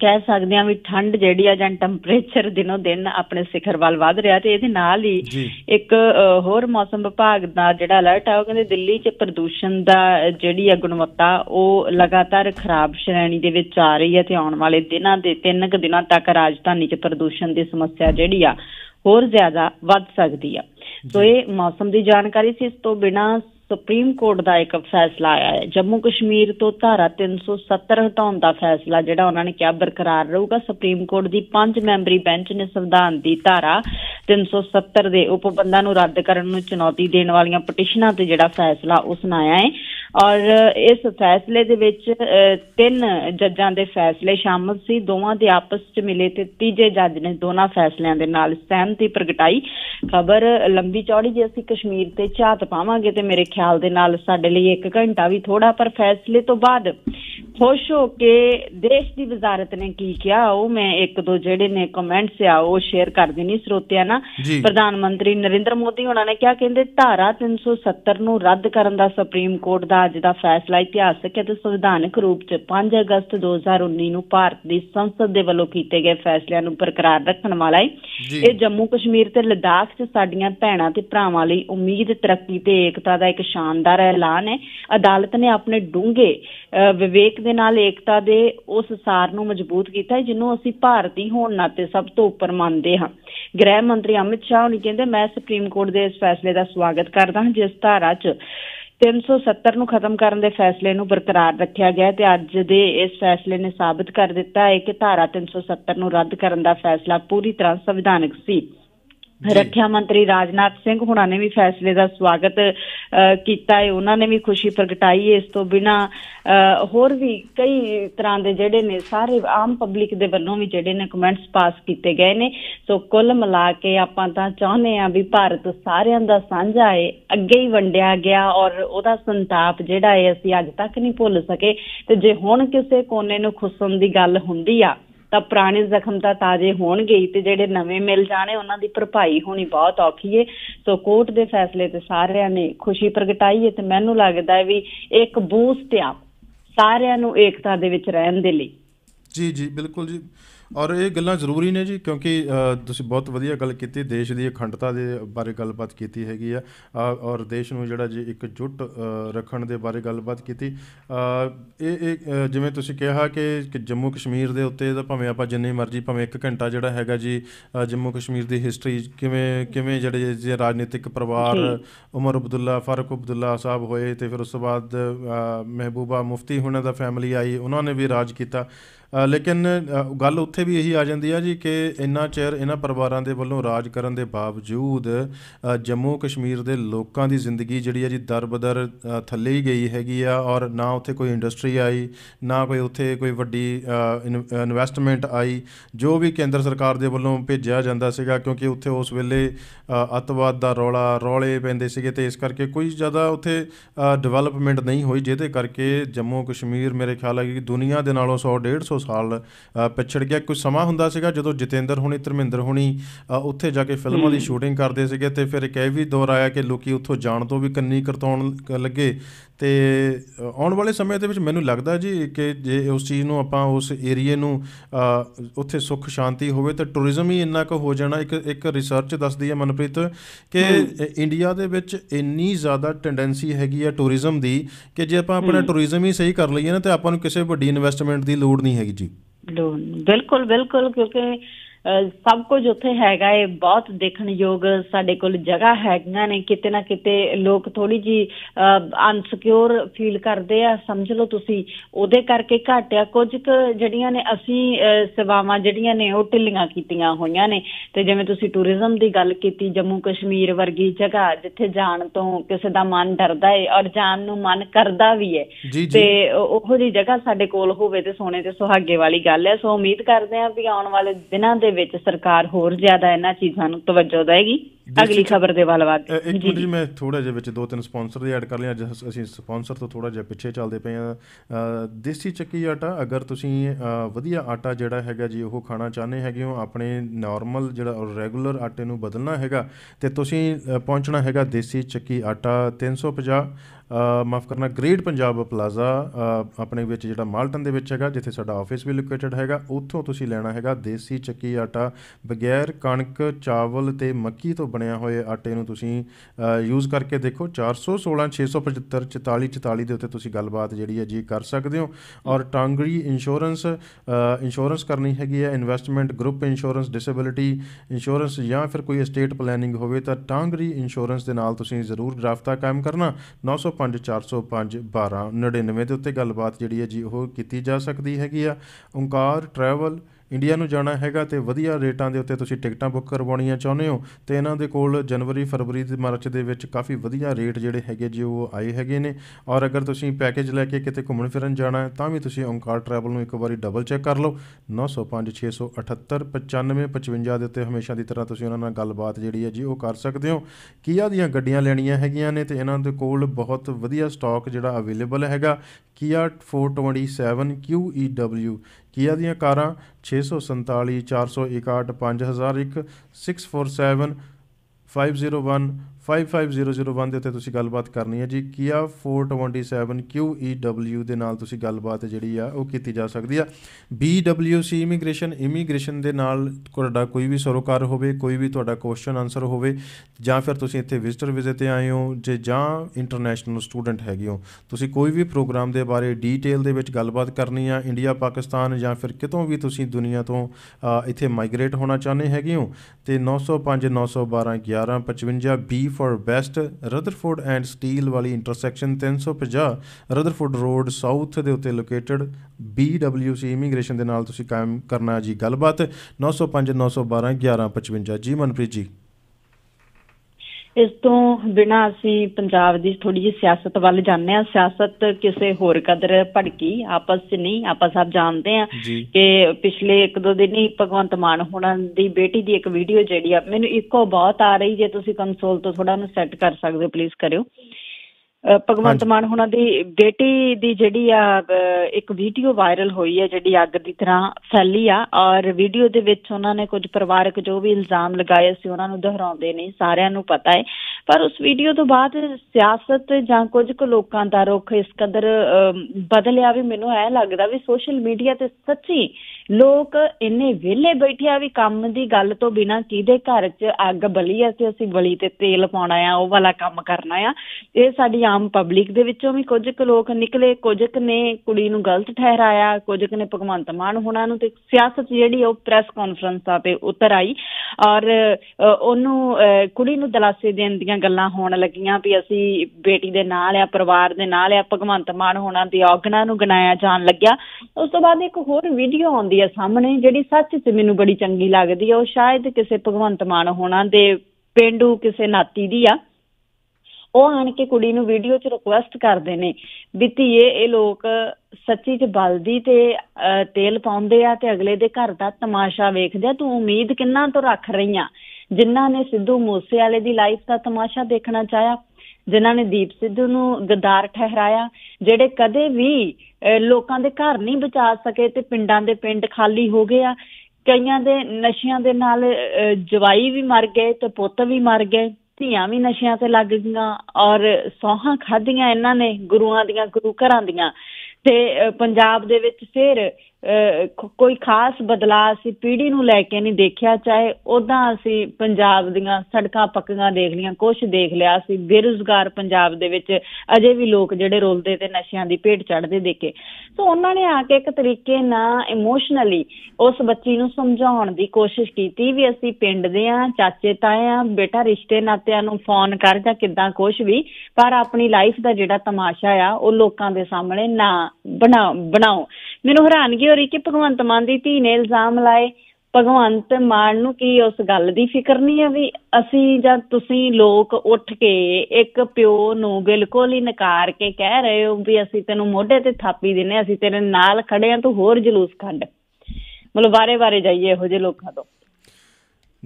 ਕਹਿ ਸਕਦੇ ਆ ਵੀ ਠੰਡ ਜਿਹੜੀ ਆ ਜਾਂ ਟੈਂਪਰੇਚਰ ਦਿਨੋ ਦਿਨ ਆਪਣੇ ਸਿਖਰ ਵੱਲ ਵੱਧ ਰਿਹਾ ਤੇ ਇਹਦੇ ਨਾਲ ਹੀ ਇੱਕ ਹੋਰ ਮੌਸਮ ਵਿਭਾਗ ਦਾ ਜਿਹੜਾ ਅਲਰਟ ਆ ਉਹ ਕਹਿੰਦੇ ਦਿੱਲੀ 'ਚ ਪ੍ਰਦੂਸ਼ਣ ਦਾ ਜਿਹੜੀ ਆ ਗੁਣਵੱਤਾ ਉਹ ਲਗਾਤਾਰ ਖਰਾਬ ਸ਼੍ਰੇਣੀ ਦੇ ਵਿੱਚ ਆ ਰਹੀ ਹੈ ਤੇ ਆਉਣ ਵਾਲੇ ਦਿਨਾਂ ਦੇ 3 ਕੁ ਦਿਨਾਂ ਤੱਕ ਰਾਜਧਾਨੀ 'ਚ ਪ੍ਰਦੂਸ਼ਣ ਦੀ ਸਮੱਸਿਆ ਜਿਹੜੀ ਆ ਹੋਰ ਜ਼ਿਆਦਾ ਵੱਧ ਸਕਦੀ ਆ ਸੋ ਇਹ ਮੌਸਮ ਦੀ ਜਾਣਕਾਰੀ ਸੀ ਇਸ ਤੋਂ ਬਿਨਾ ਸੁਪਰੀਮ ਕੋਰਟ ਦਾ ਇੱਕ ਫੈਸਲਾ ਆਇਆ ਹੈ ਜੰਮੂ ਕਸ਼ਮੀਰ ਤੋਂ ਧਾਰਾ 370 ਹਟਾਉਣ ਦਾ ਫੈਸਲਾ ਜਿਹੜਾ ਉਹਨਾਂ ਨੇ ਕਿਹਾ ਬਰਕਰਾਰ ਰਹੂਗਾ ਸੁਪਰੀਮ ਕੋਰਟ ਦੀ ਪੰਜ ਮੈਂਬਰੀ ਬੈਂਚ ਨੇ ਸੰਵਿਧਾਨ ਦੀ ਧਾਰਾ 370 ਦੇ ਉਪਬੰਧਾਂ ਨੂੰ ਰੱਦ ਕਰਨ ਨੂੰ ਚੁਣੌਤੀ ਦੇਣ ਵਾਲੀਆਂ ਪਟੀਸ਼ਨਾਂ ਤੇ ਜਿਹੜਾ ਫੈਸਲਾ ਉਹ ਸੁਣਾਇਆ ਹੈ ਔਰ ਇਸ ਫੈਸਲੇ ਦੇ ਵਿੱਚ ਤਿੰਨ ਜੱਜਾਂ ਦੇ ਫੈਸਲੇ ਸ਼ਾਮਲ ਸੀ ਦੋਵਾਂ ਦੇ ਆਪਸ ਵਿੱਚ ਮਿਲੇ ਤੇ ਤੀਜੇ ਜੱਜ ਨੇ ਦੋਨਾਂ ਫੈਸਲਿਆਂ ਦੇ ਨਾਲ ਸਹਿਮਤੀ ਪ੍ਰਗਟਾਈ ਖਬਰ ਲੰਬੀ ਚੌੜੀ ਜੇ ਅਸੀਂ ਕਸ਼ਮੀਰ ਤੇ ਝਾਤ ਪਾਵਾਂਗੇ ਤੇ ਮੇਰੇ ਖਿਆਲ ਦੇ ਨਾਲ ਸਾਡੇ ਲਈ 1 ਘੰਟਾ ਵੀ ਥੋੜਾ ਪਰ ਫੈਸਲੇ ਤੋਂ ਬਾਅਦ ਖੁਸ਼ ਹੋ ਕੇ ਦੇਸ਼ ਦੀ ਵਜ਼ਾਰਤ ਨੇ ਕੀ ਕਿਹਾ ਉਹ ਮੈਂ ਇੱਕ ਦੋ ਜਿਹੜੇ ਨੇ ਕਮੈਂਟਸ ਆ ਉਹ ਸ਼ੇਅਰ ਕਰ ਦੇਣੀ ਸਰੋਤਿਆਂ ਨਾਲ ਪ੍ਰਧਾਨ ਮੰਤਰੀ ਨਰਿੰਦਰ ਮੋਦੀ ਉਹਨਾਂ ਨੇ ਕਿਹਾ ਕਹਿੰਦੇ ਧਾਰਾ 370 ਨੂੰ ਰੱਦ ਕਰਨ ਦਾ ਸੁਪਰੀਮ ਕੋਰਟ ਦਾ ਅੱਜ ਦਾ ਫੈਸਲਾ ਇਤਿਹਾਸਕ ਹੈ ਤੇ ਸੰਵਿਧਾਨਕ ਰੂਪ 'ਚ 5 ਅਗਸਤ 2019 ਨੂੰ ਭਾਰਤ ਦੀ ਸੰਸਦ ਦੇ ਵੱਲੋਂ ਕੀਤੇ ਗਏ ਫੈਸਲਿਆਂ ਨੂੰ ਬਰਕਰਾਰ ਰੱਖਣ ਵਾਲਾ ਹੈ ਇਹ ਜੰਮੂ ਕਸ਼ਮੀਰ ਤੇ ਲਦਾਖ 'ਚ ਸਾਡੀਆਂ ਭੈਣਾਂ ਤੇ ਭਰਾਵਾਂ ਲਈ ਉਮੀਦ ਤਰੱਕੀ ਤੇ ਏਕਤਾ ਦਾ ਇੱਕ ਸ਼ਾਨਦਾਰ ਐਲਾਨ ਹੈ ਅਦਾਲਤ ਨੇ ਆਪਣੇ ਡੂੰਘੇ ਵਿਵੇਕ ਦੇ ਨਾਲ ਏਕਤਾ ਦੇ ਉਸ ਸਾਰ ਨੂੰ ਮਜ਼ਬੂਤ ਕੀਤਾ ਹੈ ਜਿਹਨੂੰ ਅਸੀਂ ਭਾਰਤੀ ਹੋਣ ਨਾਤੇ ਸਭ ਤੋਂ ਉੱਪਰ ਮੰਨਦੇ ਹਾਂ ਗ੍ਰਹਿ ਮੰਤਰੀ ਅਮਿਤ ਸ਼ਾਹ ਨੇ ਕਹਿੰਦੇ ਮੈਂ ਸੁਪਰੀਮ ਕੋਰਟ ਦੇ ਇਸ ਫੈਸਲੇ ਦਾ ਸਵਾਗਤ ਕਰਦਾ ਹਾਂ ਜਿਸ ਧਾਰਾ 'ਚ 370 ਨੂੰ ਖਤਮ ਕਰਨ ਦੇ ਫੈਸਲੇ ਨੂੰ ਬਰਕਰਾਰ ਰੱਖਿਆ ਗਿਆ ਤੇ ਅੱਜ ਦੇ ਇਸ ਫੈਸਲੇ ਨੇ ਸਾਬਤ ਕਰ ਦਿੱਤਾ ਹੈ ਕਿ ਧਾਰਾ 370 ਨੂੰ ਰੱਦ ਕਰਨ ਦਾ ਫੈਸਲਾ ਪੂਰੀ ਤਰ੍ਹਾਂ ਸੰਵਿਧਾਨਕ ਸੀ ਰੱਖਿਆ ਮੰਤਰੀ ਰਾਜਨਾਥ ਸਿੰਘ ਹੁਣਾਂ ਨੇ ਵੀ ਫੈਸਲੇ ਦਾ ਸਵਾਗਤ ਕੀਤਾ ਹੈ ਉਹਨਾਂ ਨੇ ਵੀ ਖੁਸ਼ੀ ਪ੍ਰਗਟਾਈ ਇਸ ਤੋਂ ਬਿਨਾ ਹੋਰ ਵੀ ਕਈ ਤਰ੍ਹਾਂ ਦੇ ਜਿਹੜੇ ਨੇ ਸਾਰੇ ਆਮ ਪਬਲਿਕ ਦੇ ਵੱਲੋਂ ਵੀ ਜਿਹੜੇ ਨੇ ਕਮੈਂਟਸ ਪਾਸ ਕੀਤੇ ਗਏ ਨੇ ਸੋ ਕੁੱਲ ਮਿਲਾ ਕੇ ਆਪਾਂ ਤਾਂ ਚਾਹੁੰਦੇ ਆ ਵੀ ਭਾਰਤ ਸਾਰਿਆਂ ਦਾ ਸਾਂਝਾ ਹੈ ਅੱਗੇ ਹੀ ਵੰਡਿਆ ਗਿਆ ਔਰ ਉਹਦਾ ਸੰਤਾਪ ਜਿਹੜਾ ਹੈ ਅਸੀਂ ਅੱਜ ਤੱਕ ਨਹੀਂ ਭੁੱਲ ਸਕੇ ਤੇ ਜੇ ਹੁਣ ਕਿਸੇ ਕੋਨੇ ਨੂੰ ਖੁਸ਼ਮ ਦੀ ਗੱਲ ਹੁੰਦੀ ਆ ਤਾਂ ਪੁਰਾਣੇ ਜ਼ਖਮ ਤਾਂ ਤਾਜ਼ੇ ਹੋਣਗੇ ਹੀ ਤੇ ਜਿਹੜੇ ਨਵੇਂ ਮਿਲ ਜਾਣੇ ਉਹਨਾਂ ਦੀ ਭਰਪਾਈ ਹੋਣੀ ਬਹੁਤ ਔਖੀ ਏ ਸੋ ਕੋਰਟ ਦੇ ਫੈਸਲੇ ਤੇ ਸਾਰਿਆਂ ਨੇ ਖੁਸ਼ੀ ਪ੍ਰਗਟਾਈ ਏ ਤੇ ਮੈਨੂੰ ਲੱਗਦਾ ਹੈ ਵੀ ਇੱਕ ਬੂਸਟ ਆ ਸਾਰਿਆਂ ਨੂੰ ਏਕਤਾ ਦੇ ਵਿੱਚ ਰਹਿਣ ਦੇ ਲਈ ਜੀ ਜੀ ਬਿਲਕੁਲ ਜੀ ਔਰ ਇਹ ਗੱਲਾਂ ਜ਼ਰੂਰੀ ਨੇ ਜੀ ਕਿਉਂਕਿ ਤੁਸੀਂ ਬਹੁਤ ਵਧੀਆ ਗੱਲ ਕੀਤੀ ਦੇਸ਼ ਦੀ ਅਖੰਡਤਾ ਦੇ ਬਾਰੇ ਗੱਲਬਾਤ ਕੀਤੀ ਹੈਗੀ ਆ ਔਰ ਦੇਸ਼ ਨੂੰ ਜਿਹੜਾ ਜੀ ਇੱਕ ਜੁੱਟ ਰੱਖਣ ਦੇ ਬਾਰੇ ਗੱਲਬਾਤ ਕੀਤੀ ਇਹ ਇਹ ਜਿਵੇਂ ਤੁਸੀਂ ਕਿਹਾ ਕਿ ਜੰਮੂ ਕਸ਼ਮੀਰ ਦੇ ਉੱਤੇ ਦਾ ਭਾਵੇਂ ਆਪਾਂ ਜਿੰਨੀ ਮਰਜ਼ੀ ਭਾਵੇਂ 1 ਘੰਟਾ ਜਿਹੜਾ ਹੈਗਾ ਜੀ ਜੰਮੂ ਕਸ਼ਮੀਰ ਦੀ ਹਿਸਟਰੀ ਕਿਵੇਂ ਕਿਵੇਂ ਜਿਹੜੇ ਜੇ ਰਾਜਨੀਤਿਕ ਪਰਿਵਾਰ ਉਮਰ ਅਬਦੁੱਲਾ ਫਾਰਕ ਅਬਦੁੱਲਾ ਸਾਹਿਬ ਹੋਏ ਤੇ ਫਿਰ ਉਸ ਤੋਂ ਬਾਅਦ ਮਹਿਬੂਬਾ ਮੁਫਤੀ ਹੁਣਾਂ ਦਾ ਫੈਮਿਲੀ ਆਈ ਉਹਨਾਂ ਨੇ ਵੀ ਰਾਜ ਕੀਤਾ ਲੇਕਿਨ ਗੱਲ ਉੱਥੇ ਵੀ ਇਹੀ ਆ ਜਾਂਦੀ ਆ ਜੀ ਕਿ ਇੰਨਾ ਚਿਰ ਇਹਨਾਂ ਪਰਿਵਾਰਾਂ ਦੇ ਵੱਲੋਂ ਰਾਜ ਕਰਨ ਦੇ ਬਾਵਜੂਦ ਜੰਮੂ ਕਸ਼ਮੀਰ ਦੇ ਲੋਕਾਂ ਦੀ ਜ਼ਿੰਦਗੀ ਜਿਹੜੀ ਆ ਜੀ ਦਰਬਦਰ ਥੱਲੇ ਹੀ ਗਈ ਹੈਗੀ ਆ ਔਰ ਨਾ ਉੱਥੇ ਕੋਈ ਇੰਡਸਟਰੀ ਆਈ ਨਾ ਕੋਈ ਉੱਥੇ ਕੋਈ ਵੱਡੀ ਇਨਵੈਸਟਮੈਂਟ ਆਈ ਜੋ ਵੀ ਕੇਂਦਰ ਸਰਕਾਰ ਦੇ ਵੱਲੋਂ ਭੇਜਿਆ ਜਾਂਦਾ ਸੀਗਾ ਕਿਉਂਕਿ ਉੱਥੇ ਉਸ ਵੇਲੇ ਅਤਵਾਦ ਦਾ ਰੌਲਾ ਰੌਲੇ ਪੈਂਦੇ ਸੀਗੇ ਤੇ ਇਸ ਕਰਕੇ ਕੋਈ ਜ਼ਿਆਦਾ ਉੱਥੇ ਡਿਵੈਲਪਮੈਂਟ ਨਹੀਂ ਹੋਈ ਜਿਹਦੇ ਕਰਕੇ ਜੰਮੂ ਕਸ਼ਮੀਰ ਮੇਰੇ ਖਿਆਲ ਹੈ ਕਿ ਦੁਨੀਆ ਦੇ ਨਾਲੋਂ 100 150 ਸਾਲ ਪਿਛੜ ਗਿਆ ਕੋਈ ਸਮਾਂ ਹੁੰਦਾ ਸੀਗਾ ਜਦੋਂ ਜਤਿੰਦਰ ਹੋਣੀ ਧਰਮਿੰਦਰ ਹੋਣੀ ਉੱਥੇ ਜਾ ਕੇ ਫਿਲਮਾਂ ਦੀ ਸ਼ੂਟਿੰਗ ਕਰਦੇ ਸੀਗੇ ਤੇ ਫਿਰ ਇੱਕ ਇਹ ਵੀ ਦੌਰ ਆਇਆ ਕਿ ਲੋਕੀ ਉੱਥੋਂ ਜਾਣ ਤੋਂ ਵੀ ਕੰਨੀ ਕਰਤਾਉਣ ਲੱਗੇ ਤੇ ਆਉਣ ਵਾਲੇ ਸਮੇਂ ਦੇ ਵਿੱਚ ਮੈਨੂੰ ਲੱਗਦਾ ਜੀ ਕਿ ਜੇ ਉਸ ਚੀਜ਼ ਨੂੰ ਆਪਾਂ ਉਸ ਏਰੀਏ ਨੂੰ ਉੱਥੇ ਸੁੱਖ ਸ਼ਾਂਤੀ ਹੋਵੇ ਤਾਂ ਟੂਰਿਜ਼ਮ ਹੀ ਇੰਨਾ ਕੁ ਹੋ ਜਾਣਾ ਇੱਕ ਇੱਕ ਰਿਸਰਚ ਦੱਸਦੀ ਹੈ ਮਨਪ੍ਰੀਤ ਕਿ ਇੰਡੀਆ ਦੇ ਵਿੱਚ ਇੰਨੀ ਜ਼ਿਆਦਾ ਟੈਂਡੈਂਸੀ ਹੈਗੀ ਆ ਟੂਰਿਜ਼ਮ ਦੀ ਕਿ ਜੇ ਆਪਾਂ ਆਪਣਾ ਟੂਰਿਜ਼ਮ ਹੀ ਸਹੀ ਕਰ ਲਈਏ ਨਾ ਤੇ ਆਪਾਂ ਨੂੰ ਕਿਸੇ ਵੱਡੀ ਇਨਵੈਸਟਮੈਂਟ ਦੀ ਲੋੜ ਨਹੀਂ ਹੈਗੀ ਜੀ ਬਿਲਕੁਲ ਬਿਲਕੁਲ ਕਿਉਂਕਿ ਸਭ ਕੁਝ ਉੱਥੇ ਹੈਗਾ ਏ ਬਹੁਤ ਦੇਖਣਯੋਗ ਸਾਡੇ ਕੋਲ ਜਗ੍ਹਾ ਹੈਗੀਆਂ ਨੇ ਕਿਤੇ ਨਾ ਕਿਤੇ ਲੋਕ ਥੋੜੀ ਜੀ ਅਨਸਿਕਿਉਰ ਫੀਲ ਕਰਦੇ ਆ ਸਮਝ ਲਓ ਤੁਸੀਂ ਉਹਦੇ ਕਰਕੇ ਘਟਿਆ ਕੁਝ ਜਿਹੜੀਆਂ ਨੇ ਅਸੀਂ ਸੇਵਾਵਾਂ ਜਿਹੜੀਆਂ ਨੇ ਉਹ ਢਿੱਲੀਆਂ ਕੀਤੀਆਂ ਹੋਈਆਂ ਨੇ ਤੇ ਜਿਵੇਂ ਤੁਸੀਂ ਟੂਰਿਜ਼ਮ ਦੀ ਗੱਲ ਕੀਤੀ ਜੰਮੂ ਕਸ਼ਮੀਰ ਵਰਗੀ ਜਗ੍ਹਾ ਜਿੱਥੇ ਜਾਣ ਤੋਂ ਕਿਸੇ ਦਾ ਮਨ ਡਰਦਾ ਏ ਔਰ ਜਾਣ ਨੂੰ ਮਨ ਕਰਦਾ ਵੀ ਏ ਤੇ ਉਹੋ ਜੀ ਜਗ੍ਹਾ ਸਾਡੇ ਕੋਲ ਹੋਵੇ ਤੇ ਸੋਨੇ ਤੇ ਸੁਹਾਗੇ ਵਾਲੀ ਗੱਲ ਐ ਸੋ ਉਮੀਦ ਕਰਦੇ ਆ ਵੀ ਆਉਣ ਵਾਲੇ ਦਿਨਾਂ ਦੇ ਦੇ ਵਿੱਚ ਸਰਕਾਰ ਹੋਰ ਜ਼ਿਆਦਾ ਇਹਨਾਂ ਚੀਜ਼ਾਂ ਨੂੰ ਤਵੱਜੋ ਦੇਗੀ ਅਗਲੀ ਖਬਰ ਦੇ ਵੱਲ ਵੱਧ ਇੱਕ ਮਿੰਟ ਜੀ ਮੈਂ ਥੋੜਾ ਜਿਹਾ ਵਿੱਚ ਦੋ ਤਿੰਨ ਸਪਾਂਸਰ ਦੇ ਐਡ ਕਰ ਲਿਆ ਅੱਜ ਅਸੀਂ ਸਪਾਂਸਰ ਤੋਂ ਥੋੜਾ ਜਿਹਾ ਪਿੱਛੇ ਚੱਲਦੇ ਪਏ ਆ ਦੇਸੀ ਚੱਕੀ ਆਟਾ ਅਗਰ ਤੁਸੀਂ ਵਧੀਆ ਆਟਾ ਜਿਹੜਾ ਹੈਗਾ ਜੀ ਉਹ ਖਾਣਾ ਚਾਹੁੰਦੇ ਹੈਗੇ ਹੋ ਆਪਣੇ ਨਾਰਮਲ ਜਿਹੜਾ ਰੈਗੂਲਰ ਆਟੇ ਨੂੰ ਬਦਲਣਾ ਹੈਗਾ ਤੇ ਤੁਸੀਂ ਪਹੁੰਚਣਾ ਹੈਗਾ ਦੇਸੀ ਚੱਕੀ ਆਟਾ 350 ਮਾਫ ਕਰਨਾ ਗ੍ਰੇਟ ਪੰਜਾਬ ਪਲਾਜ਼ਾ ਆਪਣੇ ਵਿੱਚ ਜਿਹੜਾ ਮਾਲਟਨ ਦੇ ਵਿੱਚ ਹੈਗਾ ਜਿੱਥੇ ਸਾਡਾ ਆਫਿਸ ਵੀ ਲੋਕੇਟਡ ਹੈਗਾ ਉੱਥੋਂ ਤੁਸੀਂ ਲੈਣਾ ਹੈਗਾ ਦੇਸੀ ਚੱਕੀ ਆਟਾ ਬਗੈਰ ਕਣਕ ਚਾਵਲ ਤੇ ਮੱਕੀ ਤੋਂ ਬਣਿਆ ਹੋਏ ਆਟੇ ਨੂੰ ਤੁਸੀਂ ਯੂਜ਼ ਕਰਕੇ ਦੇਖੋ 416 675 44 44 ਦੇ ਉੱਤੇ ਤੁਸੀਂ ਗੱਲਬਾਤ ਜਿਹੜੀ ਹੈ ਜੀ ਕਰ ਸਕਦੇ ਹੋ ਔਰ ਟਾਂਗਰੀ ਇੰਸ਼ੋਰੈਂਸ ਇੰਸ਼ੋਰੈਂਸ ਕਰਨੀ ਹੈਗੀ ਹੈ investment group insurance disability insurance ਜਾਂ ਫਿਰ ਕੋਈ ਸਟੇਟ ਪਲੈਨਿੰਗ ਹੋਵੇ ਤਾਂ ਟਾਂਗਰੀ ਇੰਸ਼ੋਰੈਂਸ ਦੇ ਨਾਲ ਤੁਸੀਂ ਜ਼ਰੂਰ ਗ੍ਰਾਫਤਾ ਕਾਇਮ ਕਰਨਾ 900 9540512999 ਦੇ ਉੱਤੇ ਗੱਲਬਾਤ ਜਿਹੜੀ ਹੈ ਜੀ ਉਹ ਕੀਤੀ ਜਾ ਸਕਦੀ ਹੈਗੀ ਆ ਓਮਕਾਰ ਟਰੈਵਲ ਇੰਡੀਆ ਨੂੰ ਜਾਣਾ ਹੈਗਾ ਤੇ ਵਧੀਆ ਰੇਟਾਂ ਦੇ ਉੱਤੇ ਤੁਸੀਂ ਟਿਕਟਾਂ ਬੁੱਕ ਕਰਵਾਉਣੀਆਂ ਚਾਹੁੰਦੇ ਹੋ ਤੇ ਇਹਨਾਂ ਦੇ ਕੋਲ ਜਨਵਰੀ ਫਰਵਰੀ ਤੇ ਮਾਰਚ ਦੇ ਵਿੱਚ ਕਾਫੀ ਵਧੀਆ ਰੇਟ ਜਿਹੜੇ ਹੈਗੇ ਜੀ ਉਹ ਆਏ ਹੈਗੇ ਨੇ ਔਰ ਅਗਰ ਤੁਸੀਂ ਪੈਕੇਜ ਲੈ ਕੇ ਕਿਤੇ ਘੁੰਮਣ ਫਿਰਨ ਜਾਣਾ ਹੈ ਤਾਂ ਵੀ ਤੁਸੀਂ ਓਮਕਾਰ ਟਰੈਵਲ ਨੂੰ ਇੱਕ ਵਾਰੀ ਡਬਲ ਚੈੱਕ ਕਰ ਲਓ 9056785955 ਦੇ ਉੱਤੇ ਹਮੇਸ਼ਾ ਦੀ ਤਰ੍ਹਾਂ ਤੁਸੀਂ ਉਹਨਾਂ ਨਾਲ ਗੱਲਬਾਤ ਜਿਹੜੀ ਹੈ ਜੀ ਉਹ ਕਰ ਸਕਦੇ ਹੋ ਕੀਆ ਦੀਆਂ ਗੱਡੀਆਂ ਲੈਣੀਆਂ ਹੈਗੀਆਂ ਨੇ ਤੇ ਇਹਨਾਂ ਦੇ ਕੋਲ ਬਹੁਤ ਵਧੀਆ ਸਟਾਕ ਜਿਹੜਾ ਅਵੇਲੇਬਲ ਹੈਗਾ ਕੀਆ 427 QEW ਕੀਆ ਦੀਆਂ ਕਾਰਾਂ 647 461 5001 647 501 55001 ਦੇ ਉੱਤੇ ਤੁਸੀਂ ਗੱਲਬਾਤ ਕਰਨੀ ਹੈ ਜੀ Kia 427 QEW ਦੇ ਨਾਲ ਤੁਸੀਂ ਗੱਲਬਾਤ ਜਿਹੜੀ ਆ ਉਹ ਕੀਤੀ ਜਾ ਸਕਦੀ ਆ BWC ਇਮੀਗ੍ਰੇਸ਼ਨ ਇਮੀਗ੍ਰੇਸ਼ਨ ਦੇ ਨਾਲ ਤੁਹਾਡਾ ਕੋਈ ਵੀ ਸਰੋਕਾਰ ਹੋਵੇ ਕੋਈ ਵੀ ਤੁਹਾਡਾ ਕੁਐਸਚਨ ਆਨਸਰ ਹੋਵੇ ਜਾਂ ਫਿਰ ਤੁਸੀਂ ਇੱਥੇ ਵਿਜ਼ਟਰ ਵੀਜ਼ੇ ਤੇ ਆਏ ਹੋ ਜੇ ਜਾਂ ਇੰਟਰਨੈਸ਼ਨਲ ਸਟੂਡੈਂਟ ਹੈਗੇ ਹੋ ਤੁਸੀਂ ਕੋਈ ਵੀ ਪ੍ਰੋਗਰਾਮ ਦੇ ਬਾਰੇ ਡੀਟੇਲ ਦੇ ਵਿੱਚ ਗੱਲਬਾਤ ਕਰਨੀ ਆ ਇੰਡੀਆ ਪਾਕਿਸਤਾਨ ਜਾਂ ਫਿਰ ਕਿਤੋਂ ਵੀ ਤੁਸੀਂ ਦੁਨੀਆ ਤੋਂ ਇੱਥੇ ਮਾਈਗ੍ਰੇਟ ਹੋਣਾ ਚਾਹੁੰਦੇ ਹੈਗੇ ਹੋ ਤੇ 905 912 11 55 for best Rutherford and Steeles ਵਾਲੀ ਇੰਟਰਸੈਕਸ਼ਨ 350 ਰਦਰਫੋਰਡ ਰੋਡ ਸਾਊਥ ਦੇ ਉੱਤੇ ਲੋਕੇਟਡ BWC ਇਮੀਗ੍ਰੇਸ਼ਨ ਦੇ ਨਾਲ ਤੁਸੀਂ ਕਾਇਮ ਕਰਨਾ ਜੀ ਗੱਲਬਾਤ 905 912 1155 ਜੀ ਮਨਪ੍ਰੀਤ ਜੀ ਇਸ ਤੋਂ ਬਿਨਾ ਅਸੀਂ ਪੰਜਾਬ ਦੀ ਥੋੜੀ ਜਿਹੀ ਸਿਆਸਤ ਵੱਲ ਜਾਂਦੇ ਆ ਸਿਆਸਤ ਕਿਸੇ ਹੋਰ ਕਦਰ ਭੜਕੀ ਆਪਸ ਵਿੱਚ ਨਹੀਂ ਆਪਾਂ ਸਭ ਜਾਣਦੇ ਆ ਕਿ ਪਿਛਲੇ ਇੱਕ ਦੋ ਦਿਨ ਹੀ ਭਗਵੰਤ ਮਾਨ ਹੋਣਾ ਦੀ ਬੇਟੀ ਦੀ ਇੱਕ ਵੀਡੀਓ ਜਿਹੜੀ ਆ ਮੈਨੂੰ ਇੱਕੋ ਬਹੁਤ ਆ ਰਹੀ ਜੇ ਤੁਸੀਂ ਕੰਸੋਲ ਤੋਂ ਥੋੜਾ ਨੂੰ ਸੈੱਟ ਕਰ ਸਕਦੇ ਹੋ ਪਲੀਜ਼ ਕਰਿਓ ਭਗਵੰਤ ਮਾਨ ਉਹਨਾਂ ਦੀ ਬੇਟੀ ਦੀ ਜਿਹੜੀ ਆ ਇੱਕ ਵੀਡੀਓ ਵਾਇਰਲ ਹੋਈ ਹੈ ਜਿਹੜੀ ਅੱਗ ਦੀ ਤਰ੍ਹਾਂ ਫੈਲੀ ਆ ਔਰ ਵੀਡੀਓ ਦੇ ਵਿੱਚ ਉਹਨਾਂ ਨੇ ਕੁਝ ਪਰਿਵਾਰਕ ਜੋ ਵੀ ਇਲਜ਼ਾਮ ਲਗਾਏ ਸੀ ਉਹਨਾਂ ਨੂੰ ਦੁਹਰਾਉਂਦੇ ਨਹੀਂ ਸਾਰਿਆਂ ਨੂੰ ਪਤਾ ਹੈ ਪਰ ਉਸ ਵੀਡੀਓ ਤੋਂ ਬਾਅਦ ਸਿਆਸਤ ਜਾਂ ਕੁਝ ਕੁ ਲੋਕਾਂ ਦਾ ਰੁਖ ਇਸ ਕਦਰ ਬਦਲਿਆ ਵੀ ਮੈਨੂੰ ਐ ਲੱਗਦਾ ਵੀ ਸੋਸ਼ਲ ਮੀਡੀਆ ਤੇ ਸੱਚੀ ਲੋਕ ਇੰਨੇ ਵਿਹਲੇ ਬੈਠਿਆ ਵੀ ਕੰਮ ਦੀ ਗੱਲ ਤੋਂ ਬਿਨਾ ਕਿਹਦੇ ਘਰ 'ਚ ਅੱਗ ਬਲੀ ਐ ਤੇ ਅਸੀਂ ਬਲੀ ਤੇ ਤੇਲ ਪਾਉਣਾ ਆ ਉਹ ਵਾਲਾ ਕੰਮ ਕਰਨਾ ਆ ਇਹ ਸਾਡੀ ਆਮ ਪਬਲਿਕ ਦੇ ਵਿੱਚੋਂ ਵੀ ਕੁਝ ਕੁ ਲੋਕ ਨਿਕਲੇ ਕੁਝ ਕੁ ਨੇ ਕੁੜੀ ਨੂੰ ਗਲਤ ਠਹਿਰਾਇਆ ਕੁਝ ਕੁ ਨੇ ਭਗਵੰਤ ਮਾਨ ਹੋਣਾ ਨੂੰ ਤੇ ਸਿਆਸਤ ਜਿਹੜੀ ਉਹ ਪ੍ਰੈਸ ਆ ਤੇ ਉਤਰ ਆਈ ਔਰ ਉਹਨੂੰ ਕੁੜੀ ਨੂੰ ਦਲਾਸੇ ਦੇਣ ਦੀਆਂ ਗੱਲਾਂ ਹੋਣ ਲੱਗੀਆਂ ਵੀ ਅਸੀਂ ਬੇਟੀ ਦੇ ਨਾਲ ਆ ਪਰਿਵਾਰ ਦੇ ਨਾਲ ਆ ਭਗਵੰਤ ਮਾਨ ਹੋਣਾ ਦੀ ਔਗਣਾ ਨੂੰ ਗਨਾਇਆ ਜਾਣ ਲੱਗਿਆ ਉਸ ਤੋਂ ਬਾਅਦ ਇੱਕ ਹੋਰ ਵੀਡੀਓ ਆਉਂਦੀ ਹੈ ਸਾਹਮਣੇ ਜਿਹੜੀ ਸੱਚ 'ਚ ਮੈਨੂੰ ਬੜੀ ਚੰਗੀ ਲੱਗਦੀ ਹੈ ਉਹ ਸ਼ਾਇਦ ਕਿਸੇ ਭਗਵੰਤ ਮਾਨ ਹੋਣਾ ਦੇ ਪਿੰਡੂ ਕਿਸੇ ਨਾਤੀ ਦੀ ਆ ਉਹ ਆਣ ਕੇ ਕੁੜੀ ਨੂੰ ਵੀਡੀਓ 'ਚ ਰਿਕੁਐਸਟ ਕਰਦੇ ਨੇ ਵੀ ਧੀਏ ਇਹ ਲੋਕ ਸੱਚੀ 'ਚ ਬਲਦੀ ਤੇ ਤੇਲ ਪਾਉਂਦੇ ਆ ਤੇ ਅਗਲੇ ਦੇ ਘਰ ਦਾ ਤਮਾਸ਼ਾ ਵੇਖਦੇ ਆ ਤੂੰ ਉਮੀਦ ਕਿੰਨਾ ਤੋਂ ਰੱਖ ਰਹੀ ਆ ਜਿਨ੍ਹਾਂ ਨੇ ਸਿੱਧੂ ਮੂਸੇ ਵਾਲੇ ਦੀ ਲਾਈਫ ਦਾ ਤਮਾਸ਼ਾ ਦੇਖਣਾ ਚਾਹਿਆ ਜਿਨ੍ਹਾਂ ਨੇ ਦੀਪ ਸਿੱਧੂ ਨੂੰ ਗਦਾਰ ਠਹਿਰਾਇਆ ਜਿਹੜੇ ਕਦੇ ਵੀ ਲੋਕਾਂ ਦੇ ਘਰ ਨਹੀਂ ਬਚਾ ਸਕੇ ਤੇ ਪਿੰਡਾਂ ਦੇ ਪਿੰਡ ਖਾਲੀ ਹੋ ਗਏ ਆ ਕਈਆਂ ਦੇ ਨਸ਼ਿਆਂ ਦੇ ਨਾਲ ਜਵਾਈ ਵੀ ਮਰ ਗਏ ਤੇ ਪੁੱਤ ਵੀ ਮਰ ਗਏ ਧੀਆਂ ਵੀ ਨਸ਼ਿਆਂ ਤੇ ਲੱਗ ਗਈਆਂ ਔਰ ਸੋਹਾਂ ਖਾਧੀਆਂ ਇਹਨਾਂ ਨੇ ਗੁਰੂਆਂ ਦੀਆਂ ਗੁਰੂ ਘਰਾਂ ਦੀਆਂ ਤੇ ਪੰਜਾਬ ਦੇ ਵਿੱਚ ਫਿਰ ਕੋਈ ਖਾਸ ਬਦਲਾਅ ਅਸੀਂ ਪੀੜੀ ਨੂੰ ਲੈ ਕੇ ਨਹੀਂ ਦੇਖਿਆ ਚਾਹੇ ਉਦਾਂ ਅਸੀਂ ਪੰਜਾਬ ਦੀਆਂ ਸੜਕਾਂ ਪੱਕੀਆਂ ਦੇਖ ਲੀਆਂ ਕੁਝ ਦੇਖ ਲਿਆ ਅਸੀਂ ਬੇਰੁਜ਼ਗਾਰ ਪੰਜਾਬ ਦੇ ਵਿੱਚ ਅਜੇ ਵੀ ਲੋਕ ਜਿਹੜੇ ਰੋਲਦੇ ਤੇ ਨਸ਼ਿਆਂ ਦੀ ਭੇਟ ਚੜਦੇ ਦੇਖੇ ਸੋ ਉਹਨਾਂ ਨੇ ਆ ਕੇ ਇੱਕ ਤਰੀਕੇ ਨਾਲ ਇਮੋਸ਼ਨਲੀ ਉਸ ਬੱਚੀ ਨੂੰ ਸਮਝਾਉਣ ਦੀ ਕੋਸ਼ਿਸ਼ ਕੀਤੀ ਵੀ ਅਸੀਂ ਪਿੰਡ ਦੇ ਆ ਚਾਚੇ ਤਾਏ ਆ ਬੇਟਾ ਰਿਸ਼ਤੇ ਨਾਤਿਆਂ ਨੂੰ ਫੋਨ ਕਰ ਜਾਂ ਕਿਦਾਂ ਕੁਝ ਵੀ ਪਰ ਆਪਣੀ ਲਾਈਫ ਦਾ ਜਿਹੜਾ ਤਮਾਸ਼ਾ ਆ ਉਹ ਲੋਕਾਂ ਦੇ ਸਾਹਮਣੇ ਨਾ ਬਣਾਓ ਮੈਨੂੰ ਹੈਰਾਨਗੀ ਹੋ ਰਹੀ ਕਿ ਭਗਵੰਤ ਮਾਨ ਦੀ ਧੀ ਨੇ ਇਲਜ਼ਾਮ ਲਾਏ ਭਗਵੰਤ ਮਾਨ ਨੂੰ ਕੀ ਉਸ ਗੱਲ ਦੀ ਫਿਕਰ ਨਹੀਂ ਆ ਵੀ ਅਸੀਂ ਜਾਂ ਤੁਸੀਂ ਲੋਕ ਉੱਠ ਕੇ ਇੱਕ ਪਿਓ ਨੂੰ ਬਿਲਕੁਲ ਹੀ ਨਕਾਰ ਕੇ ਕਹਿ ਰਹੇ ਹੋ ਵੀ ਅਸੀਂ ਤੈਨੂੰ ਮੋਢੇ ਤੇ ਥਾਪੀ ਦਿੰਨੇ ਅਸੀਂ ਤੇਰੇ ਨਾਲ ਖੜੇ ਆ ਤੂੰ ਹੋਰ ਜਲੂਸ ਖੰਡ ਮਤਲਬ ਵਾਰੇ-ਵਾਰੇ ਜਾਈਏ ਇਹੋ ਜਿਹੇ ਲੋਕਾਂ ਤੋਂ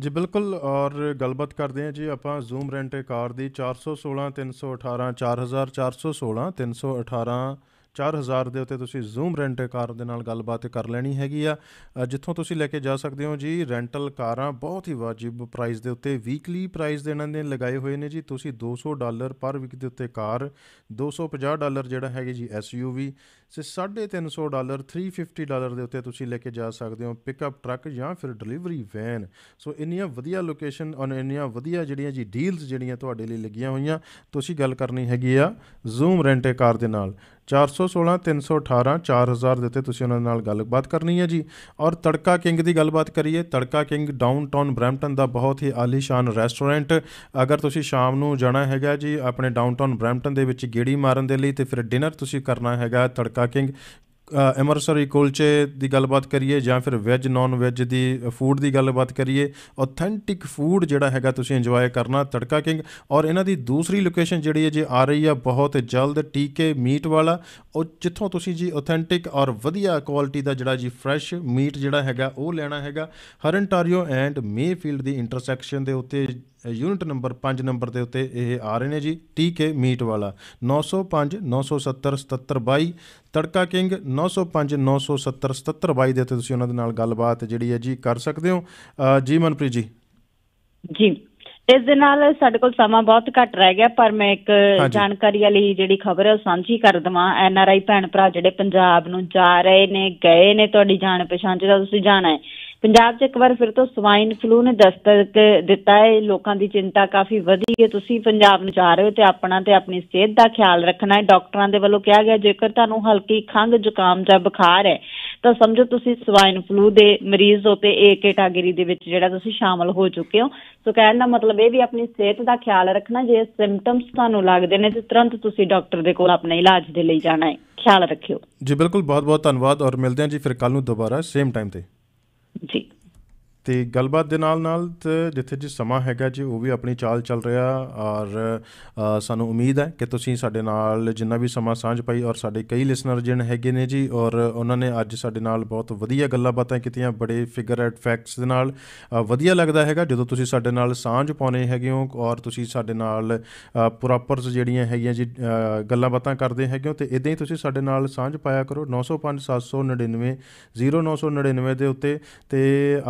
ਜੀ ਬਿਲਕੁਲ ਔਰ ਗੱਲਬਾਤ ਕਰਦੇ ਹਾਂ ਜੀ ਆਪਾਂ ਜ਼ੂਮ ਰੈਂਟ ਕਾਰ ਦੀ 416 318 4416 318 4000 ਦੇ ਉੱਤੇ ਤੁਸੀਂ ਜ਼ੂਮ ਰੈਂਟ ਕਾਰ ਦੇ ਨਾਲ ਗੱਲਬਾਤ ਕਰ ਲੈਣੀ ਹੈਗੀ ਆ ਜਿੱਥੋਂ ਤੁਸੀਂ ਲੈ ਕੇ ਜਾ ਸਕਦੇ ਹੋ ਜੀ ਰੈਂਟਲ ਕਾਰਾਂ ਬਹੁਤ ਹੀ ਵਾਜਿਬ ਪ੍ਰਾਈਸ ਦੇ ਉੱਤੇ ਵੀਕਲੀ ਪ੍ਰਾਈਸ ਦੇ ਨਾਲ ਦੇ ਲਗਾਏ ਹੋਏ ਨੇ ਜੀ ਤੁਸੀਂ 200 ਡਾਲਰ ਪਰ ਵੀਕ ਦੇ ਉੱਤੇ ਕਾਰ 250 ਡਾਲਰ ਜਿਹੜਾ ਹੈਗੇ ਜੀ ਐਸਯੂਵੀ ਸੇ 350 ਡਾਲਰ 350 ਡਾਲਰ ਦੇ ਉੱਤੇ ਤੁਸੀਂ ਲੈ ਕੇ ਜਾ ਸਕਦੇ ਹੋ ਪਿਕਅਪ ਟਰੱਕ ਜਾਂ ਫਿਰ ਡਿਲੀਵਰੀ ਵੈਨ ਸੋ ਇੰਨੀਆਂ ਵਧੀਆ ਲੋਕੇਸ਼ਨ ਔਰ ਇੰਨੀਆਂ ਵਧੀਆ ਜਿਹੜੀਆਂ ਜੀ ਡੀਲਸ ਜਿਹੜੀਆਂ ਤੁਹਾਡੇ ਲਈ ਲੱਗੀਆਂ ਹੋਈਆਂ ਤੁਸੀਂ ਗੱਲ ਕਰਨੀ ਹੈਗੀ ਆ ਜ਼ੂਮ ਰੈਂਟ ਏ ਕਾਰ ਦੇ ਨਾਲ 416 318 4000 ਦੇ ਉੱਤੇ ਤੁਸੀਂ ਉਹਨਾਂ ਨਾਲ ਗੱਲਬਾਤ ਕਰਨੀ ਹੈ ਜੀ ਔਰ ਤੜਕਾ ਕਿੰਗ ਦੀ ਗੱਲਬਾਤ ਕਰੀਏ ਤੜਕਾ ਕਿੰਗ ਡਾਊਨਟਾਊਨ ਬ੍ਰੈਂਪਟਨ ਦਾ ਬਹੁਤ ਹੀ ਆਲੀਸ਼ਾਨ ਰੈਸਟੋਰੈਂਟ ਅਗਰ ਤੁਸੀਂ ਸ਼ਾਮ ਨੂੰ ਜਾਣਾ ਹੈਗਾ ਜੀ ਆਪਣੇ ਡਾਊਨਟਾਊਨ ਬ੍ਰੈਂਪਟਨ ਦੇ ਵਿੱਚ ਗੇੜੀ ਮਾਰਨ ਦੇ ਲਈ ਤੇ ਫਿਰ ਡਿਨਰ ਤੁਸੀਂ ਕਰਨਾ ਹੈਗਾ ਤੜਕਾ ਸਟਾਕਿੰਗ ਅੰਮ੍ਰਿਤਸਰੀ ਕੁਲਚੇ ਦੀ ਗੱਲਬਾਤ ਕਰੀਏ ਜਾਂ ਫਿਰ ਵੈਜ ਨਾਨ ਵੈਜ ਦੀ ਫੂਡ ਦੀ ਗੱਲਬਾਤ ਕਰੀਏ ਆਥੈਂਟਿਕ ਫੂਡ ਜਿਹੜਾ ਹੈਗਾ ਤੁਸੀਂ ਇੰਜੋਏ ਕਰਨਾ ਤੜਕਾ ਕਿੰਗ ਔਰ ਇਹਨਾਂ ਦੀ ਦੂਸਰੀ ਲੋਕੇਸ਼ਨ ਜਿਹੜੀ ਹੈ ਜੇ ਆ ਰਹੀ ਆ ਬਹੁਤ ਜਲਦ ਟੀਕੇ ਮੀਟ ਵਾਲਾ ਉਹ ਜਿੱਥੋਂ ਤੁਸੀਂ ਜੀ ਆਥੈਂਟਿਕ ਔਰ ਵਧੀਆ ਕੁਆਲਿਟੀ ਦਾ ਜਿਹੜਾ ਜੀ ਫਰੈਸ਼ ਮੀਟ ਜਿਹੜਾ ਹੈਗਾ ਉਹ ਲੈਣਾ ਹੈਗਾ ਹਰਨਟਾਰੀਓ ਐਂਡ ਮੇਫੀਲਡ ਦੀ ਇੰਟਰਸੈਕਸ਼ਨ ਦੇ ਉੱਤੇ ਯੂਨਿਟ ਨੰਬਰ 5 ਨੰਬਰ ਦੇ ਉੱਤੇ ਇਹ ਆ ਰਹੇ ਨੇ ਜੀ ਟੀਕੇ ਮੀਟ ਵਾਲਾ 905 970 7722 ਤੜਕਾ ਕਿੰਗ 905 970 7722 ਦੇ ਉੱਤੇ ਤੁਸੀਂ ਉਹਨਾਂ ਦੇ ਨਾਲ ਗੱਲਬਾਤ ਜਿਹੜੀ ਹੈ ਜੀ ਕਰ ਸਕਦੇ ਹੋ ਜੀ ਮਨਪ੍ਰੀਤ ਜੀ ਜੀ ਇਸ ਦੇ ਨਾਲ ਸਾਡੇ ਕੋਲ ਸਮਾਂ ਬਹੁਤ ਘੱਟ ਰਹਿ ਗਿਆ ਪਰ ਮੈਂ ਇੱਕ ਜਾਣਕਾਰੀ ਵਾਲੀ ਜਿਹੜੀ ਖਬਰ ਹੈ ਸਾਂਝੀ ਕਰ ਦਵਾਂ ਐਨ ਆਰ ਆਈ ਭੈਣ ਭਰਾ ਜਿਹੜੇ ਪੰਜਾਬ ਨੂੰ ਜਾ ਰਹੇ ਨੇ ਗਏ ਨੇ ਤੁਹਾਡੀ ਜਾਣ ਪਛਾਣ ਜਿਹੜਾ ਤੁਸੀਂ ਜਾਣਾ ਹੈ ਪੰਜਾਬ 'ਚ ਇੱਕ ਵਾਰ ਫਿਰ ਤੋਂ ਸਵਾਈਨ ਫਲੂ ਨੇ ਦਸਤਕ ਦਿੱਤਾ ਹੈ ਲੋਕਾਂ ਦੀ ਚਿੰਤਾ ਕਾਫੀ ਵਧੀ ਹੈ ਤੁਸੀਂ ਪੰਜਾਬ ਨੂੰ ਜਾ ਰਹੇ ਹੋ ਤੇ ਆਪਣਾ ਤੇ ਆਪਣੀ ਸਿਹਤ ਦਾ ਖਿਆਲ ਰੱਖਣਾ ਹੈ ਡਾਕਟਰਾਂ ਦੇ ਵੱਲੋਂ ਕਿਹਾ ਗਿਆ ਜੇਕਰ ਤੁਹਾਨੂੰ ਹਲਕੀ ਖੰਘ ਜ਼ੁਕਾਮ ਜਾਂ ਬੁਖਾਰ ਹੈ ਤਾਂ ਸਮਝੋ ਤੁਸੀਂ ਸਵਾਈਨ ਫਲੂ ਦੇ ਮਰੀਜ਼ ਹੋ ਤੇ ਏ ਕੈਟਾਗਰੀ ਦੇ ਵਿੱਚ ਜਿਹੜਾ ਤੁਸੀਂ ਸ਼ਾਮਲ ਹੋ ਚੁੱਕੇ ਹੋ ਸੋ ਕਹਿਣ ਦਾ ਮਤਲਬ ਇਹ ਵੀ ਆਪਣੀ ਸਿਹਤ ਦਾ ਖਿਆਲ ਰੱਖਣਾ ਜੇ ਸਿੰਪਟਮਸ ਤੁਹਾਨੂੰ ਲੱਗਦੇ ਨੇ ਤੇ ਤੁਰੰਤ ਤੁਸੀਂ ਡਾਕਟਰ ਦੇ ਕੋਲ ਆਪਣੇ ਇਲਾਜ ਦੇ ਲਈ ਜਾਣਾ ਹੈ ਖਿਆਲ ਰੱਖਿਓ ਜੀ ਬਿਲਕੁਲ ਬਹੁਤ ਬਹੁਤ ਧੰਨਵਾਦ ਔਰ ਮਿਲਦੇ ਹਾਂ ਜੀ ਫਿਰ ਕੱਲ ਨੂੰ ਦੁਬਾਰਾ ਸੇਮ ਟਾਈਮ ਤੇ जी ਤੇ ਗੱਲਬਾਤ ਦੇ ਨਾਲ ਨਾਲ ਜਿੱਥੇ ਜੀ ਸਮਾਂ ਹੈਗਾ ਜੀ ਉਹ ਵੀ ਆਪਣੀ ਚਾਲ ਚੱਲ ਰਿਹਾ ਔਰ ਸਾਨੂੰ ਉਮੀਦ ਹੈ ਕਿ ਤੁਸੀਂ ਸਾਡੇ ਨਾਲ ਜਿੰਨਾ ਵੀ ਸਮਾਂ ਸਾਂਝ ਪਾਈ ਔਰ ਸਾਡੇ ਕਈ ਲਿਸਨਰ ਜਣ ਹੈਗੇ ਨੇ ਜੀ ਔਰ ਉਹਨਾਂ ਨੇ ਅੱਜ ਸਾਡੇ ਨਾਲ ਬਹੁਤ ਵਧੀਆ ਗੱਲਾਂ ਬਾਤਾਂ ਕੀਤੀਆਂ ਬੜੇ ਫਿਗਰ ਐਟ ਫੈਕਟਸ ਦੇ ਨਾਲ ਵਧੀਆ ਲੱਗਦਾ ਹੈਗਾ ਜਦੋਂ ਤੁਸੀਂ ਸਾਡੇ ਨਾਲ ਸਾਂਝ ਪਾਉਨੇ ਹੈਗੇ ਹੋ ਔਰ ਤੁਸੀਂ ਸਾਡੇ ਨਾਲ ਪ੍ਰੋਪਰਸ ਜਿਹੜੀਆਂ ਹੈਗੀਆਂ ਜੀ ਗੱਲਾਂ ਬਾਤਾਂ ਕਰਦੇ ਹੈਗੇ ਹੋ ਤੇ ਇਦਾਂ ਹੀ ਤੁਸੀਂ ਸਾਡੇ ਨਾਲ ਸਾਂਝ ਪਾਇਆ ਕਰੋ 905799 0999 ਦੇ ਉੱਤੇ ਤੇ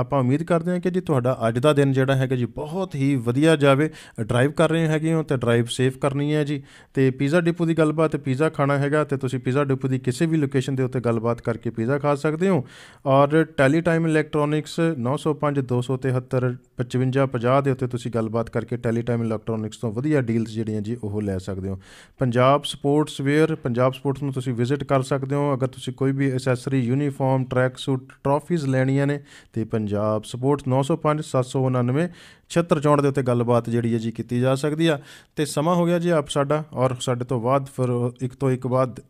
ਆਪਾਂ ਉਮੀਦ ਕਰਦੇ ਹਾਂ ਕਿ ਜੀ ਤੁਹਾਡਾ ਅੱਜ ਦਾ ਦਿਨ ਜਿਹੜਾ ਹੈਗਾ ਜੀ ਬਹੁਤ ਹੀ ਵਧੀਆ ਜਾਵੇ ਡਰਾਈਵ ਕਰ ਰਹੇ ਹੈਗੇ ਹੋ ਤੇ ਡਰਾਈਵ ਸੇਫ ਕਰਨੀ ਹੈ ਜੀ ਤੇ ਪੀਜ਼ਾ ਡਿਪੂ ਦੀ ਗੱਲਬਾਤ ਪੀਜ਼ਾ ਖਾਣਾ ਹੈਗਾ ਤੇ ਤੁਸੀਂ ਪੀਜ਼ਾ ਡਿਪੂ ਦੀ ਕਿਸੇ ਵੀ ਲੋਕੇਸ਼ਨ ਦੇ ਉੱਤੇ ਗੱਲਬਾਤ ਕਰਕੇ ਪੀਜ਼ਾ ਖਾ ਸਕਦੇ ਹੋ ਔਰ ਟੈਲੀ ਟਾਈਮ ਇਲੈਕਟ੍ਰੋਨਿਕਸ 905 273 5550 ਦੇ ਉੱਤੇ ਤੁਸੀਂ ਗੱਲਬਾਤ ਕਰਕੇ ਟੈਲੀ ਟਾਈਮ ਇਲੈਕਟ੍ਰੋਨਿਕਸ ਤੋਂ ਵਧੀਆ ਡੀਲਸ ਜਿਹੜੀਆਂ ਜੀ ਉਹ ਲੈ ਸਕਦੇ ਹੋ Punjab sports wear Punjab sports ਨੂੰ ਤੁਸੀਂ ਵਿਜ਼ਿਟ ਕਰ ਸਕਦੇ ਹੋ ਅਗਰ ਤੁਸੀਂ ਕੋਈ ਵੀ accessory uniform track suit trophies ਲੈਣੀਆਂ ਨੇ ਤੇ ਪੰਜਾਬ ਸਪੋਰਟ support9057996764 ਦੇ ਉੱਤੇ ਗੱਲਬਾਤ ਜਿਹੜੀ ਹੈ ਜੀ ਕੀਤੀ ਜਾ ਸਕਦੀ ਆ ਤੇ ਸਮਾਂ ਹੋ ਗਿਆ ਜੀ ਆਪ ਸਾਡਾ ਔਰ ਸਾਡੇ ਤੋਂ ਬਾਅਦ ਫਿਰ ਇੱਕ ਤੋਂ ਇੱਕ ਬਾਅਦ